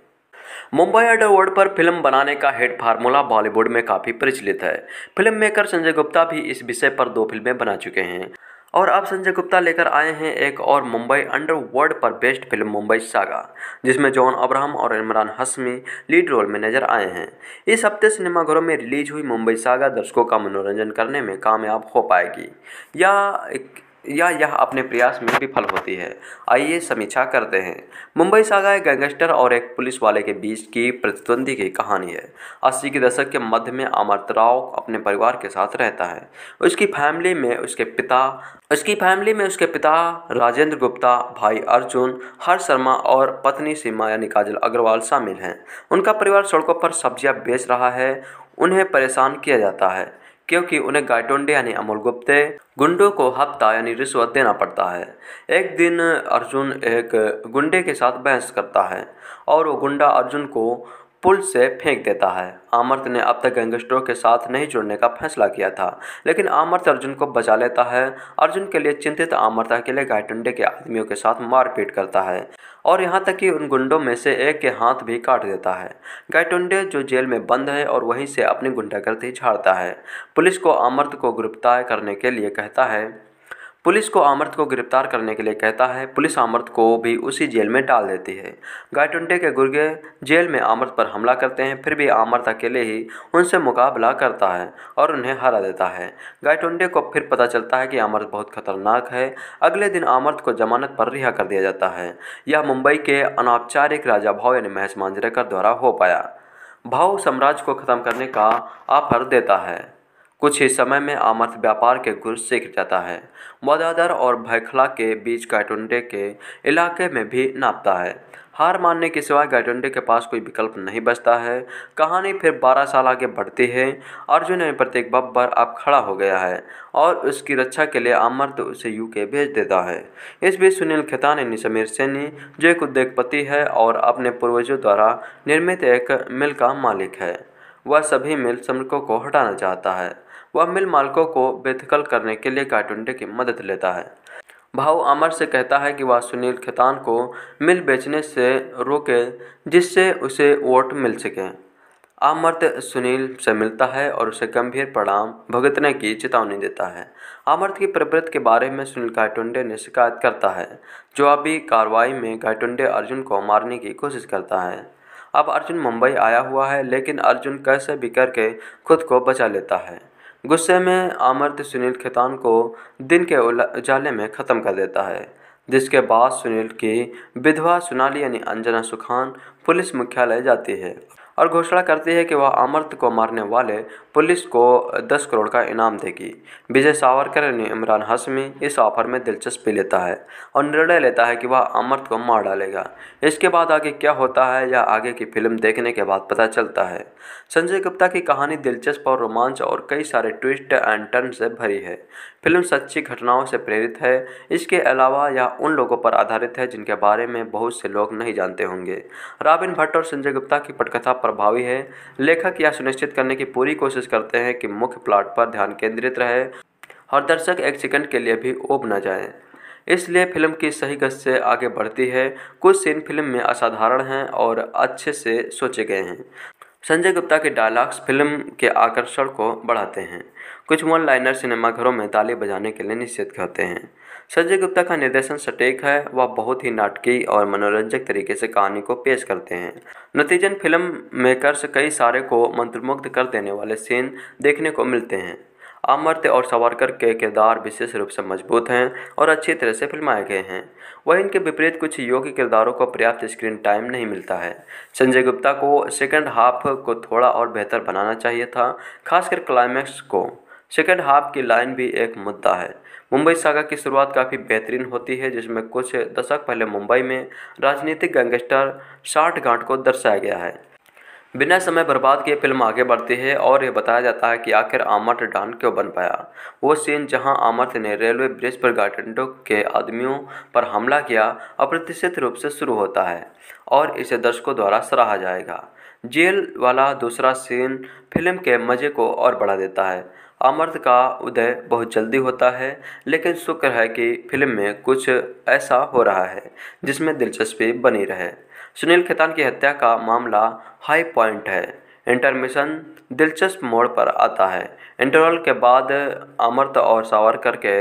मुंबई अडवर्ड पर फिल्म बनाने का हेड फार्मूला बॉलीवुड में काफ़ी प्रचलित है फिल्म मेकर संजय गुप्ता भी इस विषय पर दो फिल्में बना चुके हैं और अब संजय गुप्ता लेकर आए हैं एक और मुंबई अंडरवर्ल्ड पर बेस्ट फिल्म मुंबई सागा जिसमें जॉन अब्राहम और इमरान हसमी लीड रोल में नजर आए हैं इस हफ्ते सिनेमाघरों में रिलीज हुई मुंबई सागा दर्शकों का मनोरंजन करने में कामयाब हो पाएगी यह या यह अपने प्रयास में विफल होती है आइए समीक्षा करते हैं मुंबई सागा एक गैंगस्टर और एक पुलिस वाले के बीच की प्रतिद्वंदी की कहानी है अस्सी के दशक के मध्य में अमृत राव अपने परिवार के साथ रहता है उसकी फैमिली में उसके पिता उसकी फैमिली में उसके पिता राजेंद्र गुप्ता भाई अर्जुन हर शर्मा और पत्नी सीमा यानी काजल अग्रवाल शामिल हैं उनका परिवार सड़कों पर सब्जियां बेच रहा है उन्हें परेशान किया जाता है क्योंकि उन्हें गायटोंडे यानी अमोल गुप्ते गुंडों को हफ्ता यानी रिश्वत देना पड़ता है एक दिन अर्जुन एक गुंडे के साथ बहस करता है और वो गुंडा अर्जुन को पुल से फेंक देता है आमर्त ने अब तक गैंगस्टरों के साथ नहीं जुड़ने का फैसला किया था लेकिन आमर्त अर्जुन को बचा लेता है अर्जुन के लिए चिंतित आमर्त अकेले गायटुंडे के आदमियों के साथ मारपीट करता है और यहाँ तक कि उन गुंडों में से एक के हाथ भी काट देता है गायटुंडे जो जेल में बंद है और वहीं से अपनी गुंडागर्दी झाड़ता है पुलिस को आमर्त को गिरफ्तार करने के लिए कहता है पुलिस को अमृत को गिरफ्तार करने के लिए कहता है पुलिस अमृत को भी उसी जेल में डाल देती है गायटुंडे के गुर्गे जेल में आमर्त पर हमला करते हैं फिर भी आमर्त अकेले ही उनसे मुकाबला करता है और उन्हें हरा देता है गायटुंडे को फिर पता चलता है कि आमर्त बहुत खतरनाक है अगले दिन आमर्त को जमानत पर रिहा कर दिया जाता है यह मुंबई के अनौपचारिक राजा भाव यानी महेश मांजरेकर द्वारा हो पाया भाव साम्राज्य को ख़त्म करने का आफर देता है कुछ ही समय में आमर्थ व्यापार के गुर सीख जाता है वदादर और भयखला के बीच गायटुंडे के इलाके में भी नापता है हार मानने के सिवाय गायटुंडे के पास कोई विकल्प नहीं बचता है कहानी फिर 12 साल आगे बढ़ती है अर्जुन ने प्रत्येक बब अब खड़ा हो गया है और उसकी रक्षा के लिए आमर्थ उसे यूके भेज देता है इस बीच सुनील खेता ने समीर सैनी जो एक उद्योगपति है और अपने पूर्वजों द्वारा निर्मित एक मिल का मालिक है वह सभी मिल श्रमिकों को हटाना चाहता है वह मिल मालिकों को बेदखल करने के लिए काटुंडे की मदद लेता है भाव अमर से कहता है कि वह सुनील खेतान को मिल बेचने से रोके जिससे उसे वोट मिल सके आमर्त सुनील से मिलता है और उसे गंभीर परिणाम भुगतने की चेतावनी देता है आमर्त की प्रवृत्ति के बारे में सुनील गायटुंडे ने शिकायत करता है जो अभी कार्रवाई में गायटुंडे अर्जुन को मारने की कोशिश करता है अब अर्जुन मुंबई आया हुआ है लेकिन अर्जुन कैसे भी करके खुद को बचा लेता है गुस्से में आमर्द सुनील खेतान को दिन के उजाले में ख़त्म कर देता है जिसके बाद सुनील की विधवा सुनाली यानी अंजना सुखान पुलिस मुख्यालय जाती है और घोषणा करती है कि वह अमर्त को मारने वाले पुलिस को 10 करोड़ का इनाम देगी विजय सावरकर ने इमरान हाशमी इस ऑफर में दिलचस्पी लेता है और निर्णय लेता है कि वह अमृत को मार डालेगा इसके बाद आगे क्या होता है या आगे की फिल्म देखने के बाद पता चलता है संजय गुप्ता की कहानी दिलचस्प और रोमांच और कई सारे ट्विस्ट एंड टर्न से भरी है फिल्म सच्ची घटनाओं से प्रेरित है इसके अलावा यह उन लोगों पर आधारित है जिनके बारे में बहुत से लोग नहीं जानते होंगे राबिन भट्ट और संजय गुप्ता की पटकथा प्रभावी है लेखक यह सुनिश्चित करने की पूरी कोशिश करते हैं कि मुख्य प्लाट पर ध्यान केंद्रित रहे और दर्शक एक सेकंड के लिए भी ओब न जाए इसलिए फिल्म की सही गत से आगे बढ़ती है कुछ सीन फिल्म में असाधारण हैं और अच्छे से सोचे गए हैं संजय गुप्ता के डायलॉग्स फिल्म के आकर्षण को बढ़ाते हैं कुछ वन लाइनर सिनेमाघरों में ताली बजाने के लिए निश्चित करते हैं संजय गुप्ता का निर्देशन सटीक है वह बहुत ही नाटकीय और मनोरंजक तरीके से कहानी को पेश करते हैं नतीजन फिल्म मेकर्स कई सारे को मंत्रमुग्ध कर देने वाले सीन देखने को मिलते हैं अमर्त्य और सवारकर के किरदार विशेष रूप से मजबूत हैं और अच्छी तरह से फिल्माए गए हैं वहीं इनके विपरीत कुछ योग्य किरदारों को पर्याप्त स्क्रीन टाइम नहीं मिलता है संजय गुप्ता को सेकेंड हाफ को थोड़ा और बेहतर बनाना चाहिए था खासकर क्लाइमैक्स को सेकेंड हाफ की लाइन भी एक मुद्दा है मुंबई सागा की शुरुआत काफ़ी बेहतरीन होती है जिसमें कुछ दशक पहले मुंबई में राजनीतिक गैंगस्टर शार्ट घाट को दर्शाया गया है बिना समय बर्बाद किए फिल्म आगे बढ़ती है और यह बताया जाता है कि आखिर आमर्थ डान क्यों बन पाया वो सीन जहां आमर्थ ने रेलवे ब्रिज पर गार्डेंडो के आदमियों पर हमला किया अप्रत्याशित रूप से शुरू होता है और इसे दर्शकों द्वारा सराहा जाएगा जेल वाला दूसरा सीन फिल्म के मज़े को और बढ़ा देता है अमृत का उदय बहुत जल्दी होता है लेकिन शुक्र है कि फिल्म में कुछ ऐसा हो रहा है जिसमें दिलचस्पी बनी रहे सुनील खेतान की हत्या का मामला हाई पॉइंट है इंटरमिशन दिलचस्प मोड़ पर आता है इंटरवल के बाद अमर्त और सावरकर के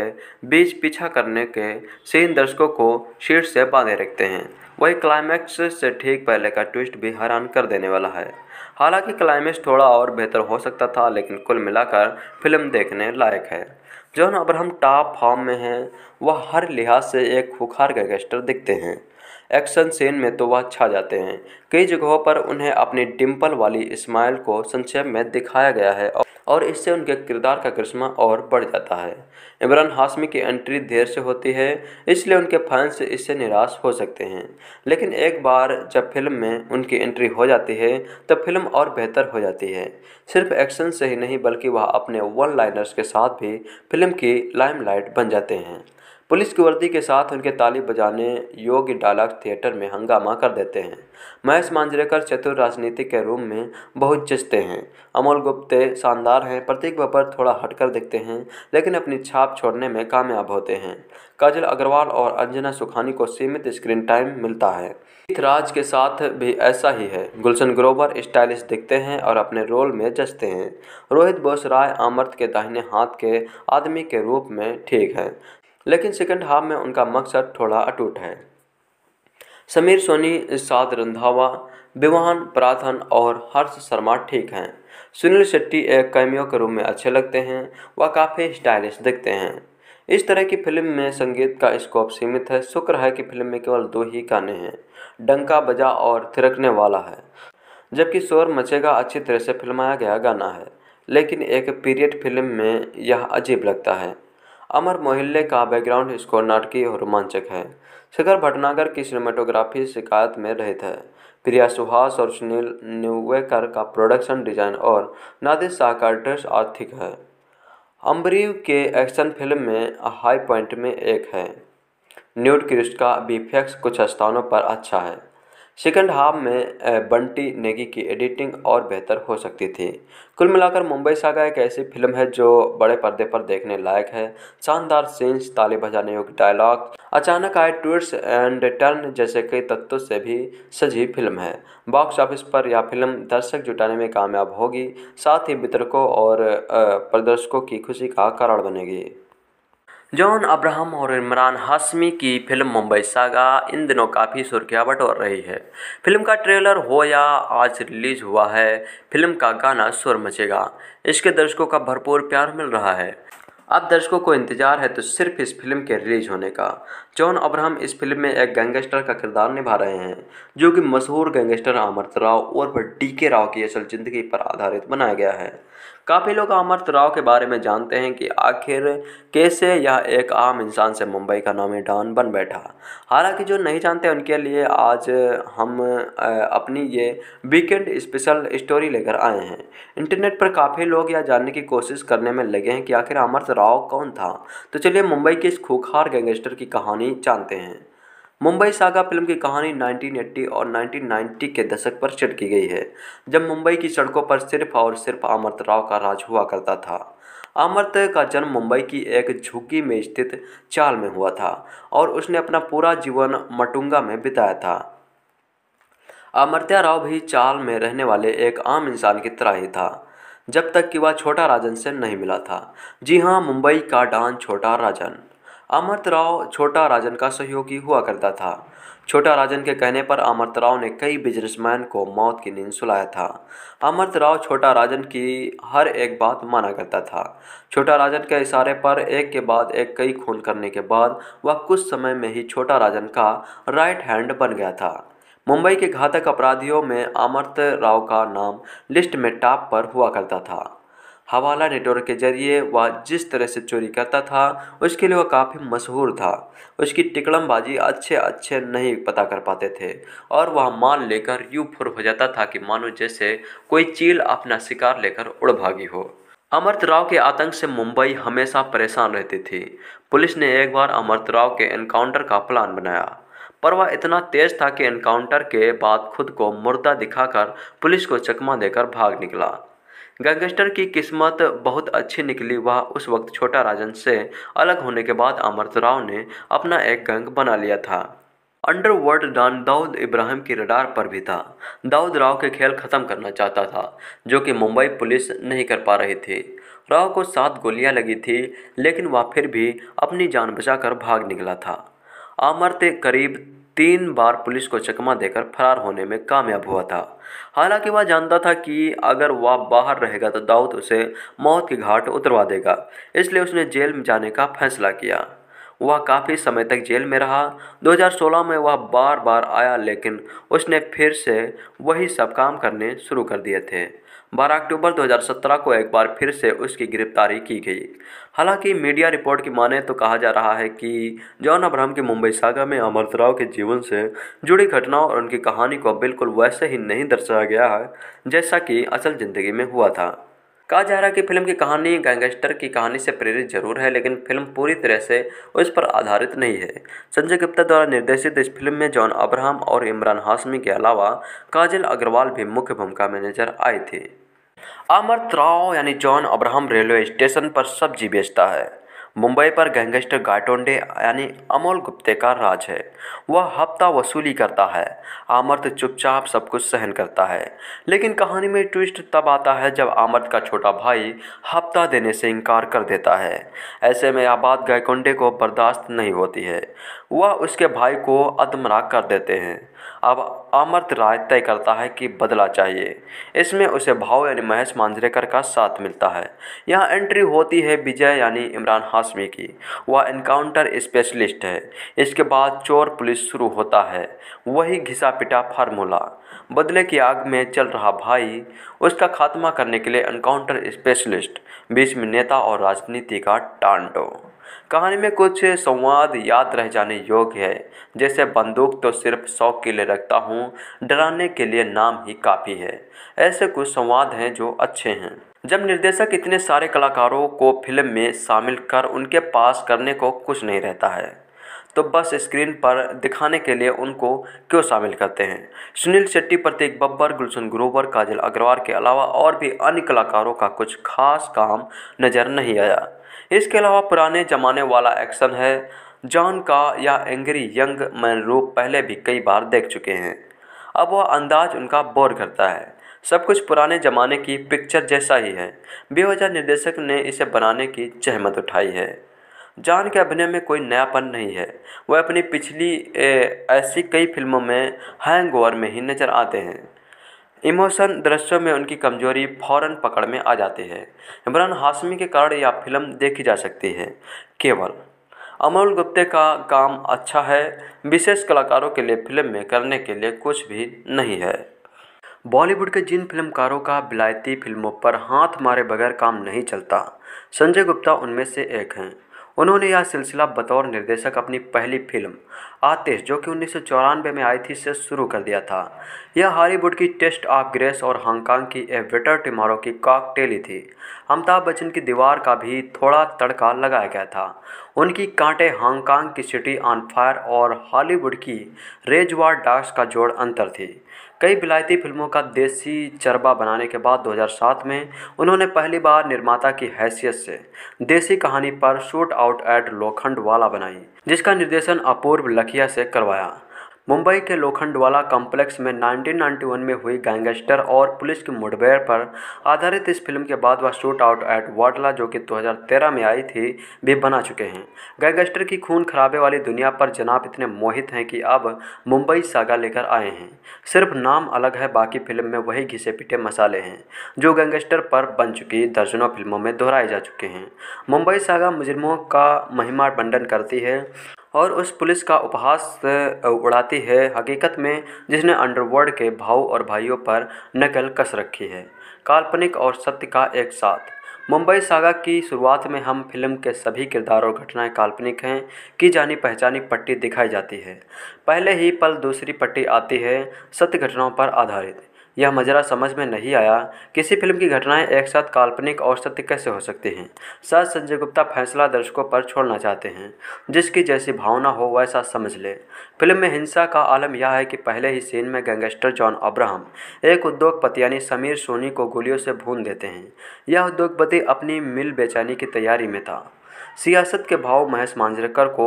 बीच पीछा करने के सीन दर्शकों को शीर्ष से बांधे रखते हैं वही क्लाइमैक्स से ठीक पहले का ट्विस्ट भी हैरान कर देने वाला है हालांकि क्लाइमेक्स थोड़ा और बेहतर हो सकता था लेकिन कुल मिलाकर फिल्म देखने लायक है जॉन अब्राहम टॉप फॉर्म में हैं वह हर लिहाज से एक खुखार गैंगस्टर दिखते हैं एक्शन सीन में तो वह छा जाते हैं कई जगहों पर उन्हें अपनी डिम्पल वाली स्माइल को संक्षेप में दिखाया गया है और इससे उनके किरदार का करिश्मा और बढ़ जाता है इमरान हाशमी की एंट्री देर से होती है इसलिए उनके फैंस इससे निराश हो सकते हैं लेकिन एक बार जब फिल्म में उनकी एंट्री हो जाती है तो फिल्म और बेहतर हो जाती है सिर्फ एक्शन से ही नहीं बल्कि वह अपने वन लाइनर्स के साथ भी फिल्म की लाइमलाइट बन जाते हैं पुलिस की वर्दी के साथ उनके ताली बजाने योग्य डायलॉग थिएटर में हंगामा कर देते हैं महेश मांजरेकर चतुर राजनीति के रूम में बहुत जचते हैं अमोल गुप्ते शानदार हैं प्रतीक बब्बर थोड़ा हटकर दिखते हैं लेकिन अपनी छाप छोड़ने में कामयाब होते हैं काजल अग्रवाल और अंजना सुखानी को सीमित स्क्रीन टाइम मिलता है राज के साथ भी ऐसा ही है गुलशन ग्रोवर स्टाइलिश दिखते हैं और अपने रोल में जचते हैं रोहित बोस राय आमर्थ के दाहिने हाथ के आदमी के रूप में ठीक है लेकिन सेकेंड हाफ में उनका मकसद थोड़ा अटूट है समीर सोनी साध रंधावा विवाहन प्राथन और हर्ष शर्मा ठीक हैं सुनील शेट्टी एक कैमियो के रूप में अच्छे लगते हैं वह काफ़ी स्टाइलिश दिखते हैं इस तरह की फिल्म में संगीत का स्कोप सीमित है शुक्र है कि फिल्म में केवल दो ही गाने हैं डंका बजा और थिरकने वाला है जबकि शोर मचेगा अच्छी तरह से फिल्माया गया गाना है लेकिन एक पीरियड फिल्म में यह अजीब लगता है अमर मोहल्ले का बैकग्राउंड स्कोर नाटकीय और रोमांचक है शिखर भटनागर की सिनेमाटोग्राफी शिकायत में रहित है प्रिया सुहास और सुनील न्यूवेकर का प्रोडक्शन डिजाइन और नादिर शाह का ड्रेस आर्थिक है अम्बरीव के एक्शन फिल्म में हाई पॉइंट में एक है न्यूट क्रिस्ट का बीफेक्स कुछ स्थानों पर अच्छा है सेकेंड हाफ में बंटी नेगी की एडिटिंग और बेहतर हो सकती थी कुल मिलाकर मुंबई सागा एक ऐसी फिल्म है जो बड़े पर्दे पर देखने लायक है शानदार सीन्स ताली बजाने योग्य डायलॉग अचानक आए ट्विट्स एंड टर्न जैसे कई तत्वों से भी सजी फिल्म है बॉक्स ऑफिस पर यह फिल्म दर्शक जुटाने में कामयाब होगी साथ ही वितरकों और प्रदर्शकों की खुशी का कारण बनेगी जॉन अब्राहम और इमरान हाशमी की फिल्म मुंबई सागा इन दिनों काफ़ी सुर्खियाँ बटोर रही है फिल्म का ट्रेलर हो या आज रिलीज हुआ है फिल्म का गाना सुर मचेगा इसके दर्शकों का भरपूर प्यार मिल रहा है अब दर्शकों को इंतजार है तो सिर्फ इस फिल्म के रिलीज होने का जॉन अब्राहम इस फिल्म में एक गैंगस्टर का किरदार निभा रहे हैं जो कि मशहूर गैंगस्टर अमृत राव और डी के राव की असल ज़िंदगी पर आधारित बनाया गया है काफ़ी लोग अमर्त राव के बारे में जानते हैं कि आखिर कैसे यह एक आम इंसान से मुंबई का नामी डॉन बन बैठा हालांकि जो नहीं जानते उनके लिए आज हम अपनी ये वीकेंड स्पेशल स्टोरी लेकर आए हैं इंटरनेट पर काफ़ी लोग यह जानने की कोशिश करने में लगे हैं कि आखिर अमृत राव कौन था तो चलिए मुंबई के इस खूखार गैंगस्टर की कहानी नहीं जानते हैं मुंबई सागा फिल्म की कहानी 1980 और 1990 के दशक पर सेट की गई है जब मुंबई की सड़कों पर सिर्फ और सिर्फ अमृत राव का राज हुआ करता था अमृत का जन्म मुंबई की एक झुग्गी में स्थित चाल में हुआ था और उसने अपना पूरा जीवन मटुंगा में बिताया था अमृत्या राव भी चाल में रहने वाले एक आम इंसान की तरह ही था जब तक कि वह छोटा राजन से नहीं मिला था जी हाँ मुंबई का डान छोटा राजन अमृत राव छोटा राजन का सहयोगी हुआ करता था छोटा राजन के कहने पर अमृत राव ने कई बिजनेसमैन को मौत की नींद सुलाया था अमृत राव छोटा राजन की हर एक बात माना करता था छोटा राजन के इशारे पर एक के बाद एक कई खून करने के बाद वह कुछ समय में ही छोटा राजन का राइट हैंड बन गया था मुंबई के घातक अपराधियों में अमर्त राव का नाम लिस्ट में टॉप पर हुआ करता था हवाला नेटवर्क के जरिए वह जिस तरह से चोरी करता था उसके लिए वह काफ़ी मशहूर था उसकी टिकड़मबाजी अच्छे अच्छे नहीं पता कर पाते थे और वह मान लेकर यूँ फुर हो जाता था कि मानो जैसे कोई चील अपना शिकार लेकर उड़ भागी हो अमृत राव के आतंक से मुंबई हमेशा परेशान रहती थी पुलिस ने एक बार अमृत राव के एनकाउंटर का प्लान बनाया पर वह इतना तेज था कि एनकाउंटर के बाद खुद को मुर्दा दिखाकर पुलिस को चकमा देकर भाग निकला गैंगस्टर की किस्मत बहुत अच्छी निकली वह उस वक्त छोटा राजन से अलग होने के बाद अमृत राव ने अपना एक गैंग बना लिया था अंडरवर्ल्ड डॉन दाऊद इब्राहिम की रडार पर भी था दाऊद राव के खेल खत्म करना चाहता था जो कि मुंबई पुलिस नहीं कर पा रही थी राव को सात गोलियां लगी थी लेकिन वह फिर भी अपनी जान बचाकर भाग निकला था आमर्त करीब तीन बार पुलिस को चकमा देकर फरार होने में कामयाब हुआ था हालांकि वह जानता था कि अगर वह बाहर रहेगा तो दाऊद उसे मौत की घाट उतरवा देगा इसलिए उसने जेल में जाने का फैसला किया वह काफ़ी समय तक जेल में रहा 2016 में वह बार बार आया लेकिन उसने फिर से वही सब काम करने शुरू कर दिए थे बारह अक्टूबर 2017 को एक बार फिर से उसकी गिरफ्तारी की गई हालांकि मीडिया रिपोर्ट की माने तो कहा जा रहा है कि जॉन अब्राहम की मुंबई सागा में अमृत राव के जीवन से जुड़ी घटनाओं और उनकी कहानी को बिल्कुल वैसे ही नहीं दर्शाया गया है जैसा कि असल ज़िंदगी में हुआ था कहा जा रहा है कि फिल्म की कहानी गैंगस्टर की कहानी से प्रेरित जरूर है लेकिन फिल्म पूरी तरह से उस पर आधारित नहीं है संजय गुप्ता द्वारा निर्देशित इस फिल्म में जॉन अब्राहम और इमरान हाशमी के अलावा काजल अग्रवाल भी मुख्य भूमिका में नजर आए थे अमर राव यानी जॉन अब्राहम रेलवे स्टेशन पर सब्जी बेचता है मुंबई पर गैंगस्टर गाइटोंडे यानी अमोल गुप्ते का राज है वह हफ्ता वसूली करता है आमर्त चुपचाप सब कुछ सहन करता है लेकिन कहानी में ट्विस्ट तब आता है जब आमर्त का छोटा भाई हफ्ता देने से इनकार कर देता है ऐसे में आबाद गायकोंडे को बर्दाश्त नहीं होती है वह उसके भाई को अदमरा कर देते हैं अब अमृत राय तय करता है कि बदला चाहिए इसमें उसे भाव यानी महेश मांजरेकर का साथ मिलता है यहाँ एंट्री होती है विजय यानी इमरान हाशमी की वह इनकाउंटर स्पेशलिस्ट है इसके बाद चोर पुलिस शुरू होता है वही घिसा पिटा फार्मूला बदले की आग में चल रहा भाई उसका खात्मा करने के लिए इनकाउंटर स्पेशलिस्ट बीच में नेता और राजनीति का टांडो कहानी में कुछ संवाद याद रह जाने योग्य है जैसे बंदूक तो सिर्फ शौक के लिए रखता हूँ डराने के लिए नाम ही काफ़ी है ऐसे कुछ संवाद हैं जो अच्छे हैं जब निर्देशक इतने सारे कलाकारों को फिल्म में शामिल कर उनके पास करने को कुछ नहीं रहता है तो बस स्क्रीन पर दिखाने के लिए उनको क्यों शामिल करते हैं सुनील शेट्टी प्रतीक बब्बर गुलशन ग्रोवर काजल अग्रवाल के अलावा और भी अन्य कलाकारों का कुछ खास काम नज़र नहीं आया इसके अलावा पुराने ज़माने वाला एक्शन है जॉन का या एंग्री यंग मैन रूप पहले भी कई बार देख चुके हैं अब वह अंदाज उनका बोर करता है सब कुछ पुराने ज़माने की पिक्चर जैसा ही है बेवजह निर्देशक ने इसे बनाने की जहमत उठाई है जान के अभिनय में कोई नयापन नहीं है वह अपनी पिछली ए, ऐसी कई फिल्मों में हैंगओवर में ही नज़र आते हैं इमोशन दृश्यों में उनकी कमजोरी फौरन पकड़ में आ जाती है इमरान हाशमी के कारण यह फिल्म देखी जा सकती है केवल अमोल गुप्ते का काम अच्छा है विशेष कलाकारों के लिए फिल्म में करने के लिए कुछ भी नहीं है बॉलीवुड के जिन फिल्मकारों का विलायती फिल्मों पर हाथ मारे बगैर काम नहीं चलता संजय गुप्ता उनमें से एक हैं उन्होंने यह सिलसिला बतौर निर्देशक अपनी पहली फिल्म आतिश जो कि उन्नीस में आई थी से शुरू कर दिया था यह हॉलीवुड की टेस्ट ऑफ ग्रेस और हांगकांग की ए वेटर टिमारो की टेली थी अमिताभ बच्चन की दीवार का भी थोड़ा तड़का लगाया गया था उनकी कांटे हांगकांग की सिटी ऑन फायर और हॉलीवुड की रेजवार डाक्स का जोड़ अंतर थी कई विलायती फ़िल्मों का देसी चरबा बनाने के बाद 2007 में उन्होंने पहली बार निर्माता की हैसियत से देसी कहानी पर शूट आउट एट वाला बनाई जिसका निर्देशन अपूर्व लखिया से करवाया मुंबई के लोखंडवाला कॉम्प्लेक्स में 1991 में हुई गैंगस्टर और पुलिस की मुठभेड़ पर आधारित इस फिल्म के बाद वह शूट आउट एट वाडला जो कि 2013 में आई थी भी बना चुके हैं गैंगस्टर की खून खराबे वाली दुनिया पर जनाब इतने मोहित हैं कि अब मुंबई सागा लेकर आए हैं सिर्फ नाम अलग है बाकी फिल्म में वही घिसे पिटे मसाले हैं जो गैंगस्टर पर बन चुकी दर्जनों फिल्मों में दोहराए जा चुके हैं मुंबई सागा मुजरमों का महिमा बंडन करती है और उस पुलिस का उपहास उड़ाती है हकीकत में जिसने अंडरवर्ल्ड के भाव और भाइयों पर नकल कस रखी है काल्पनिक और सत्य का एक साथ मुंबई सागा की शुरुआत में हम फिल्म के सभी किरदार और घटनाएं काल्पनिक हैं की जानी पहचानी पट्टी दिखाई जाती है पहले ही पल दूसरी पट्टी आती है सत्य घटनाओं पर आधारित यह मजरा समझ में नहीं आया किसी फिल्म की घटनाएं एक साथ काल्पनिक और सत्य कैसे हो सकती हैं सर संजय गुप्ता फैसला दर्शकों पर छोड़ना चाहते हैं जिसकी जैसी भावना हो वैसा समझ ले फिल्म में हिंसा का आलम यह है कि पहले ही सीन में गैंगस्टर जॉन अब्राहम एक उद्योगपति यानी समीर सोनी को गोलियों से भून देते हैं यह उद्योगपति अपनी मिल बेचाने की तैयारी में था सियासत के भाव महेश मांजरेकर को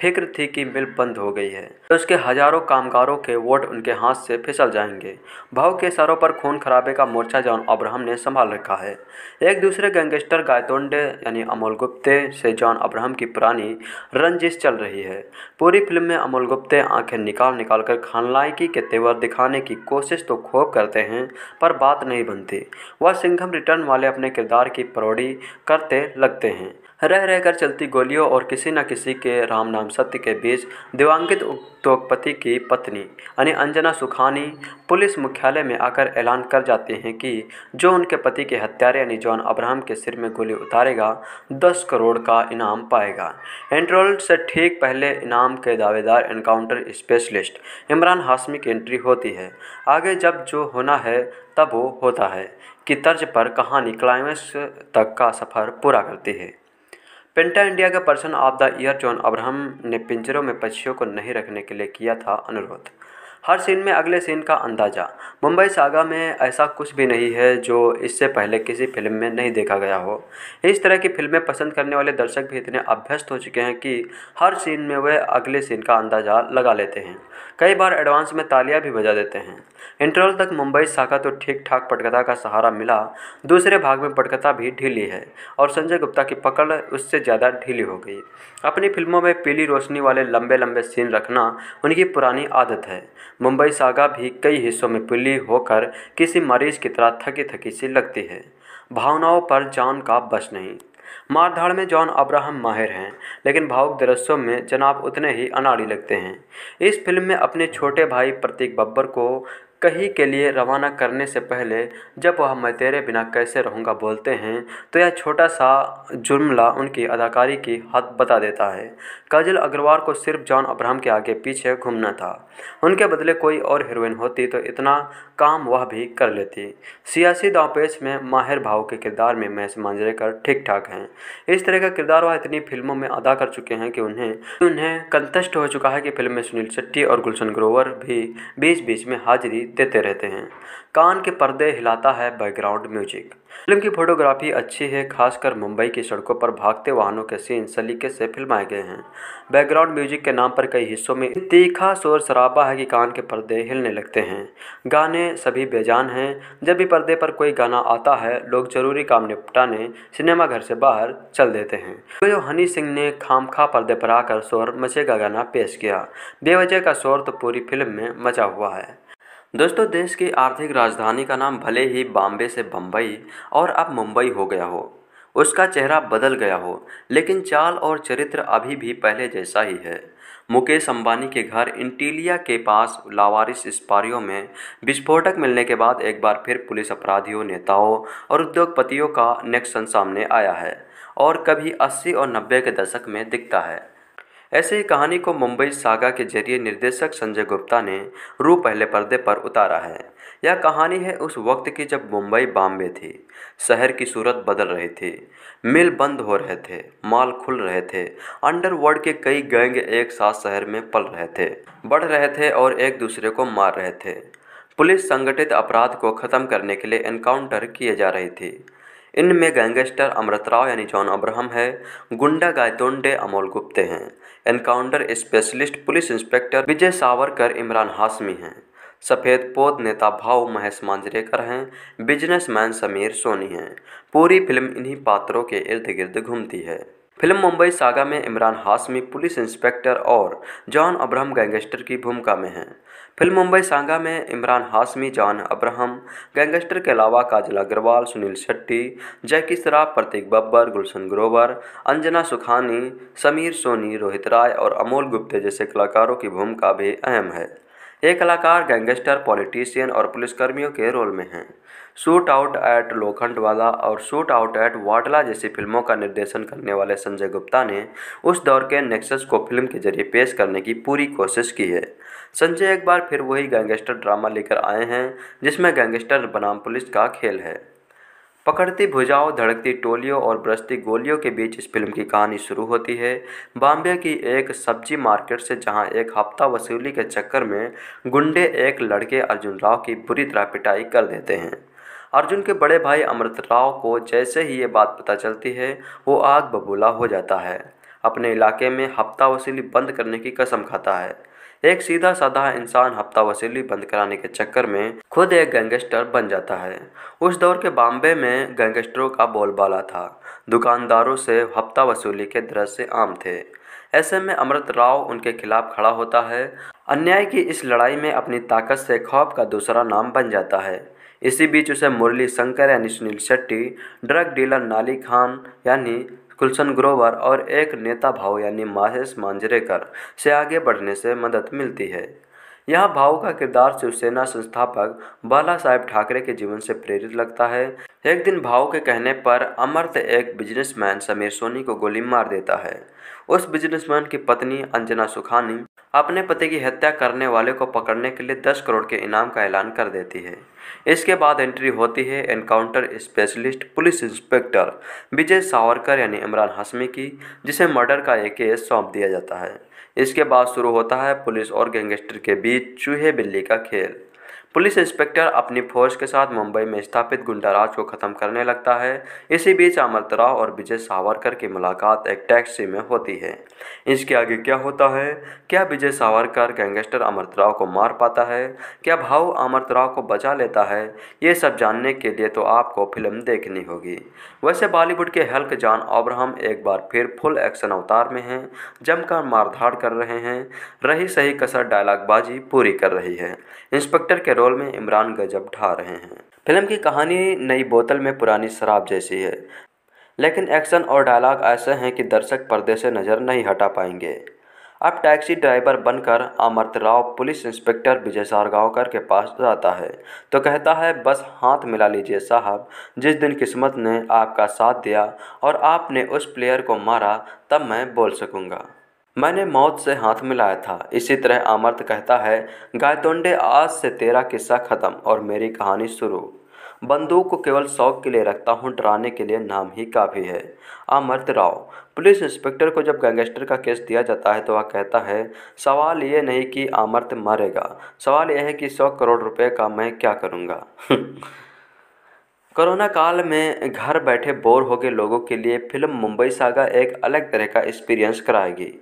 फिक्र थी कि मिल बंद हो गई है तो उसके हजारों कामगारों के वोट उनके हाथ से फिसल जाएंगे भाव के सरों पर खून खराबे का मोर्चा जॉन अब्राहम ने संभाल रखा है एक दूसरे गैंगस्टर गायतोंडे यानी अमोल गुप्ते से जॉन अब्राहम की पुरानी रंजिश चल रही है पूरी फिल्म में अमोल गुप्ते आंखें निकाल निकाल कर खानलायकी के तेवर दिखाने की कोशिश तो खूब करते हैं पर बात नहीं बनती वह सिंघम रिटर्न वाले अपने किरदार की परोड़ी करते लगते हैं रह रहकर चलती गोलियों और किसी न किसी के राम नाम सत्य के बीच दिवंगत उद्योगपति की पत्नी यानी अंजना सुखानी पुलिस मुख्यालय में आकर ऐलान कर जाती हैं कि जो उनके पति के हत्यारे यानी जॉन अब्राहम के सिर में गोली उतारेगा दस करोड़ का इनाम पाएगा एंट्रोल से ठीक पहले इनाम के दावेदार एनकाउंटर स्पेशलिस्ट इमरान हाशमी की एंट्री होती है आगे जब जो होना है तब वो होता है कि तर्ज पर कहानी क्लाइमेक्स तक का सफ़र पूरा करती है पेंटा इंडिया के person of the year John Abraham ने पिंजरों में पक्षियों को नहीं रखने के लिए किया था अनुरोध हर सीन में अगले सीन का अंदाज़ा मुंबई सागा में ऐसा कुछ भी नहीं है जो इससे पहले किसी फिल्म में नहीं देखा गया हो इस तरह की फिल्में पसंद करने वाले दर्शक भी इतने अभ्यस्त हो चुके हैं कि हर सीन में वे अगले सीन का अंदाज़ा लगा लेते हैं कई बार एडवांस में तालियां भी बजा देते हैं इंटरवल तक मुंबई शाखा तो ठीक ठाक पटकथा का सहारा मिला दूसरे भाग में पटकथा भी ढीली है और संजय गुप्ता की पकड़ उससे ज़्यादा ढीली हो गई अपनी फिल्मों में पीली रोशनी वाले लंबे लंबे सीन रखना उनकी पुरानी आदत है मुंबई सागा भी कई हिस्सों में पुली होकर किसी मरीज की तरह थकी थकी सी लगती है भावनाओं पर जॉन का बस नहीं मारधाड़ में जॉन अब्राहम माहिर हैं लेकिन भावुक दृश्यों में जनाब उतने ही अनाड़ी लगते हैं इस फिल्म में अपने छोटे भाई प्रतीक बब्बर को कहीं के लिए रवाना करने से पहले जब वह मैं तेरे बिना कैसे रहूँगा बोलते हैं तो यह छोटा सा जुर्मला उनकी अदाकारी की हद बता देता है काजल अग्रवाल को सिर्फ जॉन अब्राहम के आगे पीछे घूमना था उनके बदले कोई और हीरोइन होती तो इतना काम वह भी कर लेती सियासी दावपेश में माहिर भाव के किरदार में महेश मांजरेकर ठीक ठाक हैं इस तरह का किरदार वह इतनी फिल्मों में अदा कर चुके हैं कि उन्हें उन्हें कंतष्ट हो चुका है कि फिल्म में सुनील शेट्टी और गुलशन ग्रोवर भी बीच बीच में हाजिरी देते रहते हैं कान के पर्दे हिलाता है बैकग्राउंड म्यूजिक फिल्म की फोटोग्राफी अच्छी है खासकर मुंबई की सड़कों पर भागते वाहनों के सीन सलीके से फिल्माए गए हैं बैकग्राउंड म्यूजिक के नाम पर कई हिस्सों में तीखा शोर शराबा है कि कान के पर्दे हिलने लगते हैं गाने सभी बेजान हैं जब भी पर्दे पर कोई गाना आता है लोग जरूरी काम निपटाने सिनेमाघर से बाहर चल देते हैं तो जो हनी सिंह ने खा पर्दे पर आकर शोर मचे का गाना पेश किया बेवजह का शोर तो पूरी फिल्म में मचा हुआ है दोस्तों देश की आर्थिक राजधानी का नाम भले ही बॉम्बे से बम्बई और अब मुंबई हो गया हो उसका चेहरा बदल गया हो लेकिन चाल और चरित्र अभी भी पहले जैसा ही है मुकेश अंबानी के घर इंटीलिया के पास लावारिस स्पारियों में विस्फोटक मिलने के बाद एक बार फिर पुलिस अपराधियों नेताओं और उद्योगपतियों का नेक्शन सामने आया है और कभी 80 और 90 के दशक में दिखता है ऐसे ही कहानी को मुंबई सागा के जरिए निर्देशक संजय गुप्ता ने रू पहले पर्दे पर उतारा है यह कहानी है उस वक्त की जब मुंबई बॉम्बे थी शहर की सूरत बदल रही थी मिल बंद हो रहे थे माल खुल रहे थे अंडरवर्ल्ड के कई गैंग एक साथ शहर में पल रहे थे बढ़ रहे थे और एक दूसरे को मार रहे थे पुलिस संगठित अपराध को ख़त्म करने के लिए एनकाउंटर किए जा रही थी इनमें गैंगस्टर अमृत राव यानी जॉन अब्राहम है गुंडा गायतोंडे अमोल गुप्ते हैं encounter specialist police inspector Vijay Savarkar Imran Hashmi हैं सफ़ेद पोत नेता भाव महेश मांजरेकर हैं बिजनेसमैन समीर सोनी हैं पूरी फिल्म इन्हीं पात्रों के इर्द गिर्द घूमती है फिल्म मुंबई सागा में इमरान हाशमी पुलिस इंस्पेक्टर और जॉन अब्राहम गैंगस्टर की भूमिका में हैं फिल्म मुंबई सांगा में इमरान हाशमी जॉन अब्राहम गैंगस्टर के अलावा काजल अग्रवाल सुनील शेट्टी जैकी श्राफ़ प्रतीक बब्बर गुलशन ग्रोवर अंजना सुखानी समीर सोनी रोहित राय और अमोल गुप्ते जैसे कलाकारों की भूमिका भी अहम है ये कलाकार गैंगस्टर पॉलिटिशियन और पुलिसकर्मियों के रोल में हैं शूट आउट एट लोखंडवाला और शूट आउट एट वाडला जैसी फिल्मों का निर्देशन करने वाले संजय गुप्ता ने उस दौर के नेक्सस को फिल्म के जरिए पेश करने की पूरी कोशिश की है संजय एक बार फिर वही गैंगस्टर ड्रामा लेकर आए हैं जिसमें गैंगस्टर बनाम पुलिस का खेल है पकड़ती भुजाओं धड़कती टोलियों और बरसती गोलियों के बीच इस फिल्म की कहानी शुरू होती है बॉम्बे की एक सब्जी मार्केट से जहां एक हफ्ता वसूली के चक्कर में गुंडे एक लड़के अर्जुन राव की बुरी तरह पिटाई कर देते हैं अर्जुन के बड़े भाई अमृत राव को जैसे ही ये बात पता चलती है वो आग बबूला हो जाता है अपने इलाके में हफ्ता वसूली बंद करने की कसम खाता है एक सीधा साधा इंसान हफ्ता वसूली बंद कराने के चक्कर में खुद एक गैंगस्टर बन जाता है उस दौर के बॉम्बे में गैंगस्टरों का बोलबाला था दुकानदारों से हफ्ता वसूली के दृश्य आम थे ऐसे में अमृत राव उनके खिलाफ खड़ा होता है अन्याय की इस लड़ाई में अपनी ताकत से खौफ का दूसरा नाम बन जाता है इसी बीच उसे मुरली शंकर यानी सुनील शेट्टी ड्रग डीलर नाली खान यानी गुलशन ग्रोवर और एक नेता भाव यानी माहेश मांजरेकर से आगे बढ़ने से मदद मिलती है यह भाव का किरदार शिवसेना संस्थापक बाला साहेब ठाकरे के जीवन से प्रेरित लगता है एक दिन भाव के कहने पर अमर्त एक बिजनेसमैन समीर सोनी को गोली मार देता है उस बिजनेसमैन की पत्नी अंजना सुखानी अपने पति की हत्या करने वाले को पकड़ने के लिए दस करोड़ के इनाम का ऐलान कर देती है इसके बाद एंट्री होती है encounter specialist police inspector Vijay Savarkar यानी इमरान हाशमी की जिसे मर्डर का एक केस सौंप दिया जाता है इसके बाद शुरू होता है पुलिस और गैंगस्टर के बीच चूहे बिल्ली का खेल पुलिस इंस्पेक्टर अपनी फोर्स के साथ मुंबई में स्थापित गुंडाराज को खत्म करने लगता है इसी बीच अमृतराव और विजय सावरकर की मुलाकात एक टैक्सी में होती है इसके आगे क्या होता है क्या विजय सावरकर गैंगस्टर अमर्त राव को मार पाता है क्या भाव अमर्त राव को बचा लेता है ये सब जानने के लिए तो आपको फिल्म देखनी होगी वैसे बॉलीवुड के हल्क जान ओब्राहम एक बार फिर फुल एक्शन अवतार में हैं जमकर मारधाड़ कर रहे हैं रही सही कसर डायलॉगबाजी पूरी कर रही है इंस्पेक्टर के रोल में इमरान गजब ढा रहे हैं फिल्म की कहानी नई बोतल में पुरानी शराब जैसी है लेकिन एक्शन और डायलॉग ऐसे हैं कि दर्शक पर्दे से नज़र नहीं हटा पाएंगे अब टैक्सी ड्राइवर बनकर अमृत राव पुलिस इंस्पेक्टर विजय सारगावकर के पास जाता है तो कहता है बस हाथ मिला लीजिए साहब जिस दिन किस्मत ने आपका साथ दिया और आपने उस प्लेयर को मारा तब मैं बोल सकूँगा मैंने मौत से हाथ मिलाया था इसी तरह आमर्त कहता है गायतोंडे आज से तेरा किस्सा ख़त्म और मेरी कहानी शुरू बंदूक को केवल शौक के लिए रखता हूँ डराने के लिए नाम ही काफ़ी है अमर्त राव पुलिस इंस्पेक्टर को जब गैंगस्टर का केस दिया जाता है तो वह कहता है सवाल ये नहीं कि अमर्त मरेगा सवाल यह है कि सौ करोड़ रुपए का मैं क्या करूँगा कोरोना काल में घर बैठे बोर हो गए लोगों के लिए फिल्म मुंबई सागा एक अलग तरह का एक्सपीरियंस कराएगी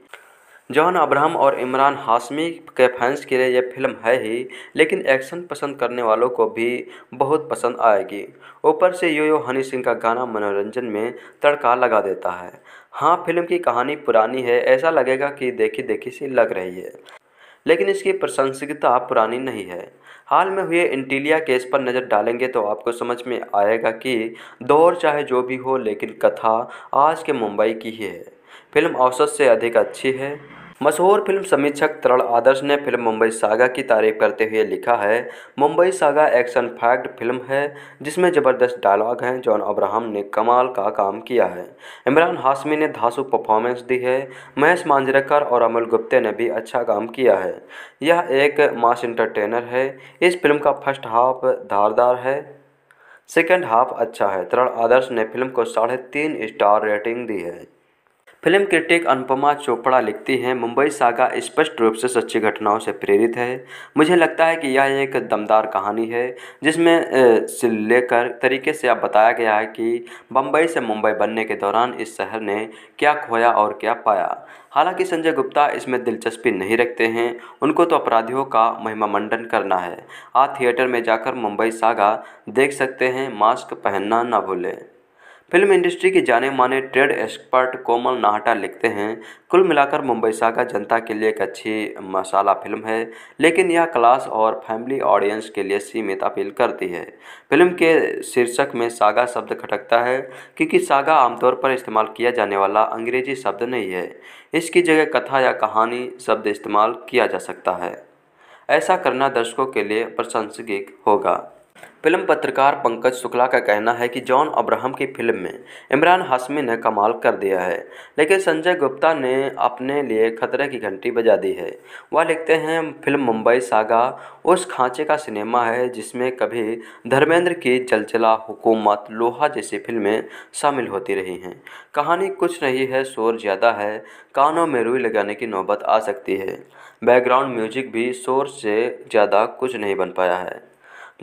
जॉन अब्राहम और इमरान हाशमी के फैंस के लिए यह फिल्म है ही लेकिन एक्शन पसंद करने वालों को भी बहुत पसंद आएगी ऊपर से यो यो हनी सिंह का गाना मनोरंजन में तड़का लगा देता है हाँ फिल्म की कहानी पुरानी है ऐसा लगेगा कि देखी देखी सी लग रही है लेकिन इसकी प्रशंसकता पुरानी नहीं है हाल में हुए इंटीलिया केस पर नज़र डालेंगे तो आपको समझ में आएगा कि दौर चाहे जो भी हो लेकिन कथा आज के मुंबई की ही है फिल्म औसत से अधिक अच्छी है मशहूर फिल्म समीक्षक तरल आदर्श ने फिल्म मुंबई सागा की तारीफ करते हुए लिखा है Mumbai saga action packed film है जिसमें ज़बरदस्त डायलॉग हैं जॉन अब्राहम ने कमाल का काम किया है इमरान हाशमी ने धासु परफॉर्मेंस दी है महेश मांजरेकर और अमल गुप्ते ने भी अच्छा काम किया है यह एक मास इंटरटेनर है इस फिल्म का फर्स्ट हाफ धारदार है सेकेंड हाफ अच्छा है तरण आदर्श ने फिल्म को साढ़े तीन स्टार रेटिंग दी है फिल्म क्रिटिक अनुपमा चोपड़ा लिखती हैं मुंबई सागा स्पष्ट रूप से सच्ची घटनाओं से प्रेरित है मुझे लगता है कि यह एक दमदार कहानी है जिसमें से लेकर तरीके से अब बताया गया है कि बम्बई से मुंबई बनने के दौरान इस शहर ने क्या खोया और क्या पाया हालांकि संजय गुप्ता इसमें दिलचस्पी नहीं रखते हैं उनको तो अपराधियों का महिमामंडन करना है आप थिएटर में जाकर मुंबई सागा देख सकते हैं मास्क पहनना ना भूलें फिल्म इंडस्ट्री के जाने माने ट्रेड एक्सपर्ट कोमल नाहटा लिखते हैं कुल मिलाकर मुंबई सागा जनता के लिए एक अच्छी मसाला फिल्म है लेकिन यह क्लास और फैमिली ऑडियंस के लिए सीमित अपील करती है फिल्म के शीर्षक में सागा शब्द खटकता है क्योंकि सागा आमतौर पर इस्तेमाल किया जाने वाला अंग्रेजी शब्द नहीं है इसकी जगह कथा या कहानी शब्द इस्तेमाल किया जा सकता है ऐसा करना दर्शकों के लिए प्रशंसक होगा फिल्म पत्रकार पंकज शुक्ला का कहना है कि जॉन अब्राहम की फिल्म में इमरान हाशमी ने कमाल कर दिया है लेकिन संजय गुप्ता ने अपने लिए खतरे की घंटी बजा दी है वह लिखते हैं फिल्म मुंबई सागा उस खांचे का सिनेमा है जिसमें कभी धर्मेंद्र की जलचला हुकूमत लोहा जैसी फिल्में शामिल होती रही हैं कहानी कुछ नहीं है शोर ज़्यादा है कानों में रुई लगाने की नौबत आ सकती है बैकग्राउंड म्यूजिक भी शोर से ज़्यादा कुछ नहीं बन पाया है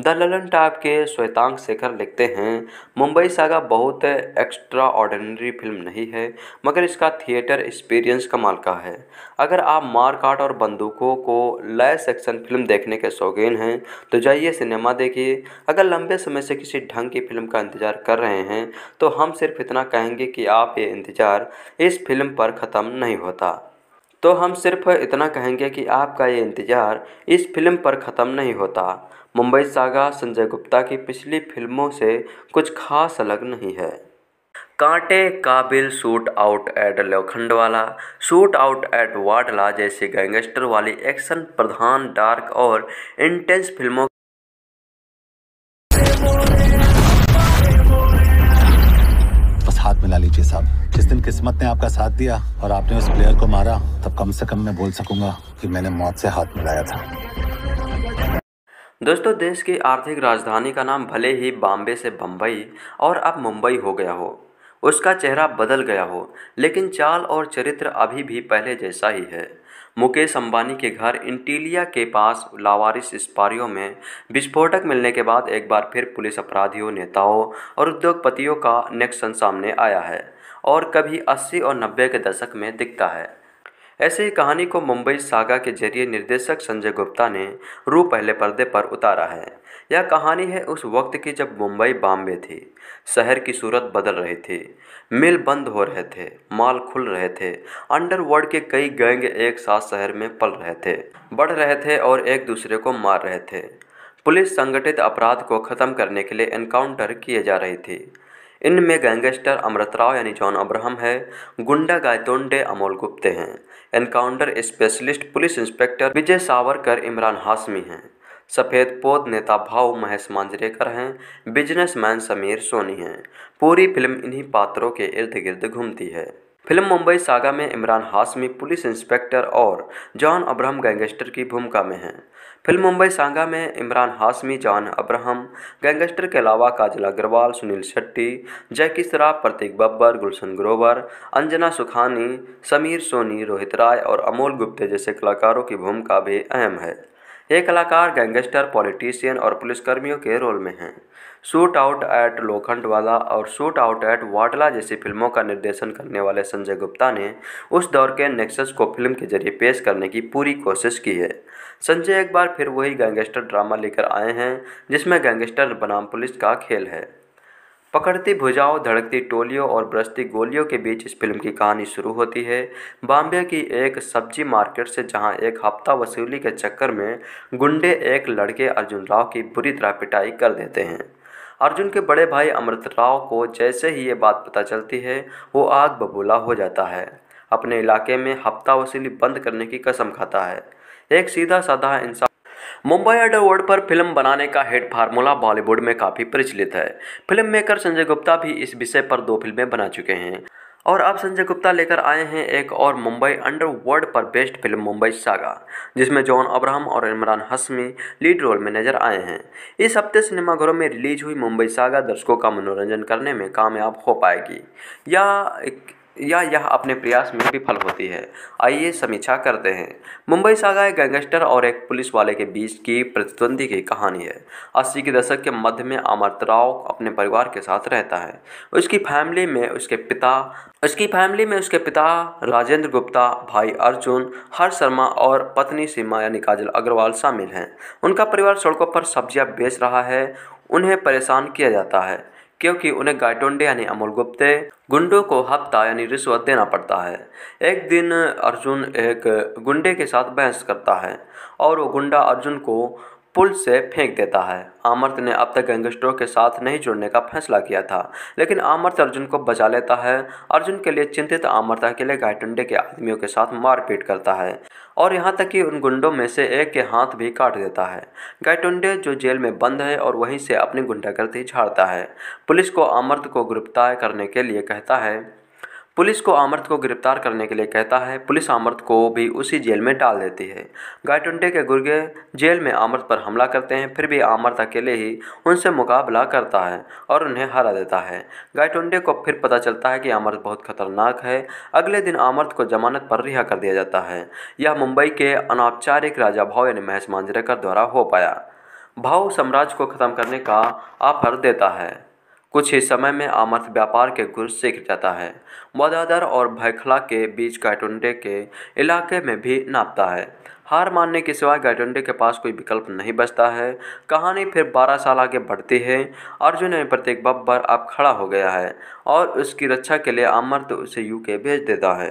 द ललन टाप के श्वेतांक शेखर लिखते हैं मुंबई सागा बहुत एक्स्ट्रा ऑर्डिनरी फिल्म नहीं है मगर इसका थिएटर एक्सपीरियंस कमाल का है अगर आप मारकाट और बंदूकों को लय सेक्शन फिल्म देखने के शौकीन हैं तो जाइए सिनेमा देखिए अगर लंबे समय से किसी ढंग की फिल्म का इंतज़ार कर रहे हैं तो हम सिर्फ इतना कहेंगे कि आप ये इंतज़ार इस फिल्म पर ख़त्म नहीं होता तो हम सिर्फ इतना कहेंगे कि आपका ये इंतज़ार इस फिल्म पर ख़त्म नहीं होता मुंबई सागा संजय गुप्ता की पिछली फिल्मों से कुछ खास अलग नहीं है Kaante Kaabil shootout at Lokhandwala shootout at Wadala जैसे गैंगस्टर वाली एक्शन प्रधान डार्क और इंटेंस फिल्मों मिला लीजिए साहब जिस दिन किस्मत ने आपका साथ दिया और आपने उस प्लेयर को मारा तब कम से कम मैं बोल सकूंगा कि मैंने मौत से हाथ मिलाया था दोस्तों देश की आर्थिक राजधानी का नाम भले ही बॉम्बे से बम्बई और अब मुंबई हो गया हो उसका चेहरा बदल गया हो लेकिन चाल और चरित्र अभी भी पहले जैसा ही है मुकेश अंबानी के घर इंटीलिया के पास लावारिस स्पारियों में विस्फोटक मिलने के बाद एक बार फिर पुलिस अपराधियों नेताओं और उद्योगपतियों का नेक्शन सामने आया है और कभी 80 और 90 के दशक में दिखता है ऐसे ही कहानी को मुंबई सागा के जरिए निर्देशक संजय गुप्ता ने रू पहले पर्दे पर उतारा है यह कहानी है उस वक्त की जब मुंबई बॉम्बे थी शहर की सूरत बदल रही थी मिल बंद हो रहे थे माल खुल रहे थे अंडरवर्ल्ड के कई गैंग एक साथ शहर में पल रहे थे बढ़ रहे थे और एक दूसरे को मार रहे थे पुलिस संगठित अपराध को ख़त्म करने के लिए एनकाउंटर किए जा रही थी इनमें गैंगस्टर अमृत राव यानी जॉन अब्राहम है गुंडा गायतोंडे अमोल गुप्ते हैं encounter specialist police inspector Vijay Savarkar Imran Hashmi हैं सफ़ेद पोत नेता भाव महेश मांजरेकर हैं बिजनेसमैन समीर सोनी हैं पूरी फिल्म इन्हीं पात्रों के इर्द गिर्द घूमती है फिल्म मुंबई सागा में इमरान हाशमी पुलिस इंस्पेक्टर और जॉन अब्राहम गैंगस्टर की भूमिका में हैं फिल्म मुंबई सांगा में इमरान हाशमी जॉन अब्राहम गैंगस्टर के अलावा काजल अग्रवाल सुनील शेट्टी जैकी श्रॉफ प्रतीक बब्बर गुलशन ग्रोवर अंजना सुखानी समीर सोनी रोहित राय और अमोल गुप्ते जैसे कलाकारों की भूमिका भी अहम है ये कलाकार गैंगस्टर पॉलिटिशियन और पुलिसकर्मियों के रोल में हैं शूट आउट एट लोखंडवाला और शूट आउट एट वाटला जैसी फिल्मों का निर्देशन करने वाले संजय गुप्ता ने उस दौर के नेक्सस को फिल्म के जरिए पेश करने की पूरी कोशिश की है संजय एक बार फिर वही गैंगस्टर ड्रामा लेकर आए हैं जिसमें गैंगस्टर बनाम पुलिस का खेल है पकड़ती भुजाओं धड़कती टोलियों और बरसती गोलियों के बीच इस फिल्म की कहानी शुरू होती है बॉम्बे की एक सब्जी मार्केट से जहां एक हफ्ता वसूली के चक्कर में गुंडे एक लड़के अर्जुन राव की बुरी तरह पिटाई कर देते हैं अर्जुन के बड़े भाई अमृत राव को जैसे ही ये बात पता चलती है वो आग बबूला हो जाता है अपने इलाके में हफ्ता वसूली बंद करने की कसम खाता है एक सीधा साधा इंसान मुंबई अंडरवर्ल्ड पर फिल्म बनाने का हेड फार्मूला बॉलीवुड में काफ़ी प्रचलित है फिल्म मेकर संजय गुप्ता भी इस विषय पर दो फिल्में बना चुके हैं और अब संजय गुप्ता लेकर आए हैं एक और मुंबई अंडरवर्ल्ड पर बेस्ट फिल्म मुंबई सागा जिसमें जॉन अब्राहम और इमरान हसमी लीड रोल में नजर आए हैं इस हफ्ते सिनेमाघरों में रिलीज हुई मुंबई सागा दर्शकों का मनोरंजन करने में कामयाब हो पाएगी यह या यह अपने प्रयास में विफल होती है आइए समीक्षा करते हैं मुंबई सागा एक गैंगस्टर और एक पुलिस वाले के बीच की प्रतिद्वंदी की कहानी है अस्सी के दशक के मध्य में अमृत राव अपने परिवार के साथ रहता है उसकी फैमिली में उसके पिता उसकी फैमिली में उसके पिता राजेंद्र गुप्ता भाई अर्जुन हर शर्मा और पत्नी सीमा यानी काजल अग्रवाल शामिल हैं उनका परिवार सड़कों पर सब्जियां बेच रहा है उन्हें परेशान किया जाता है क्योंकि उन्हें गायटोंडे यानी अमोल गुप्ते गुंडों को हफ्ता यानी रिश्वत देना पड़ता है एक दिन अर्जुन एक गुंडे के साथ बहस करता है और वो गुंडा अर्जुन को पुल से फेंक देता है आमर्त ने अब तक गैंगस्टरों के साथ नहीं जुड़ने का फैसला किया था लेकिन आमर्त अर्जुन को बचा लेता है अर्जुन के लिए चिंतित आमर्ता के लिए गायटुंडे के आदमियों के साथ मारपीट करता है और यहाँ तक कि उन गुंडों में से एक के हाथ भी काट देता है गायटुंडे जो जेल में बंद है और वहीं से अपनी गुंडागर्दी झाड़ता है पुलिस को अमर्द को गिरफ्तार करने के लिए कहता है पुलिस को आमर्त को गिरफ्तार करने के लिए कहता है पुलिस आमर्त को भी उसी जेल में डाल देती है गायटुंडे के गुर्गे जेल में आमर्त पर हमला करते हैं फिर भी आमर्त अकेले ही उनसे मुकाबला करता है और उन्हें हरा देता है गायटुंडे को फिर पता चलता है कि आमर्त बहुत खतरनाक है अगले दिन आमर्त को जमानत पर रिहा कर दिया जाता है यह मुंबई के अनौपचारिक राजा भाव यानी महेश मांजरेकर द्वारा हो पाया भाव साम्राज्य को खत्म करने का आफर देता है कुछ ही समय में आमर्थ व्यापार के गुर सीख जाता है मददर और भैखला के बीच गायटुंडे के इलाके में भी नापता है हार मानने के सिवाय गायटुंडे के पास कोई विकल्प नहीं बचता है कहानी फिर 12 साल आगे बढ़ती है अर्जुन प्रत्येक बब पर अब खड़ा हो गया है और उसकी रक्षा के लिए आमर्थ उसे यूके भेज देता है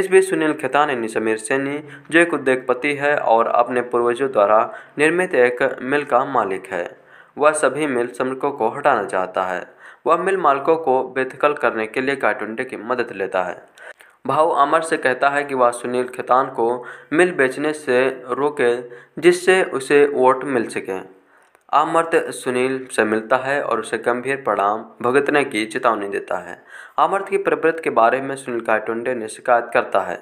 इस बीच सुनील खेतान यानी समीर सैनी जो एक उद्योगपति है और अपने पूर्वजों द्वारा निर्मित एक मिल का मालिक है वह सभी मिल श्रमिकों को हटाना चाहता है वह मिल मालिकों को बेदखल करने के लिए काटुंडे की मदद लेता है भाऊ अमर से कहता है कि वह सुनील खेतान को मिल बेचने से रोके जिससे उसे वोट मिल सके आमर्त सुनील से मिलता है और उसे गंभीर परिणाम भुगतने की चेतावनी देता है आमर्त की प्रवृत्ति के बारे में सुनील गायटुंडे ने शिकायत करता है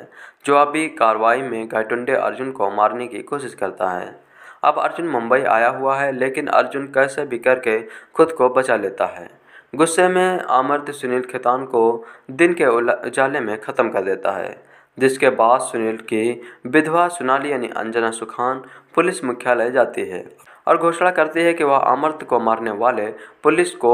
जो अभी कार्रवाई में गायटुंडे अर्जुन को मारने की कोशिश करता है अब अर्जुन मुंबई आया हुआ है लेकिन अर्जुन कैसे भी करके खुद को बचा लेता है गुस्से में आमर्द सुनील खेतान को दिन के उजाले में ख़त्म कर देता है जिसके बाद सुनील की विधवा सुनाली यानी अंजना सुखान पुलिस मुख्यालय जाती है और घोषणा करती है कि वह अमर्त को मारने वाले पुलिस को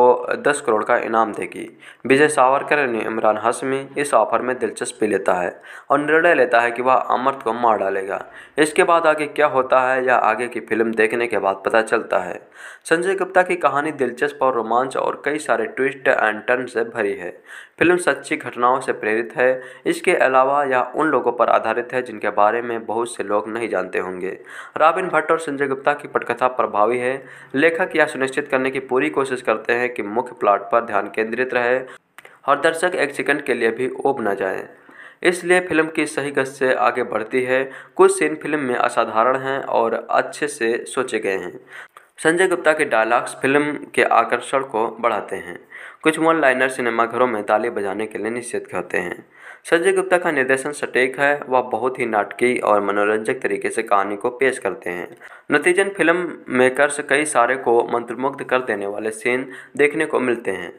10 करोड़ का इनाम देगी विजय सावरकर ने इमरान हसमी इस ऑफर में दिलचस्पी लेता है और निर्णय लेता है कि वह अमर्त को मार डालेगा इसके बाद आगे क्या होता है या आगे की फिल्म देखने के बाद पता चलता है संजय गुप्ता की कहानी दिलचस्प और रोमांच और कई सारे ट्विस्ट एंड टर्न से भरी है फिल्म सच्ची घटनाओं से प्रेरित है इसके अलावा यह उन लोगों पर आधारित है जिनके बारे में बहुत से लोग नहीं जानते होंगे राबिन भट्ट और संजय गुप्ता की पटकथा प्रभावी है लेखक यह सुनिश्चित करने की पूरी कोशिश करते हैं कि मुख्य प्लाट पर ध्यान केंद्रित रहे और दर्शक एक सेकंड के लिए भी ओब न जाए इसलिए फिल्म की सही गत से आगे बढ़ती है कुछ सीन फिल्म में असाधारण हैं और अच्छे से सोचे गए हैं संजय गुप्ता के डायलॉग्स फिल्म के आकर्षण को बढ़ाते हैं कुछ वन लाइनर सिनेमाघरों में ताली बजाने के लिए निश्चित करते हैं संजय गुप्ता का निर्देशन सटीक है वह बहुत ही नाटकीय और मनोरंजक तरीके से कहानी को पेश करते हैं नतीजन फिल्म मेकर्स कई सारे को मंत्रमुग्ध कर देने वाले सीन देखने को मिलते हैं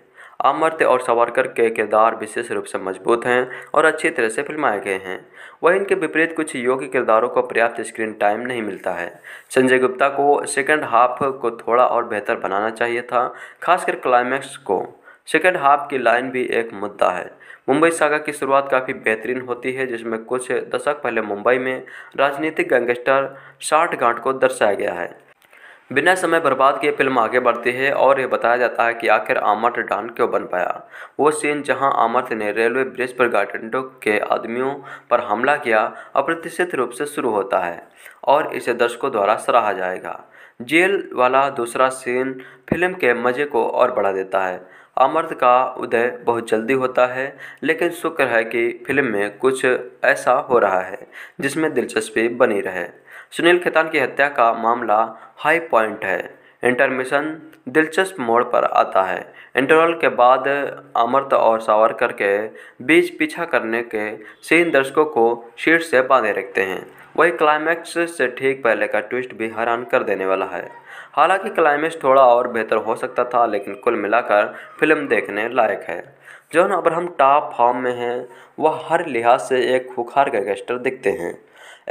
अमर्त्य और सावरकर के किरदार विशेष रूप से मजबूत हैं और अच्छी तरह से फिल्माए गए हैं वह इनके विपरीत कुछ योग्य किरदारों को पर्याप्त स्क्रीन टाइम नहीं मिलता है संजय गुप्ता को सेकंड हाफ को थोड़ा और बेहतर बनाना चाहिए था खासकर क्लाइमैक्स को सेकेंड हाफ की लाइन भी एक मुद्दा है मुंबई सागा की शुरुआत काफ़ी बेहतरीन होती है जिसमें कुछ दशक पहले मुंबई में राजनीतिक गैंगस्टर शार्ट गांठ को दर्शाया गया है बिना समय बर्बाद किए फिल्म आगे बढ़ती है और यह बताया जाता है कि आखिर आमर्थ डान क्यों बन पाया वो सीन जहां आमर्थ ने रेलवे ब्रिज पर गार्डेंडो के आदमियों पर हमला किया अप्रत्याशित रूप से शुरू होता है और इसे दर्शकों द्वारा सराहा जाएगा जेल वाला दूसरा सीन फिल्म के मज़े को और बढ़ा देता है अमर्त का उदय बहुत जल्दी होता है लेकिन शुक्र है कि फिल्म में कुछ ऐसा हो रहा है जिसमें दिलचस्पी बनी रहे सुनील खेतान की हत्या का मामला हाई पॉइंट है इंटरमिशन दिलचस्प मोड़ पर आता है इंटरवल के बाद अमर्त और सावरकर के बीच पीछा करने के सीन दर्शकों को शीर्ष से बांधे रखते हैं वही क्लाइमैक्स से ठीक पहले का ट्विस्ट भी हैरान कर देने वाला है हालांकि क्लाइमेक्स थोड़ा और बेहतर हो सकता था लेकिन कुल मिलाकर फिल्म देखने लायक है जॉन अब्राहम टॉप फॉर्म में हैं वह हर लिहाज से एक खुखार गैंगस्टर दिखते हैं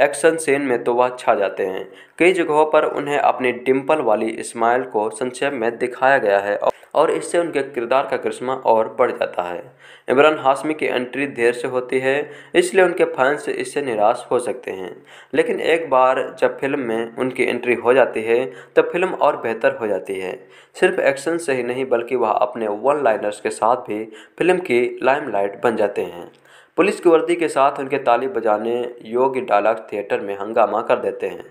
एक्शन सीन में तो वह छा जाते हैं कई जगहों पर उन्हें अपनी डिम्पल वाली स्माइल को संक्षेप में दिखाया गया है और और इससे उनके किरदार का करिश्मा और बढ़ जाता है इमरान हाशमी की एंट्री देर से होती है इसलिए उनके फैंस इससे निराश हो सकते हैं लेकिन एक बार जब फिल्म में उनकी एंट्री हो जाती है तो फिल्म और बेहतर हो जाती है सिर्फ एक्शन से ही नहीं बल्कि वह अपने वन लाइनर्स के साथ भी फिल्म की लाइमलाइट बन जाते हैं पुलिस की वर्दी के साथ उनके ताली बजाने योग्य डायलॉग थिएटर में हंगामा कर देते हैं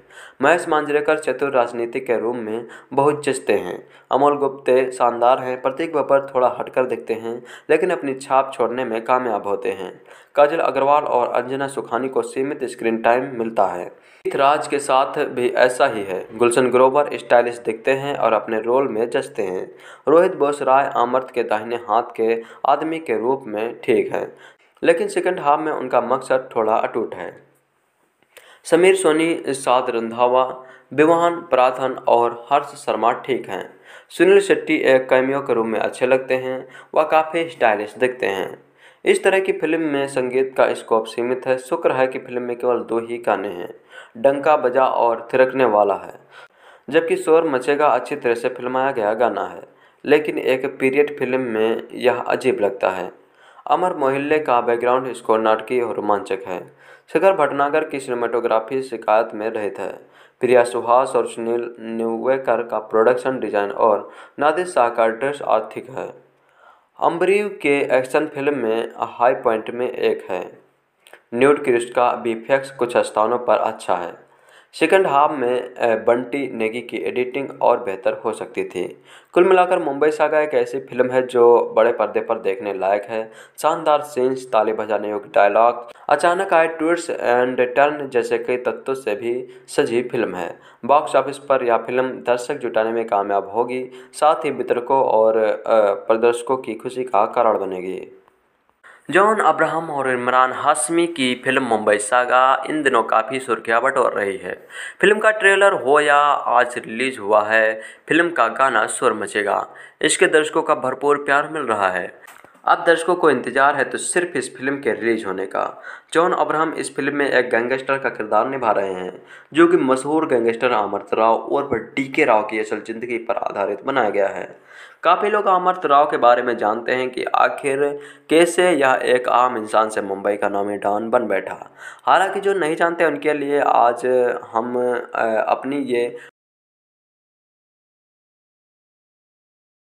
महेश मांजरेकर चतुर राजनीति के रूम में बहुत जचते हैं अमोल गुप्ते शानदार हैं प्रतीक बपर थोड़ा हटकर दिखते हैं लेकिन अपनी छाप छोड़ने में कामयाब होते हैं काजल अग्रवाल और अंजना सुखानी को सीमित स्क्रीन टाइम मिलता है राज के साथ भी ऐसा ही है गुलशन ग्रोवर स्टाइलिश दिखते हैं और अपने रोल में जचते हैं रोहित बोस राय आमर्त के दाहिने हाथ के आदमी के रूप में ठीक है लेकिन सेकेंड हाफ में उनका मकसद थोड़ा अटूट है समीर सोनी साध रंधावा विवाहन प्राथन और हर्ष शर्मा ठीक हैं सुनील शेट्टी एक कैमियो के रूप में अच्छे लगते हैं वह काफ़ी स्टाइलिश दिखते हैं इस तरह की फिल्म में संगीत का स्कोप सीमित है शुक्र है कि फिल्म में केवल दो ही गाने हैं डंका बजा और थिरकने वाला है जबकि शोर मचेगा अच्छी तरह से फिल्माया गया गाना है लेकिन एक पीरियड फिल्म में यह अजीब लगता है अमर मोहल्ले का बैकग्राउंड स्कोर नाटकीय और रोमांचक है शिखर भटनागर की सिनेमाटोग्राफी शिकायत में रहित है प्रिया सुहास और सुनील न्यूवेकर का प्रोडक्शन डिजाइन और नादिर शाह का ड्रेस आर्थिक है अम्बरीव के एक्शन फिल्म में हाई पॉइंट में एक है न्यूड क्रिस्ट का बीफेक्स कुछ स्थानों पर अच्छा है सेकेंड हाफ में बंटी नेगी की एडिटिंग और बेहतर हो सकती थी कुल मिलाकर मुंबई सागा एक ऐसी फिल्म है जो बड़े पर्दे पर देखने लायक है शानदार सीन्स ताली बजाने योग्य डायलॉग अचानक आए ट्विट्स एंड टर्न जैसे कई तत्वों से भी सजी फिल्म है बॉक्स ऑफिस पर यह फिल्म दर्शक जुटाने में कामयाब होगी साथ ही वितरकों और प्रदर्शकों की खुशी का कारण बनेगी जॉन अब्राहम और इमरान हाशमी की फिल्म मुंबई सागा इन दिनों काफ़ी सुर्खियाँ बटोर रही है फिल्म का ट्रेलर हो या आज रिलीज हुआ है फिल्म का गाना सुर मचेगा इसके दर्शकों का भरपूर प्यार मिल रहा है अब दर्शकों को इंतजार है तो सिर्फ इस फिल्म के रिलीज होने का जॉन अब्राहम इस फिल्म में एक गैंगस्टर का किरदार निभा रहे हैं जो कि मशहूर गैंगस्टर अमृत राव और डी के राव की असल ज़िंदगी पर आधारित बनाया गया है काफ़ी लोग अमृत राव के बारे में जानते हैं कि आखिर कैसे यह एक आम इंसान से मुंबई का नामी डॉन बन बैठा हालांकि जो नहीं जानते उनके लिए आज हम अपनी ये